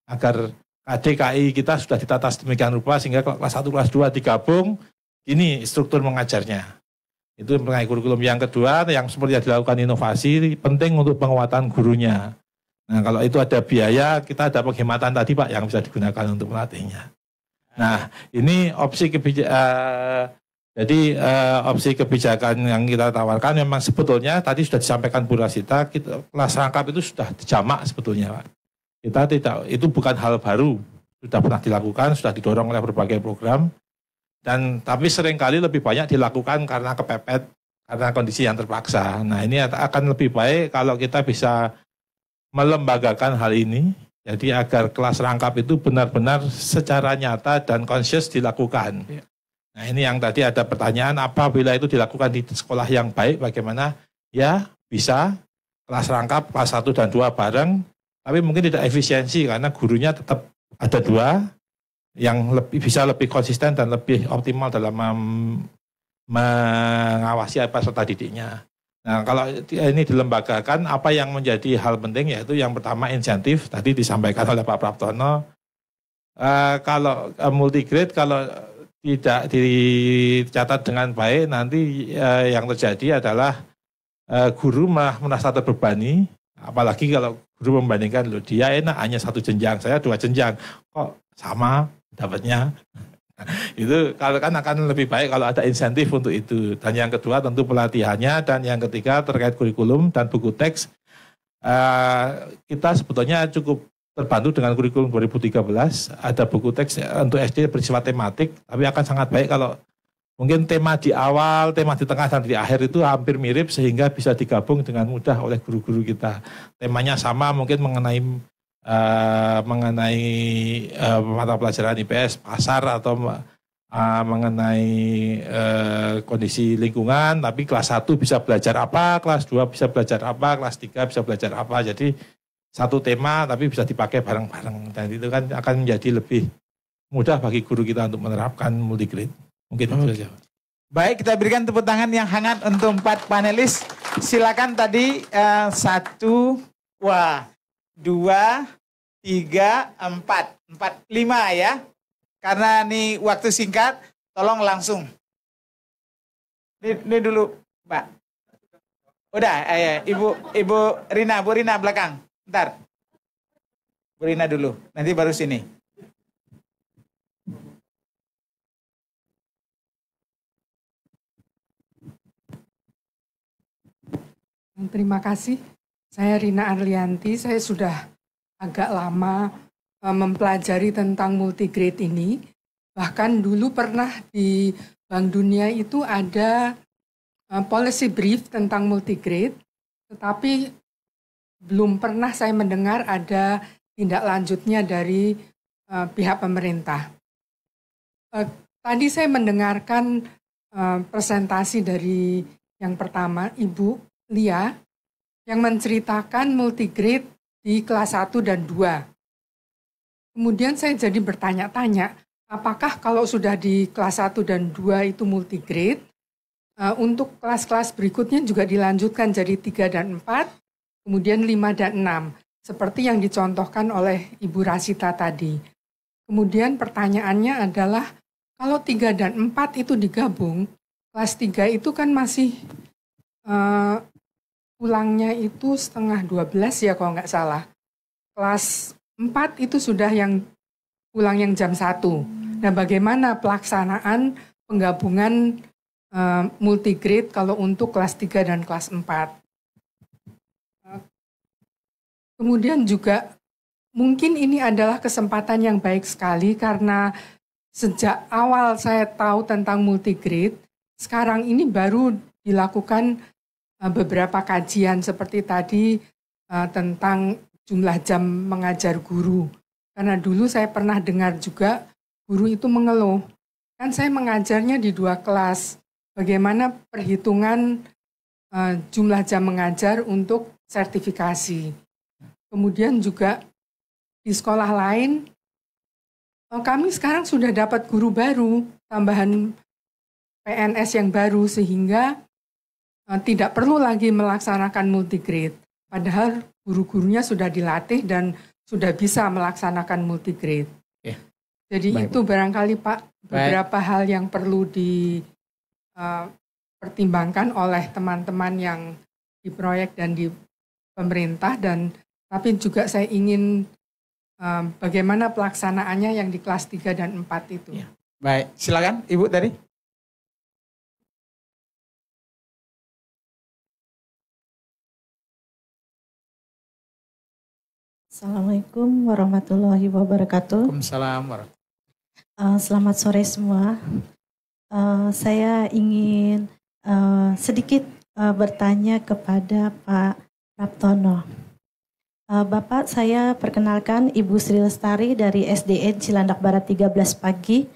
agar KDKI kita sudah ditata sedemikian rupa sehingga kelas 1, kelas 2 digabung ini struktur mengajarnya. Itu mengenai kurikulum yang kedua, yang seperti yang dilakukan inovasi, penting untuk penguatan gurunya. Nah, kalau itu ada biaya, kita ada penghematan tadi Pak yang bisa digunakan untuk melatihnya. Nah, ini opsi kebijakan, uh, jadi uh, opsi kebijakan yang kita tawarkan memang sebetulnya tadi sudah disampaikan Bu Rasita, kita, kelas rangkap itu sudah dijamak sebetulnya Pak. Kita tidak, itu bukan hal baru, sudah pernah dilakukan, sudah didorong oleh berbagai program, dan tapi seringkali lebih banyak dilakukan karena kepepet, karena kondisi yang terpaksa. Nah ini akan lebih baik kalau kita bisa melembagakan hal ini, jadi agar kelas rangkap itu benar-benar secara nyata dan conscious dilakukan. Ya. Nah ini yang tadi ada pertanyaan, apabila itu dilakukan di sekolah yang baik bagaimana? Ya bisa, kelas rangkap kelas 1 dan 2 bareng, tapi mungkin tidak efisiensi karena gurunya tetap ada dua, yang lebih bisa lebih konsisten dan lebih optimal dalam mengawasi apa serta didiknya. Nah, kalau ini dilembagakan, apa yang menjadi hal penting yaitu yang pertama insentif tadi disampaikan oleh Pak Praptono. Uh, kalau uh, multigrade kalau tidak dicatat dengan baik nanti uh, yang terjadi adalah uh, guru malah merasa terbebani apalagi kalau guru membandingkan loh dia enak hanya satu jenjang saya dua jenjang kok sama dapatnya. itu kalau kan akan lebih baik kalau ada insentif untuk itu. Dan yang kedua tentu pelatihannya dan yang ketiga terkait kurikulum dan buku teks. Uh, kita sebetulnya cukup terbantu dengan kurikulum 2013 ada buku teks untuk SD bersifat tematik tapi akan sangat baik kalau mungkin tema di awal, tema di tengah dan di akhir itu hampir mirip sehingga bisa digabung dengan mudah oleh guru-guru kita. Temanya sama mungkin mengenai uh, mengenai uh, mata pelajaran IPS pasar atau uh, mengenai uh, kondisi lingkungan tapi kelas 1 bisa belajar apa, kelas 2 bisa belajar apa, kelas 3 bisa belajar apa. Jadi satu tema tapi bisa dipakai bareng-bareng dan itu kan akan menjadi lebih mudah bagi guru kita untuk menerapkan grade Mungkin okay. itu saja. Baik, kita berikan tepuk tangan yang hangat untuk empat panelis. Silakan tadi uh, satu, wah dua, tiga, empat, empat, lima ya. Karena ini waktu singkat, tolong langsung. Ini, ini dulu, Mbak. Udah, ayo, eh, eh, Ibu, Ibu Rina, Bu Rina belakang. Ntar. Bu Rina dulu, nanti baru sini. Terima kasih. Saya Rina Arlianti, saya sudah agak lama eh, mempelajari tentang multigrade ini. Bahkan dulu pernah di Bank Dunia itu ada eh, policy brief tentang multigrade, tetapi belum pernah saya mendengar ada tindak lanjutnya dari eh, pihak pemerintah. tadi saya mendengarkan presentasi dari yang pertama Ibu Lia yang menceritakan multigrade di kelas 1 dan 2. Kemudian saya jadi bertanya-tanya, apakah kalau sudah di kelas 1 dan 2 itu multigrade, uh, untuk kelas-kelas berikutnya juga dilanjutkan jadi 3 dan 4, kemudian 5 dan 6, seperti yang dicontohkan oleh Ibu Rasita tadi. Kemudian pertanyaannya adalah, kalau 3 dan 4 itu digabung, kelas 3 itu kan masih uh, pulangnya itu setengah 12 ya kalau nggak salah. Kelas 4 itu sudah yang pulang yang jam 1. Nah bagaimana pelaksanaan penggabungan uh, multigrade kalau untuk kelas 3 dan kelas 4? kemudian juga mungkin ini adalah kesempatan yang baik sekali karena sejak awal saya tahu tentang multigrade, sekarang ini baru dilakukan Eh, beberapa kajian seperti tadi eh, tentang jumlah jam mengajar guru. Karena dulu saya pernah dengar juga guru itu mengeluh. Kan saya mengajarnya di dua kelas. Bagaimana perhitungan eh, jumlah jam mengajar untuk sertifikasi. Kemudian juga di sekolah lain, oh, kami sekarang sudah dapat guru baru, tambahan PNS yang baru, sehingga Eh, tidak perlu lagi melaksanakan multigrade. Padahal guru-gurunya sudah dilatih dan sudah bisa melaksanakan multigrade. Ya. Jadi Baik. itu barangkali Pak beberapa Baik. hal yang perlu dipertimbangkan eh, oleh teman-teman yang di proyek dan di pemerintah dan tapi juga saya ingin um, bagaimana pelaksanaannya yang di kelas 3 dan 4 itu. Ya. Baik, silakan Ibu tadi. Assalamualaikum warahmatullahi wabarakatuh. Waalaikumsalam. Uh, selamat sore semua. Uh, saya ingin uh, sedikit uh, bertanya kepada Pak Raptono. Uh, Bapak, saya perkenalkan Ibu Sri Lestari dari SDN Cilandak Barat 13 pagi.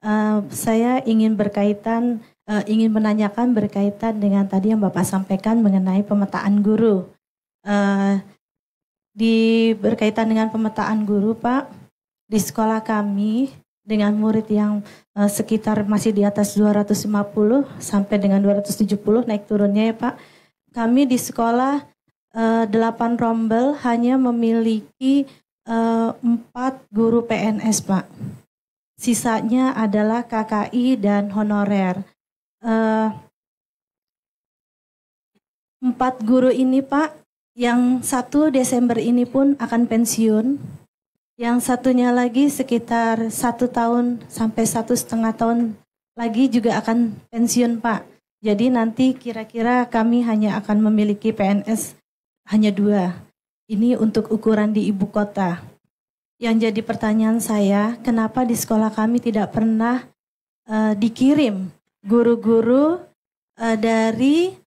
Uh, saya ingin berkaitan, uh, ingin menanyakan berkaitan dengan tadi yang Bapak sampaikan mengenai pemetaan guru. Uh, di berkaitan dengan pemetaan guru Pak di sekolah kami dengan murid yang uh, sekitar masih di atas 250 sampai dengan 270 naik turunnya ya Pak. Kami di sekolah uh, eh, 8 rombel hanya memiliki uh, eh, 4 guru PNS Pak. Sisanya adalah KKI dan honorer. Uh, empat guru ini Pak yang satu Desember ini pun akan pensiun. Yang satunya lagi sekitar satu tahun sampai satu setengah tahun lagi juga akan pensiun Pak. Jadi nanti kira-kira kami hanya akan memiliki PNS hanya dua. Ini untuk ukuran di ibu kota. Yang jadi pertanyaan saya, kenapa di sekolah kami tidak pernah uh, dikirim guru-guru uh, dari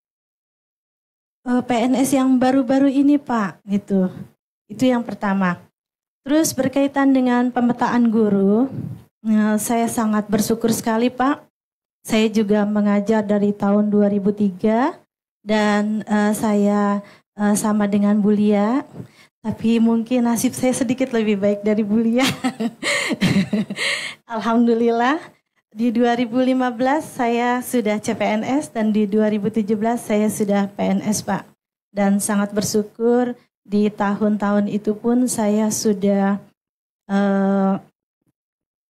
Eh, PNS yang baru-baru ini Pak gitu. Itu yang pertama. Terus berkaitan dengan pemetaan guru, eh, saya sangat bersyukur sekali Pak. Saya juga mengajar dari tahun 2003 dan eh, saya sama dengan Bulia. Tapi mungkin nasib saya sedikit lebih baik dari Bulia. Alhamdulillah. Di 2015 saya sudah CPNS dan di 2017 saya sudah PNS Pak. Dan sangat bersyukur di tahun-tahun itu pun saya sudah uh,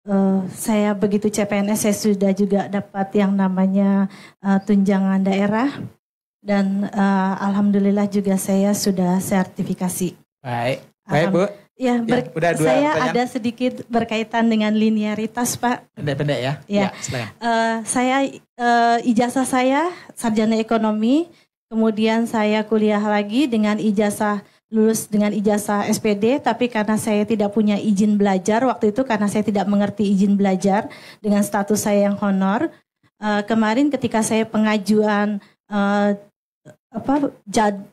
uh, saya begitu CPNS saya sudah juga dapat yang namanya uh, tunjangan daerah dan uh, alhamdulillah juga saya sudah sertifikasi. Baik, baik Bu. Ya, ya udah dua saya pertanyaan. ada sedikit berkaitan dengan linearitas, Pak. Pendek-pendek ya. Ya, ya uh, saya uh, ijazah saya sarjana ekonomi, kemudian saya kuliah lagi dengan ijazah lulus dengan ijazah SPD, tapi karena saya tidak punya izin belajar waktu itu karena saya tidak mengerti izin belajar dengan status saya yang honor. Uh, kemarin ketika saya pengajuan uh, apa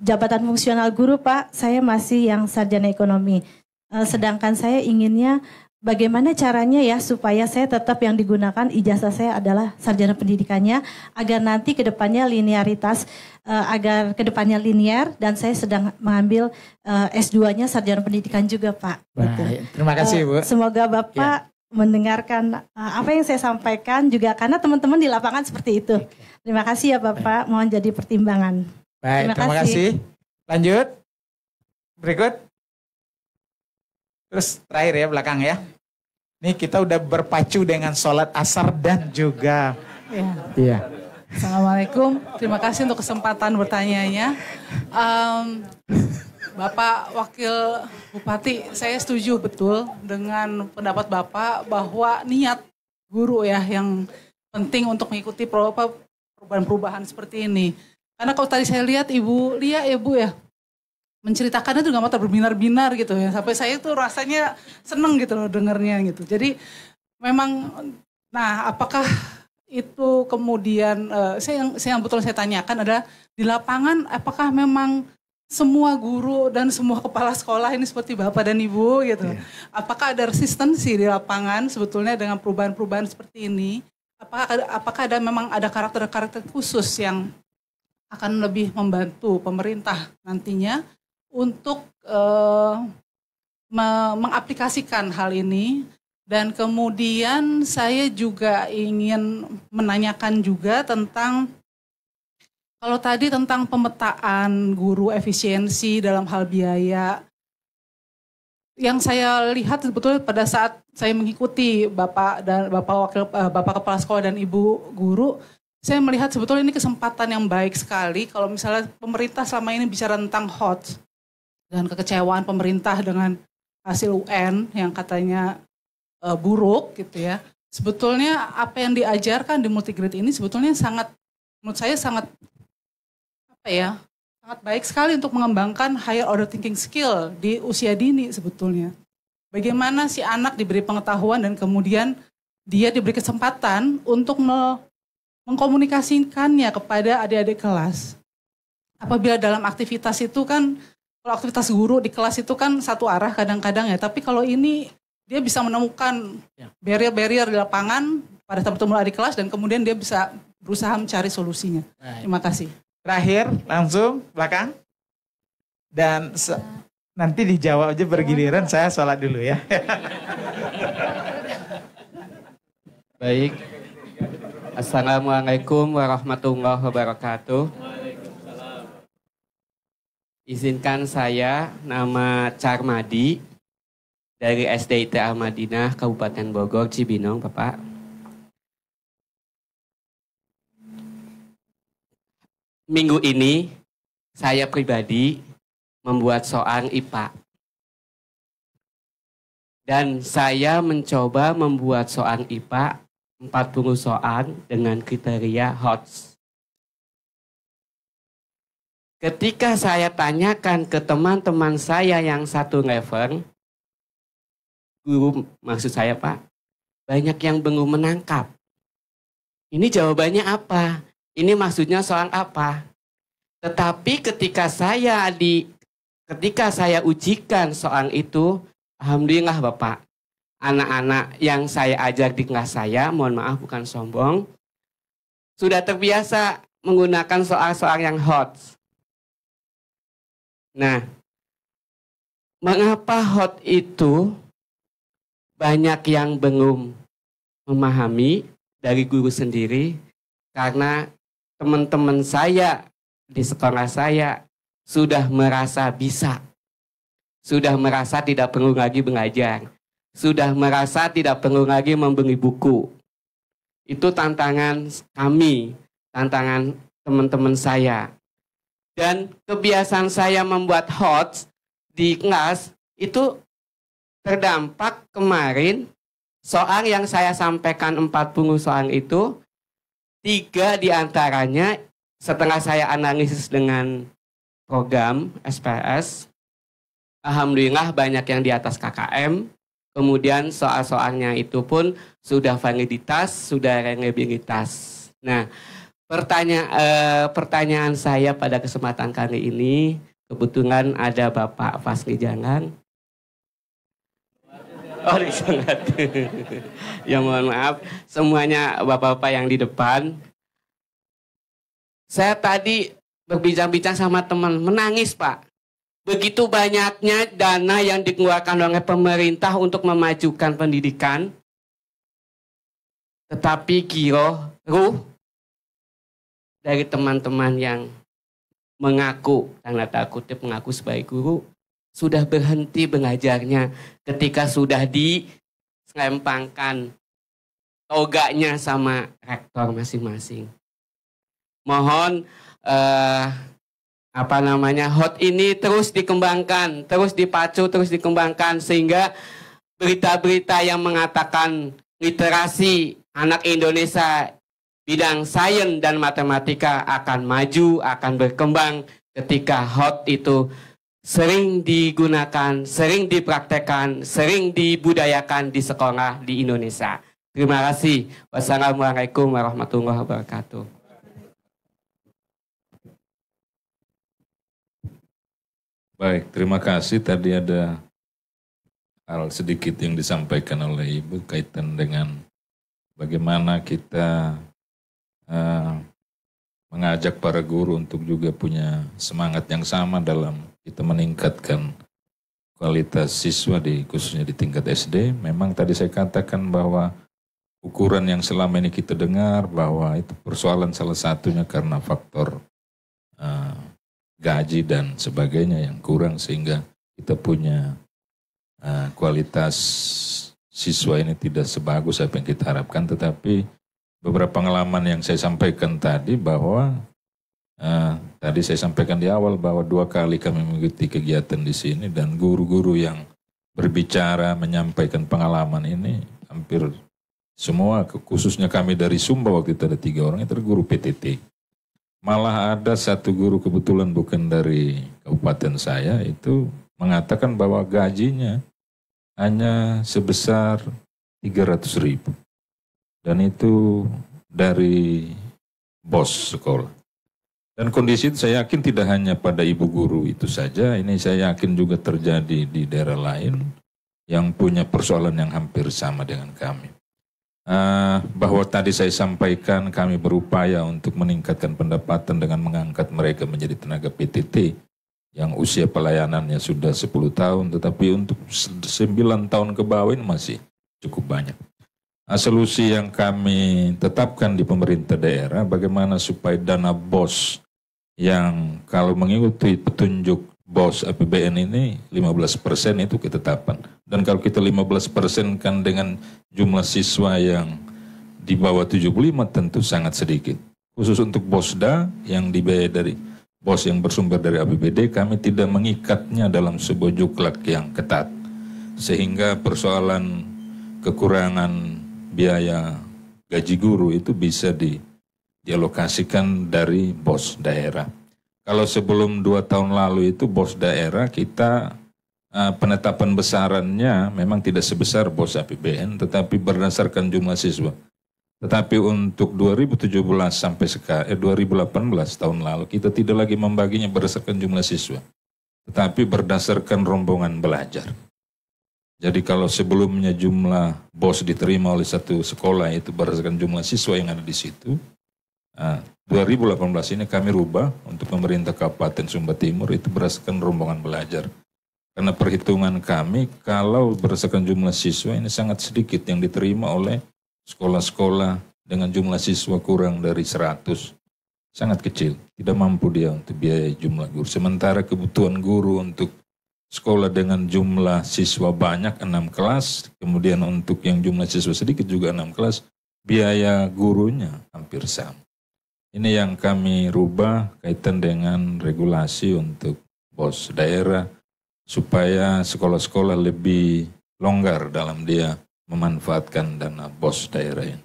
jabatan fungsional guru, Pak, saya masih yang sarjana ekonomi Eh, sedangkan saya inginnya bagaimana caranya ya supaya saya tetap yang digunakan ijazah saya adalah sarjana pendidikannya agar nanti kedepannya linearitas uh, eh, agar kedepannya linear dan saya sedang mengambil uh, eh, S2-nya sarjana pendidikan juga Pak. Baik. Gitu. Ya, terima kasih Bu. Uh, semoga Bapak ya. mendengarkan apa yang saya sampaikan juga karena teman-teman di lapangan seperti itu. Terima kasih ya Bapak, Baik. mohon jadi pertimbangan. Baik, terima, terima kasih. kasih. Lanjut. Berikut Terus terakhir ya belakang ya. Ini kita udah berpacu dengan sholat asar dan juga. Iya. Yeah. Assalamualaikum. Terima kasih untuk kesempatan bertanyanya. Um, Bapak Wakil Bupati, saya setuju betul dengan pendapat Bapak bahwa niat guru ya yang penting untuk mengikuti perubahan-perubahan seperti ini. Karena kalau tadi saya lihat Ibu Lia ya Bu ya, menceritakannya tuh gak mau terbinar-binar gitu ya. Sampai saya tuh rasanya seneng gitu loh dengernya gitu. Jadi memang, nah apakah itu kemudian uh, saya yang saya yang betul saya tanyakan adalah di lapangan apakah memang semua guru dan semua kepala sekolah ini seperti bapak dan ibu gitu yeah. apakah ada resistensi di lapangan sebetulnya dengan perubahan-perubahan seperti ini apakah ada, apakah ada memang ada karakter-karakter khusus yang akan lebih membantu pemerintah nantinya untuk uh, me mengaplikasikan hal ini dan kemudian saya juga ingin menanyakan juga tentang kalau tadi tentang pemetaan guru efisiensi dalam hal biaya yang saya lihat sebetulnya pada saat saya mengikuti Bapak dan Bapak wakil eh, Bapak kepala sekolah dan Ibu guru saya melihat sebetulnya ini kesempatan yang baik sekali kalau misalnya pemerintah selama ini bicara tentang HOT dan kekecewaan pemerintah dengan hasil UN yang katanya uh, buruk gitu ya. Sebetulnya apa yang diajarkan di multigrid ini sebetulnya sangat menurut saya sangat apa ya? sangat baik sekali untuk mengembangkan higher order thinking skill di usia dini sebetulnya. Bagaimana si anak diberi pengetahuan dan kemudian dia diberi kesempatan untuk me mengkomunikasikannya kepada adik-adik kelas. Apabila dalam aktivitas itu kan kalau aktivitas guru di kelas itu kan satu arah kadang-kadang ya, tapi kalau ini dia bisa menemukan ya. barrier-barrier di lapangan pada teman-teman di kelas dan kemudian dia bisa berusaha mencari solusinya. Nah, Terima kasih. Terakhir langsung belakang dan nanti dijawab aja bergiliran iya. saya sholat dulu ya. Baik. Assalamualaikum warahmatullahi wabarakatuh. Izinkan saya nama Carmadi dari SDIT Ahmadinah Kabupaten Bogor Cibinong, Bapak. Minggu ini saya pribadi membuat soal IPA. Dan saya mencoba membuat soal IPA 40 soal dengan kriteria HOTS. Ketika saya tanyakan ke teman-teman saya yang satu level, guru maksud saya Pak, banyak yang bingung menangkap. Ini jawabannya apa? Ini maksudnya soal apa? Tetapi ketika saya di ketika saya ujikan soal itu, alhamdulillah Bapak, anak-anak yang saya ajar di kelas saya, mohon maaf bukan sombong, sudah terbiasa menggunakan soal-soal yang hot Nah, mengapa hot itu banyak yang belum memahami dari guru sendiri karena teman-teman saya di sekolah saya sudah merasa bisa, sudah merasa tidak perlu lagi mengajar, sudah merasa tidak perlu lagi membeli buku. Itu tantangan kami, tantangan teman-teman saya dan kebiasaan saya membuat hot di kelas itu terdampak kemarin soal yang saya sampaikan 40 soal itu tiga diantaranya setengah saya analisis dengan program SPS Alhamdulillah banyak yang di atas KKM kemudian soal-soalnya itu pun sudah validitas sudah reliabilitas nah Pertanya, eh, pertanyaan saya pada kesempatan kali ini, kebetulan ada Bapak Fasli Jangan. Oh, sangat. ya mohon maaf, semuanya Bapak-Bapak yang di depan. Saya tadi berbincang-bincang sama teman, menangis Pak. Begitu banyaknya dana yang dikeluarkan oleh pemerintah untuk memajukan pendidikan, tetapi giro, ruh, dari teman-teman yang mengaku, tanda kutip mengaku sebagai guru, sudah berhenti mengajarnya ketika sudah diselempangkan toganya sama rektor masing-masing. Mohon eh, apa namanya hot ini terus dikembangkan, terus dipacu, terus dikembangkan sehingga berita-berita yang mengatakan literasi anak Indonesia bidang sains dan matematika akan maju, akan berkembang ketika hot itu sering digunakan, sering dipraktekkan, sering dibudayakan di sekolah di Indonesia. Terima kasih. Wassalamualaikum warahmatullahi wabarakatuh. Baik, terima kasih. Tadi ada hal sedikit yang disampaikan oleh Ibu kaitan dengan bagaimana kita Eh, mengajak para guru untuk juga punya semangat yang sama dalam kita meningkatkan kualitas siswa di khususnya di tingkat SD. Memang tadi saya katakan bahwa ukuran yang selama ini kita dengar bahwa itu persoalan salah satunya karena faktor uh, gaji dan sebagainya yang kurang sehingga kita punya uh, kualitas siswa ini tidak sebagus apa yang kita harapkan tetapi beberapa pengalaman yang saya sampaikan tadi bahwa eh, tadi saya sampaikan di awal bahwa dua kali kami mengikuti kegiatan di sini dan guru-guru yang berbicara menyampaikan pengalaman ini hampir semua khususnya kami dari Sumba waktu itu ada tiga orang itu guru PTT malah ada satu guru kebetulan bukan dari kabupaten saya itu mengatakan bahwa gajinya hanya sebesar 300 ribu. Dan itu dari bos sekolah. Dan kondisi itu saya yakin tidak hanya pada ibu guru itu saja, ini saya yakin juga terjadi di daerah lain yang punya persoalan yang hampir sama dengan kami. Uh, bahwa tadi saya sampaikan kami berupaya untuk meningkatkan pendapatan dengan mengangkat mereka menjadi tenaga PTT yang usia pelayanannya sudah 10 tahun, tetapi untuk 9 tahun ke bawah ini masih cukup banyak. Nah, solusi yang kami tetapkan di pemerintah daerah bagaimana supaya dana BOS yang kalau mengikuti petunjuk BOS APBN ini 15% itu ketetapan. Dan kalau kita 15% kan dengan jumlah siswa yang di bawah 75 tentu sangat sedikit. Khusus untuk BOSDA yang dibayar dari BOS yang bersumber dari APBD kami tidak mengikatnya dalam sebuah juklak yang ketat. Sehingga persoalan kekurangan biaya gaji guru itu bisa di, dialokasikan dari bos daerah. Kalau sebelum dua tahun lalu itu bos daerah kita uh, penetapan besarannya memang tidak sebesar bos APBN tetapi berdasarkan jumlah siswa. Tetapi untuk 2017 sampai sekarang, eh, 2018 tahun lalu kita tidak lagi membaginya berdasarkan jumlah siswa, tetapi berdasarkan rombongan belajar. Jadi kalau sebelumnya jumlah bos diterima oleh satu sekolah itu berdasarkan jumlah siswa yang ada di situ, nah, 2018 ini kami rubah untuk pemerintah Kabupaten Sumba Timur itu berdasarkan rombongan belajar. Karena perhitungan kami kalau berdasarkan jumlah siswa ini sangat sedikit yang diterima oleh sekolah-sekolah dengan jumlah siswa kurang dari 100. Sangat kecil, tidak mampu dia untuk biaya jumlah guru. Sementara kebutuhan guru untuk sekolah dengan jumlah siswa banyak enam kelas, kemudian untuk yang jumlah siswa sedikit juga enam kelas, biaya gurunya hampir sama. Ini yang kami rubah kaitan dengan regulasi untuk bos daerah supaya sekolah-sekolah lebih longgar dalam dia memanfaatkan dana bos daerah ini.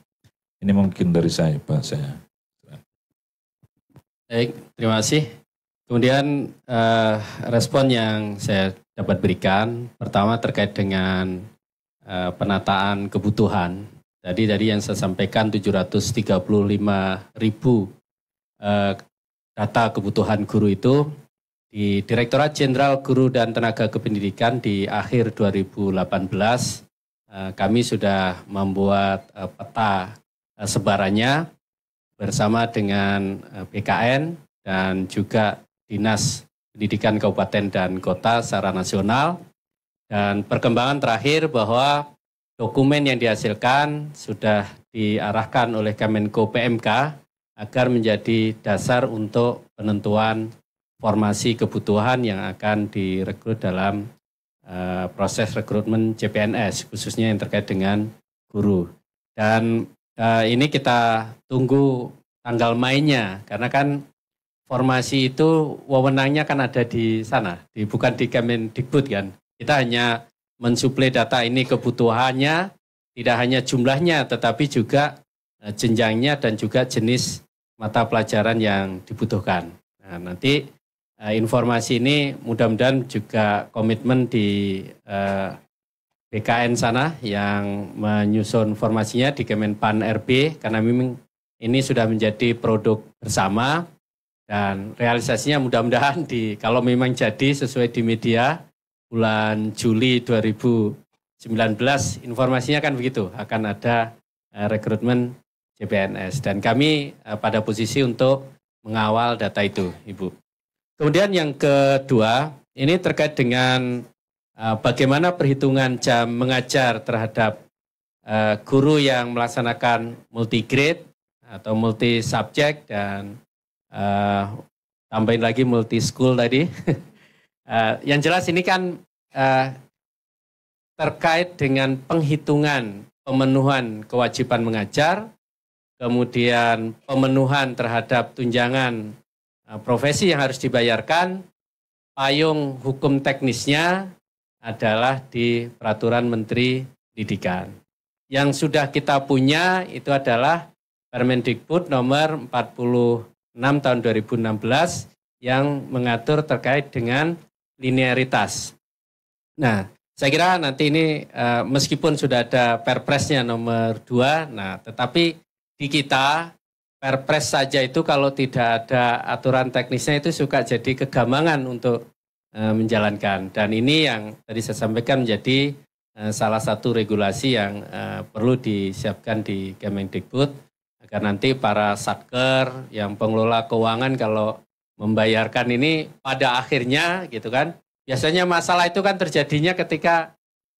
Ini mungkin dari saya Pak saya. Baik, terima kasih. Kemudian uh, respon yang saya dapat berikan pertama terkait dengan uh, penataan kebutuhan. Tadi dari yang saya sampaikan 735 ribu uh, data kebutuhan guru itu di Direktorat Jenderal Guru dan Tenaga Kependidikan di akhir 2018 kami sudah membuat peta sebarannya bersama dengan BKN dan juga Dinas Pendidikan Kabupaten dan Kota secara nasional. Dan perkembangan terakhir bahwa dokumen yang dihasilkan sudah diarahkan oleh Kemenko PMK agar menjadi dasar untuk penentuan formasi kebutuhan yang akan direkrut dalam uh, proses rekrutmen CPNS khususnya yang terkait dengan guru. Dan uh, ini kita tunggu tanggal mainnya karena kan formasi itu wewenangnya kan ada di sana, di, bukan di Kemendikbud kan. Kita hanya mensuplai data ini kebutuhannya, tidak hanya jumlahnya, tetapi juga eh, jenjangnya dan juga jenis mata pelajaran yang dibutuhkan. Nah, nanti eh, informasi ini mudah-mudahan juga komitmen di eh, BKN sana yang menyusun formasinya di Kemenpan RB karena memang ini sudah menjadi produk bersama dan realisasinya mudah-mudahan di kalau memang jadi sesuai di media bulan Juli 2019 informasinya kan begitu akan ada uh, rekrutmen CPNS dan kami uh, pada posisi untuk mengawal data itu, Ibu. Kemudian yang kedua, ini terkait dengan uh, bagaimana perhitungan jam mengajar terhadap guru yang melaksanakan multi grade atau multi subject dan uh, tambahin lagi multi school tadi. uh, yang jelas ini kan uh, terkait dengan penghitungan pemenuhan kewajiban mengajar, kemudian pemenuhan terhadap tunjangan uh, profesi yang harus dibayarkan, payung hukum teknisnya adalah di peraturan Menteri Pendidikan. Yang sudah kita punya itu adalah Permendikbud nomor 6 tahun 2016 yang mengatur terkait dengan linearitas. Nah, saya kira nanti ini eh, meskipun sudah ada perpresnya nomor 2, nah tetapi di kita perpres saja itu kalau tidak ada aturan teknisnya itu suka jadi kegamangan untuk eh, menjalankan. Dan ini yang tadi saya sampaikan menjadi eh, salah satu regulasi yang perlu disiapkan di Kemendikbud dan nanti para satker yang pengelola keuangan kalau membayarkan ini pada akhirnya gitu kan. Biasanya masalah itu kan terjadinya ketika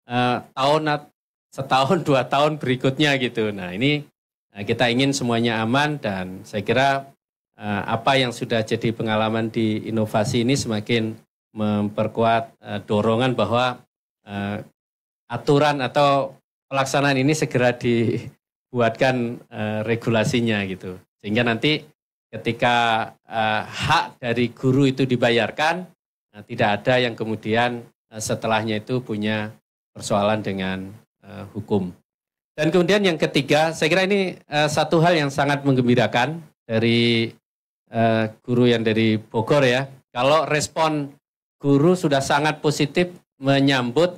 uh, tahun setahun dua tahun berikutnya gitu. Nah ini uh, kita ingin semuanya aman dan saya kira uh, apa yang sudah jadi pengalaman di inovasi ini semakin memperkuat uh, dorongan bahwa uh, aturan atau pelaksanaan ini segera di buatkan uh, eh, regulasinya gitu. Sehingga nanti ketika uh, hak dari guru itu dibayarkan, nah, tidak ada yang kemudian uh, setelahnya itu punya persoalan dengan uh, hukum. Dan kemudian yang ketiga, saya kira ini uh, satu hal yang sangat menggembirakan dari uh, guru yang dari Bogor ya. Kalau respon guru sudah sangat positif menyambut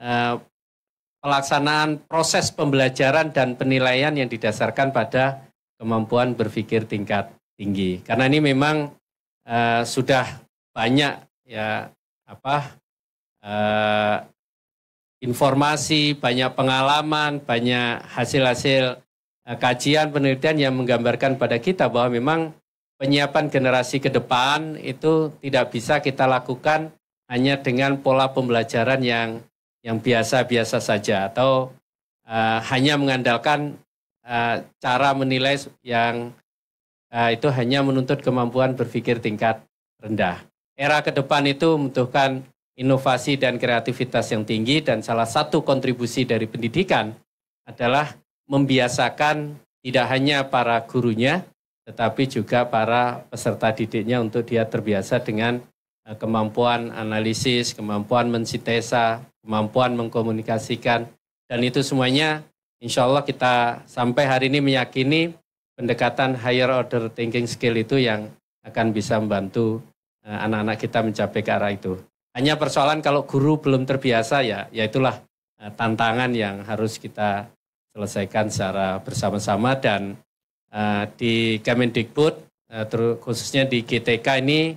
uh, pelaksanaan proses pembelajaran dan penilaian yang didasarkan pada kemampuan berpikir tingkat tinggi. Karena ini memang uh, sudah banyak ya apa uh, informasi, banyak pengalaman, banyak hasil-hasil uh, kajian penelitian yang menggambarkan pada kita bahwa memang penyiapan generasi ke depan itu tidak bisa kita lakukan hanya dengan pola pembelajaran yang yang biasa-biasa saja atau uh, hanya mengandalkan uh, cara menilai yang uh, itu hanya menuntut kemampuan berpikir tingkat rendah. Era ke depan itu membutuhkan inovasi dan kreativitas yang tinggi dan salah satu kontribusi dari pendidikan adalah membiasakan tidak hanya para gurunya tetapi juga para peserta didiknya untuk dia terbiasa dengan kemampuan analisis, kemampuan mensintesa, kemampuan mengkomunikasikan. Dan itu semuanya insya Allah kita sampai hari ini meyakini pendekatan higher order thinking skill itu yang akan bisa membantu eh, anak-anak kita mencapai ke arah itu. Hanya persoalan kalau guru belum terbiasa ya, yaitulah eh, tantangan yang harus kita selesaikan secara bersama-sama dan eh, di Kemendikbud uh, khususnya di GTK ini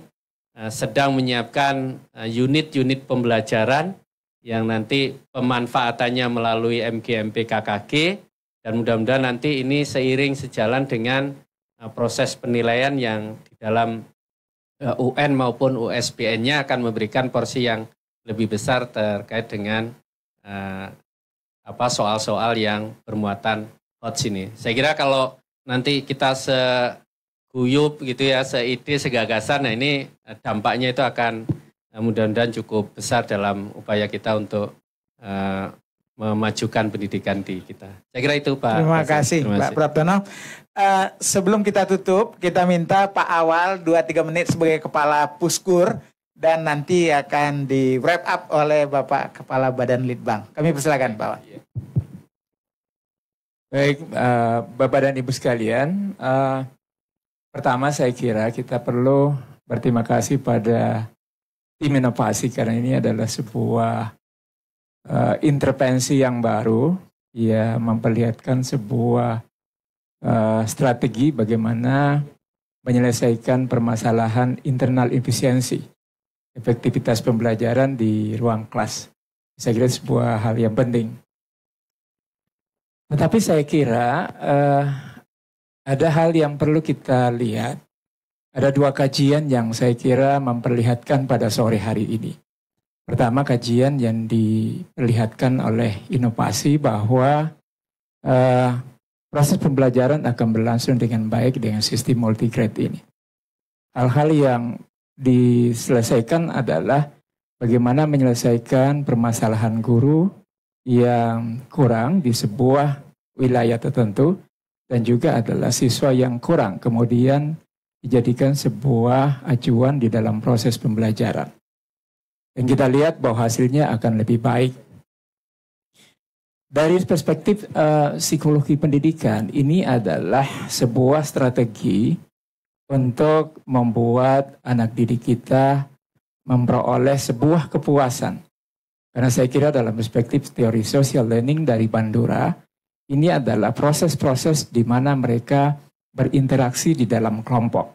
sedang menyiapkan unit-unit pembelajaran yang nanti pemanfaatannya melalui MGMP KKG dan mudah-mudahan nanti ini seiring sejalan dengan uh, proses penilaian yang di dalam UN uh, maupun USBN-nya akan memberikan porsi yang lebih besar terkait dengan uh, apa soal-soal yang bermuatan hot sini. Saya kira kalau nanti kita seguyup gitu ya, seide, segagasan, nah ini uh, dampaknya itu akan Eh, mudah-mudahan cukup besar dalam upaya kita untuk uh, memajukan pendidikan di kita. Saya kira itu Pak. Terima kasih, Terima kasih. Pak Pratono. Uh, eh, sebelum kita tutup, kita minta Pak Awal 2-3 menit sebagai Kepala Puskur dan nanti akan di wrap up oleh Bapak Kepala Badan Litbang. Kami persilakan Pak Awal. Baik, uh, Bapak dan Ibu sekalian, uh, pertama saya kira kita perlu berterima kasih pada tim inovasi karena ini adalah sebuah uh, intervensi yang baru ya memperlihatkan sebuah uh, strategi bagaimana menyelesaikan permasalahan internal efisiensi efektivitas pembelajaran di ruang kelas. Saya kira sebuah hal yang penting. Tetapi saya kira uh, ada hal yang perlu kita lihat ada dua kajian yang saya kira memperlihatkan pada sore hari ini. Pertama kajian yang diperlihatkan oleh inovasi bahwa uh, proses pembelajaran akan berlangsung dengan baik dengan sistem multigrade ini. Hal-hal yang diselesaikan adalah bagaimana menyelesaikan permasalahan guru yang kurang di sebuah wilayah tertentu dan juga adalah siswa yang kurang kemudian dijadikan sebuah acuan di dalam proses pembelajaran. Dan kita lihat bahwa hasilnya akan lebih baik. Dari perspektif uh, psikologi pendidikan, ini adalah sebuah strategi untuk membuat anak didik kita memperoleh sebuah kepuasan. Karena saya kira dalam perspektif teori social learning dari Bandura, ini adalah proses-proses di mana mereka berinteraksi di dalam kelompok.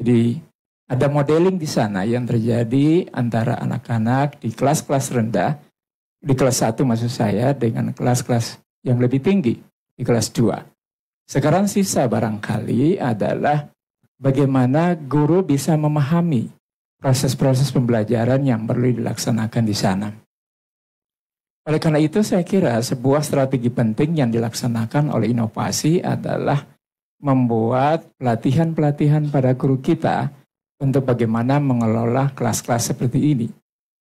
Jadi ada modeling di sana yang terjadi antara anak-anak di kelas-kelas rendah, di kelas 1 maksud saya, dengan kelas-kelas yang lebih tinggi, di kelas 2. Sekarang sisa barangkali adalah bagaimana guru bisa memahami proses-proses pembelajaran yang perlu dilaksanakan di sana. Oleh karena itu saya kira sebuah strategi penting yang dilaksanakan oleh inovasi adalah membuat pelatihan-pelatihan pada guru kita untuk bagaimana mengelola kelas-kelas seperti ini.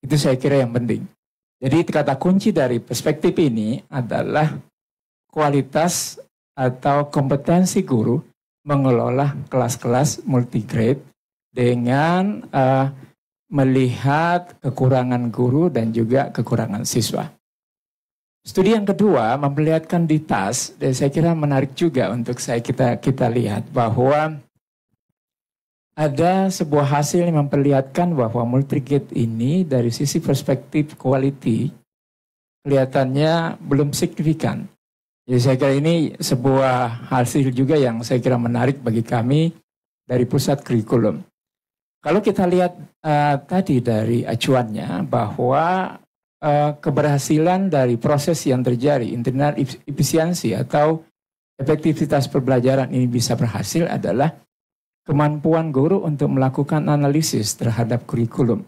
Itu saya kira yang penting. Jadi kata kunci dari perspektif ini adalah kualitas atau kompetensi guru mengelola kelas-kelas multigrade dengan uh, melihat kekurangan guru dan juga kekurangan siswa. Studi yang kedua memperlihatkan di tas, dan saya kira menarik juga untuk saya kita kita lihat bahwa ada sebuah hasil yang memperlihatkan bahwa multigate ini dari sisi perspektif quality kelihatannya belum signifikan. Jadi saya kira ini sebuah hasil juga yang saya kira menarik bagi kami dari pusat kurikulum. Kalau kita lihat uh, tadi dari acuannya bahwa Eh, keberhasilan dari proses yang terjadi, internal efisiensi atau efektivitas pembelajaran ini bisa berhasil adalah kemampuan guru untuk melakukan analisis terhadap kurikulum.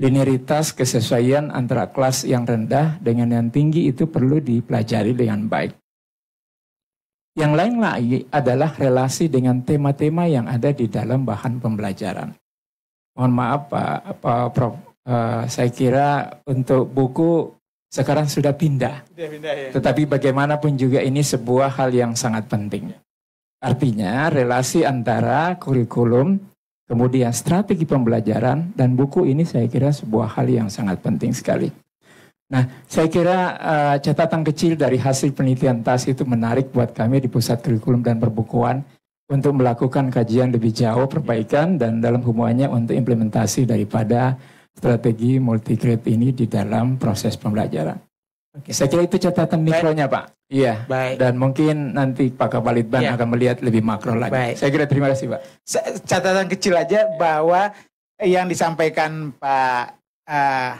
Linearitas kesesuaian antara kelas yang rendah dengan yang tinggi itu perlu dipelajari dengan baik. Yang lain lagi adalah relasi dengan tema-tema yang ada di dalam bahan pembelajaran. Mohon maaf Pak, Pak Prof uh, saya kira untuk buku sekarang sudah pindah. Sudah pindah ya. Tetapi bagaimanapun juga ini sebuah hal yang sangat penting. Artinya relasi antara kurikulum, kemudian strategi pembelajaran dan buku ini saya kira sebuah hal yang sangat penting sekali. Nah, saya kira uh, catatan kecil dari hasil penelitian TAS itu menarik buat kami di Pusat Kurikulum dan Perbukuan untuk melakukan kajian lebih jauh perbaikan dan dalam hubungannya untuk implementasi daripada strategi grade ini di dalam proses pembelajaran. Oke. Saya kira itu catatan mikronya Baik. Pak. Iya. Baik. Dan mungkin nanti Pak Ban ya. akan melihat lebih makro lagi. Baik. Saya kira terima kasih Pak. Catatan kecil aja bahwa yang disampaikan Pak uh,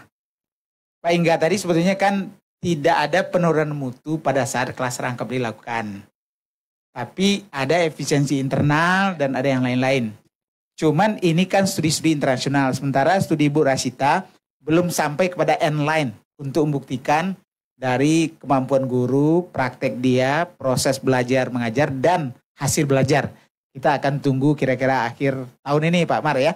Pak Ingga tadi sebetulnya kan tidak ada penurunan mutu pada saat kelas rangkap dilakukan. Tapi ada efisiensi internal dan ada yang lain-lain. Cuman ini kan studi-studi internasional. Sementara studi Bu Rasita belum sampai kepada end line untuk membuktikan dari kemampuan guru, praktek dia, proses belajar mengajar dan hasil belajar. Kita akan tunggu kira-kira akhir tahun ini Pak Mar ya.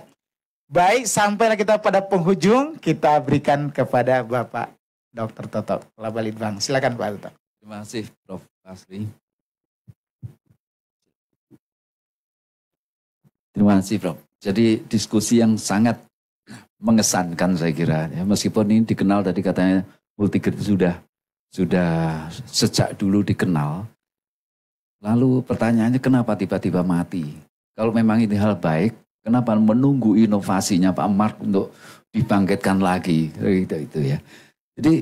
Baik, sampailah kita pada penghujung, kita berikan kepada Bapak Dr. Toto Labalitbang. Silakan Pak Toto. Terima kasih Prof. Asli. Terima kasih Prof. Jadi diskusi yang sangat mengesankan saya kira. Ya, meskipun ini dikenal tadi katanya multigrid sudah sudah sejak dulu dikenal. Lalu pertanyaannya kenapa tiba-tiba mati? Kalau memang ini hal baik, kenapa menunggu inovasinya Pak Mark untuk dibangkitkan lagi? Itu, itu ya. Jadi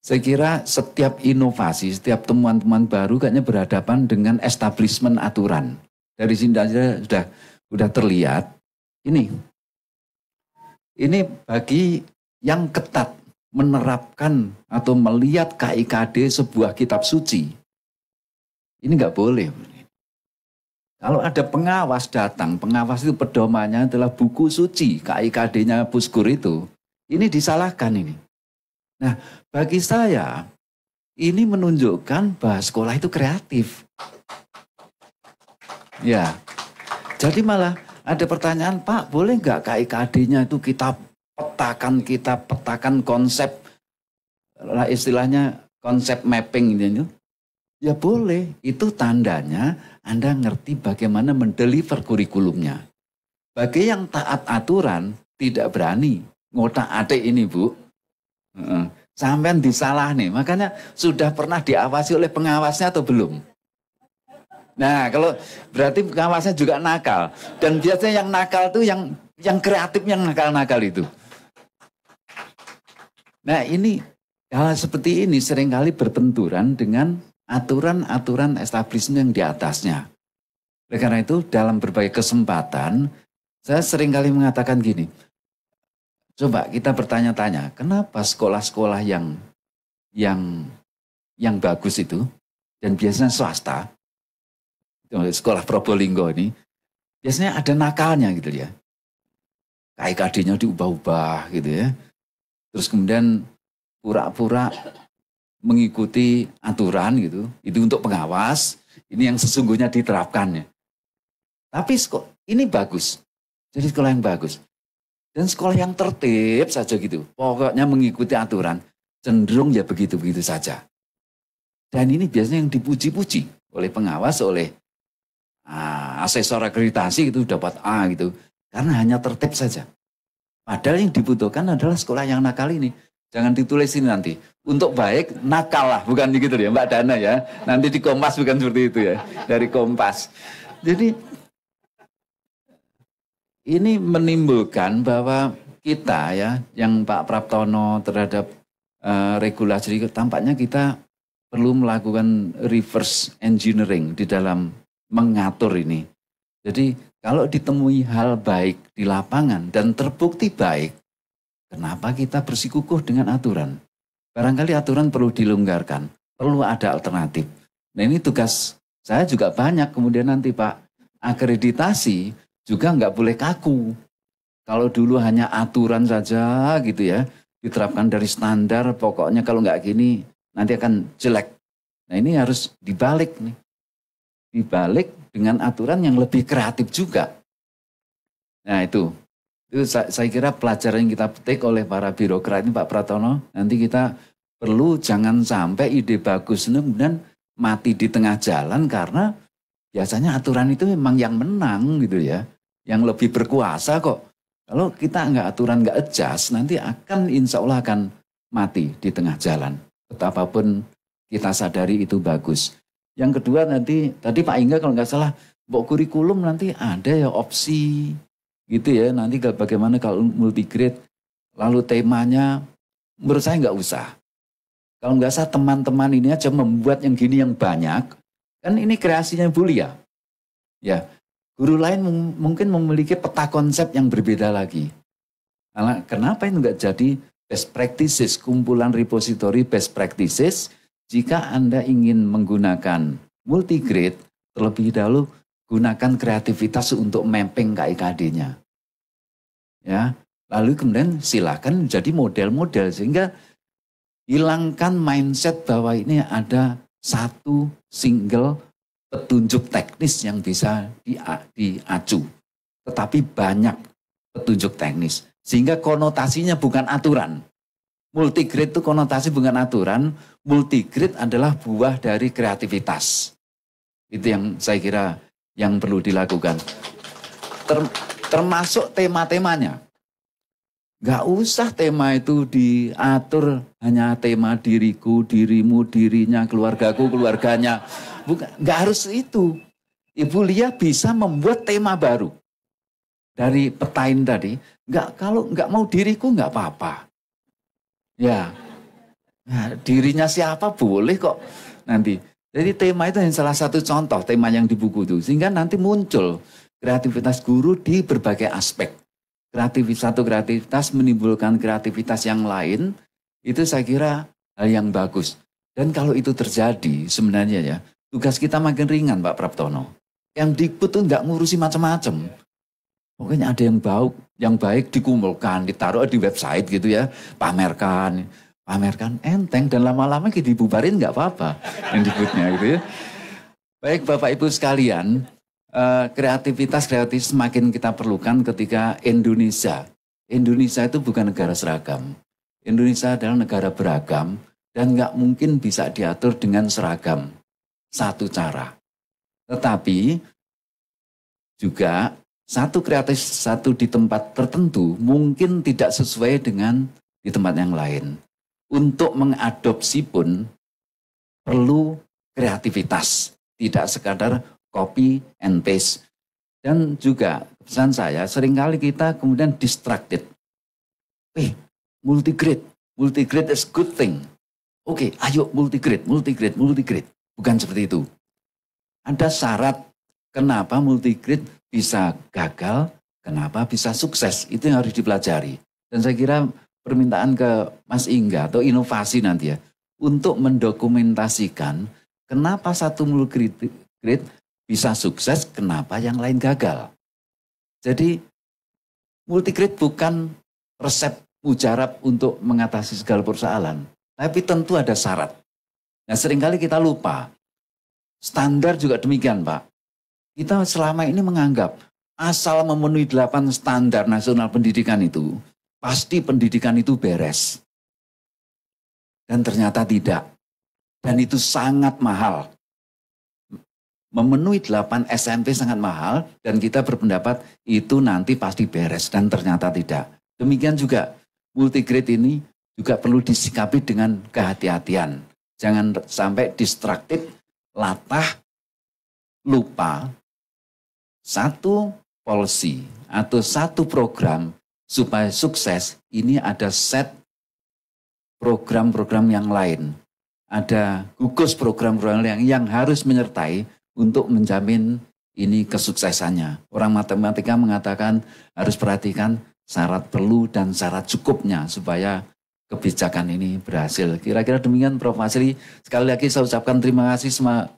saya kira setiap inovasi, setiap temuan-temuan baru kayaknya berhadapan dengan establishment aturan. Dari sini saja sudah sudah terlihat ini ini bagi yang ketat menerapkan atau melihat KIKD sebuah kitab suci ini nggak boleh kalau ada pengawas datang, pengawas itu pedomannya adalah buku suci, KIKD-nya Puskur itu. Ini disalahkan ini. Nah, bagi saya, ini menunjukkan bahwa sekolah itu kreatif. Ya, jadi malah ada pertanyaan, Pak, boleh nggak KIKD-nya itu kita petakan, kita petakan konsep, lah istilahnya konsep mapping ini. Gitu ya? ya boleh, itu tandanya Anda ngerti bagaimana mendeliver kurikulumnya. Bagi yang taat aturan, tidak berani ngotak adik ini, Bu. Sampai disalah nih, makanya sudah pernah diawasi oleh pengawasnya atau belum? Nah, kalau berarti pengawasnya juga nakal. Dan biasanya yang nakal itu yang yang kreatif yang nakal-nakal itu. Nah, ini hal seperti ini seringkali berbenturan dengan aturan-aturan establishment yang di atasnya. Oleh karena itu, dalam berbagai kesempatan, saya seringkali mengatakan gini, coba kita bertanya-tanya, kenapa sekolah-sekolah yang yang yang bagus itu dan biasanya swasta sekolah Probolinggo ini biasanya ada nakalnya gitu ya. KIKD-nya diubah-ubah gitu ya. Terus kemudian pura-pura mengikuti aturan gitu. Itu untuk pengawas, ini yang sesungguhnya diterapkan ya. Tapi ini bagus. Jadi sekolah yang bagus. Dan sekolah yang tertib saja gitu. Pokoknya mengikuti aturan. Cenderung ya begitu-begitu saja. Dan ini biasanya yang dipuji-puji oleh pengawas, oleh ah, asesor akreditasi itu dapat A gitu. Karena hanya tertib saja. Padahal yang dibutuhkan adalah sekolah yang nakal ini. Jangan ditulis ini nanti. Untuk baik, nakal lah. Bukan begitu ya Mbak Dana ya. Nanti di Kompas bukan seperti itu ya. Dari Kompas. Jadi ini menimbulkan bahwa kita ya, yang Pak Praptono terhadap uh, regulasi, tampaknya kita perlu melakukan reverse engineering di dalam mengatur ini. Jadi kalau ditemui hal baik di lapangan dan terbukti baik, kenapa kita bersikukuh dengan aturan? Barangkali aturan perlu dilonggarkan, perlu ada alternatif. Nah ini tugas saya juga banyak kemudian nanti Pak, akreditasi juga nggak boleh kaku. Kalau dulu hanya aturan saja gitu ya, diterapkan dari standar, pokoknya kalau nggak gini nanti akan jelek. Nah ini harus dibalik nih dibalik dengan aturan yang lebih kreatif juga. Nah itu, itu saya, kira pelajaran yang kita petik oleh para birokrat ini Pak Pratono, nanti kita perlu jangan sampai ide bagus ini kemudian mati di tengah jalan karena biasanya aturan itu memang yang menang gitu ya, yang lebih berkuasa kok. Kalau kita nggak aturan, nggak adjust, nanti akan insya Allah akan mati di tengah jalan. Betapapun kita sadari itu bagus. Yang kedua nanti tadi Pak Inga kalau nggak salah, buat kurikulum nanti ada ya opsi gitu ya. Nanti bagaimana kalau multigrade, lalu temanya, menurut saya nggak usah. Kalau nggak salah teman-teman ini aja membuat yang gini yang banyak, kan ini kreasinya bully Ya, ya guru lain mungkin memiliki peta konsep yang berbeda lagi. Karena kenapa ini nggak jadi best practices, kumpulan repository best practices jika Anda ingin menggunakan multigrade, terlebih dahulu gunakan kreativitas untuk mapping KIKD-nya. Ya, lalu kemudian silakan jadi model-model sehingga hilangkan mindset bahwa ini ada satu single petunjuk teknis yang bisa diacu. Tetapi banyak petunjuk teknis. Sehingga konotasinya bukan aturan multigrade itu konotasi bukan aturan, multigrade adalah buah dari kreativitas. Itu yang saya kira yang perlu dilakukan. Ter, termasuk tema-temanya. Gak usah tema itu diatur hanya tema diriku, dirimu, dirinya, keluargaku, keluarganya. Bukan, gak harus itu. Ibu Lia bisa membuat tema baru. Dari petain tadi, Gak kalau gak mau diriku gak apa-apa Ya. Nah, dirinya siapa boleh kok nanti. Jadi tema itu yang salah satu contoh tema yang di buku itu. Sehingga nanti muncul kreativitas guru di berbagai aspek. Kreativitas satu kreativitas menimbulkan kreativitas yang lain. Itu saya kira hal yang bagus. Dan kalau itu terjadi sebenarnya ya, tugas kita makin ringan Pak Praptono. Yang dikut tuh nggak ngurusi macam-macam. Mungkin ada yang bau yang baik dikumpulkan, ditaruh di website gitu ya, pamerkan, pamerkan enteng dan lama-lama kita dibubarin nggak apa-apa yang disebutnya gitu ya. Baik Bapak Ibu sekalian, eh, kreativitas kreatif semakin kita perlukan ketika Indonesia. Indonesia itu bukan negara seragam. Indonesia adalah negara beragam dan nggak mungkin bisa diatur dengan seragam. Satu cara. Tetapi juga satu kreatif satu di tempat tertentu mungkin tidak sesuai dengan di tempat yang lain. Untuk mengadopsi pun perlu kreativitas, tidak sekadar copy and paste. Dan juga pesan saya, seringkali kita kemudian distracted. Eh, multigrid multigrid is good thing. Oke, okay, ayo multigrid multigrid multigrid Bukan seperti itu. Ada syarat kenapa multigrid bisa gagal, kenapa bisa sukses. Itu yang harus dipelajari. Dan saya kira permintaan ke Mas Ingga atau inovasi nanti ya. Untuk mendokumentasikan kenapa satu mulut bisa sukses, kenapa yang lain gagal. Jadi multigrid bukan resep mujarab untuk mengatasi segala persoalan. Tapi tentu ada syarat. Nah seringkali kita lupa. Standar juga demikian Pak. Kita selama ini menganggap asal memenuhi delapan standar nasional pendidikan itu, pasti pendidikan itu beres. Dan ternyata tidak. Dan itu sangat mahal. Memenuhi delapan SMP sangat mahal dan kita berpendapat itu nanti pasti beres dan ternyata tidak. Demikian juga multigrade ini juga perlu disikapi dengan kehati-hatian. Jangan sampai distraktif, latah, lupa satu polisi atau satu program supaya sukses, ini ada set program-program yang lain. Ada gugus program-program yang, yang harus menyertai untuk menjamin ini kesuksesannya. Orang matematika mengatakan harus perhatikan syarat perlu dan syarat cukupnya supaya kebijakan ini berhasil. Kira-kira demikian Prof. Masri. Sekali lagi saya ucapkan terima kasih semua,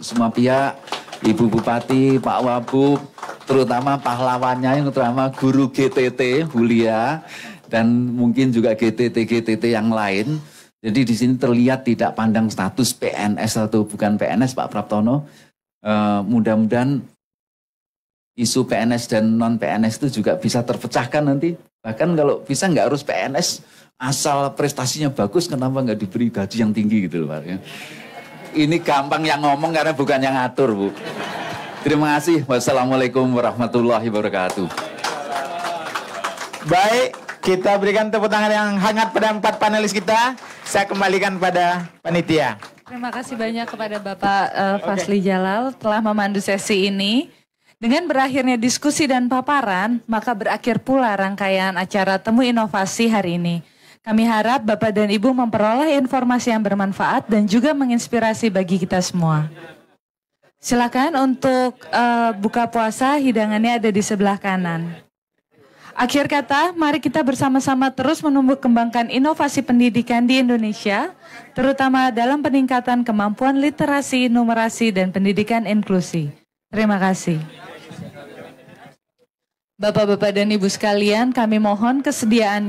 semua pihak. Ibu Bupati, Pak Wabub, terutama pahlawannya yang terutama guru GTT Bulia dan mungkin juga GTT GTT yang lain. Jadi di sini terlihat tidak pandang status PNS atau bukan PNS Pak Praptono. E, mudah-mudahan isu PNS dan non PNS itu juga bisa terpecahkan nanti. Bahkan kalau bisa nggak harus PNS asal prestasinya bagus, kenapa nggak diberi gaji yang tinggi gitu loh Pak? Ya? ini gampang yang ngomong karena bukan yang ngatur, Bu. Terima kasih. Wassalamualaikum warahmatullahi wabarakatuh. Baik, kita berikan tepuk tangan yang hangat pada empat panelis kita. Saya kembalikan pada panitia. Terima kasih banyak kepada Bapak uh, eh, Fasli okay. Jalal telah memandu sesi ini. Dengan berakhirnya diskusi dan paparan, maka berakhir pula rangkaian acara Temu Inovasi hari ini. Kami harap Bapak dan Ibu memperoleh informasi yang bermanfaat dan juga menginspirasi bagi kita semua. Silakan untuk uh, buka puasa, hidangannya ada di sebelah kanan. Akhir kata, mari kita bersama-sama terus menumbuh kembangkan inovasi pendidikan di Indonesia, terutama dalam peningkatan kemampuan literasi, numerasi, dan pendidikan inklusi. Terima kasih. Bapak-bapak dan ibu sekalian, kami mohon kesediaannya.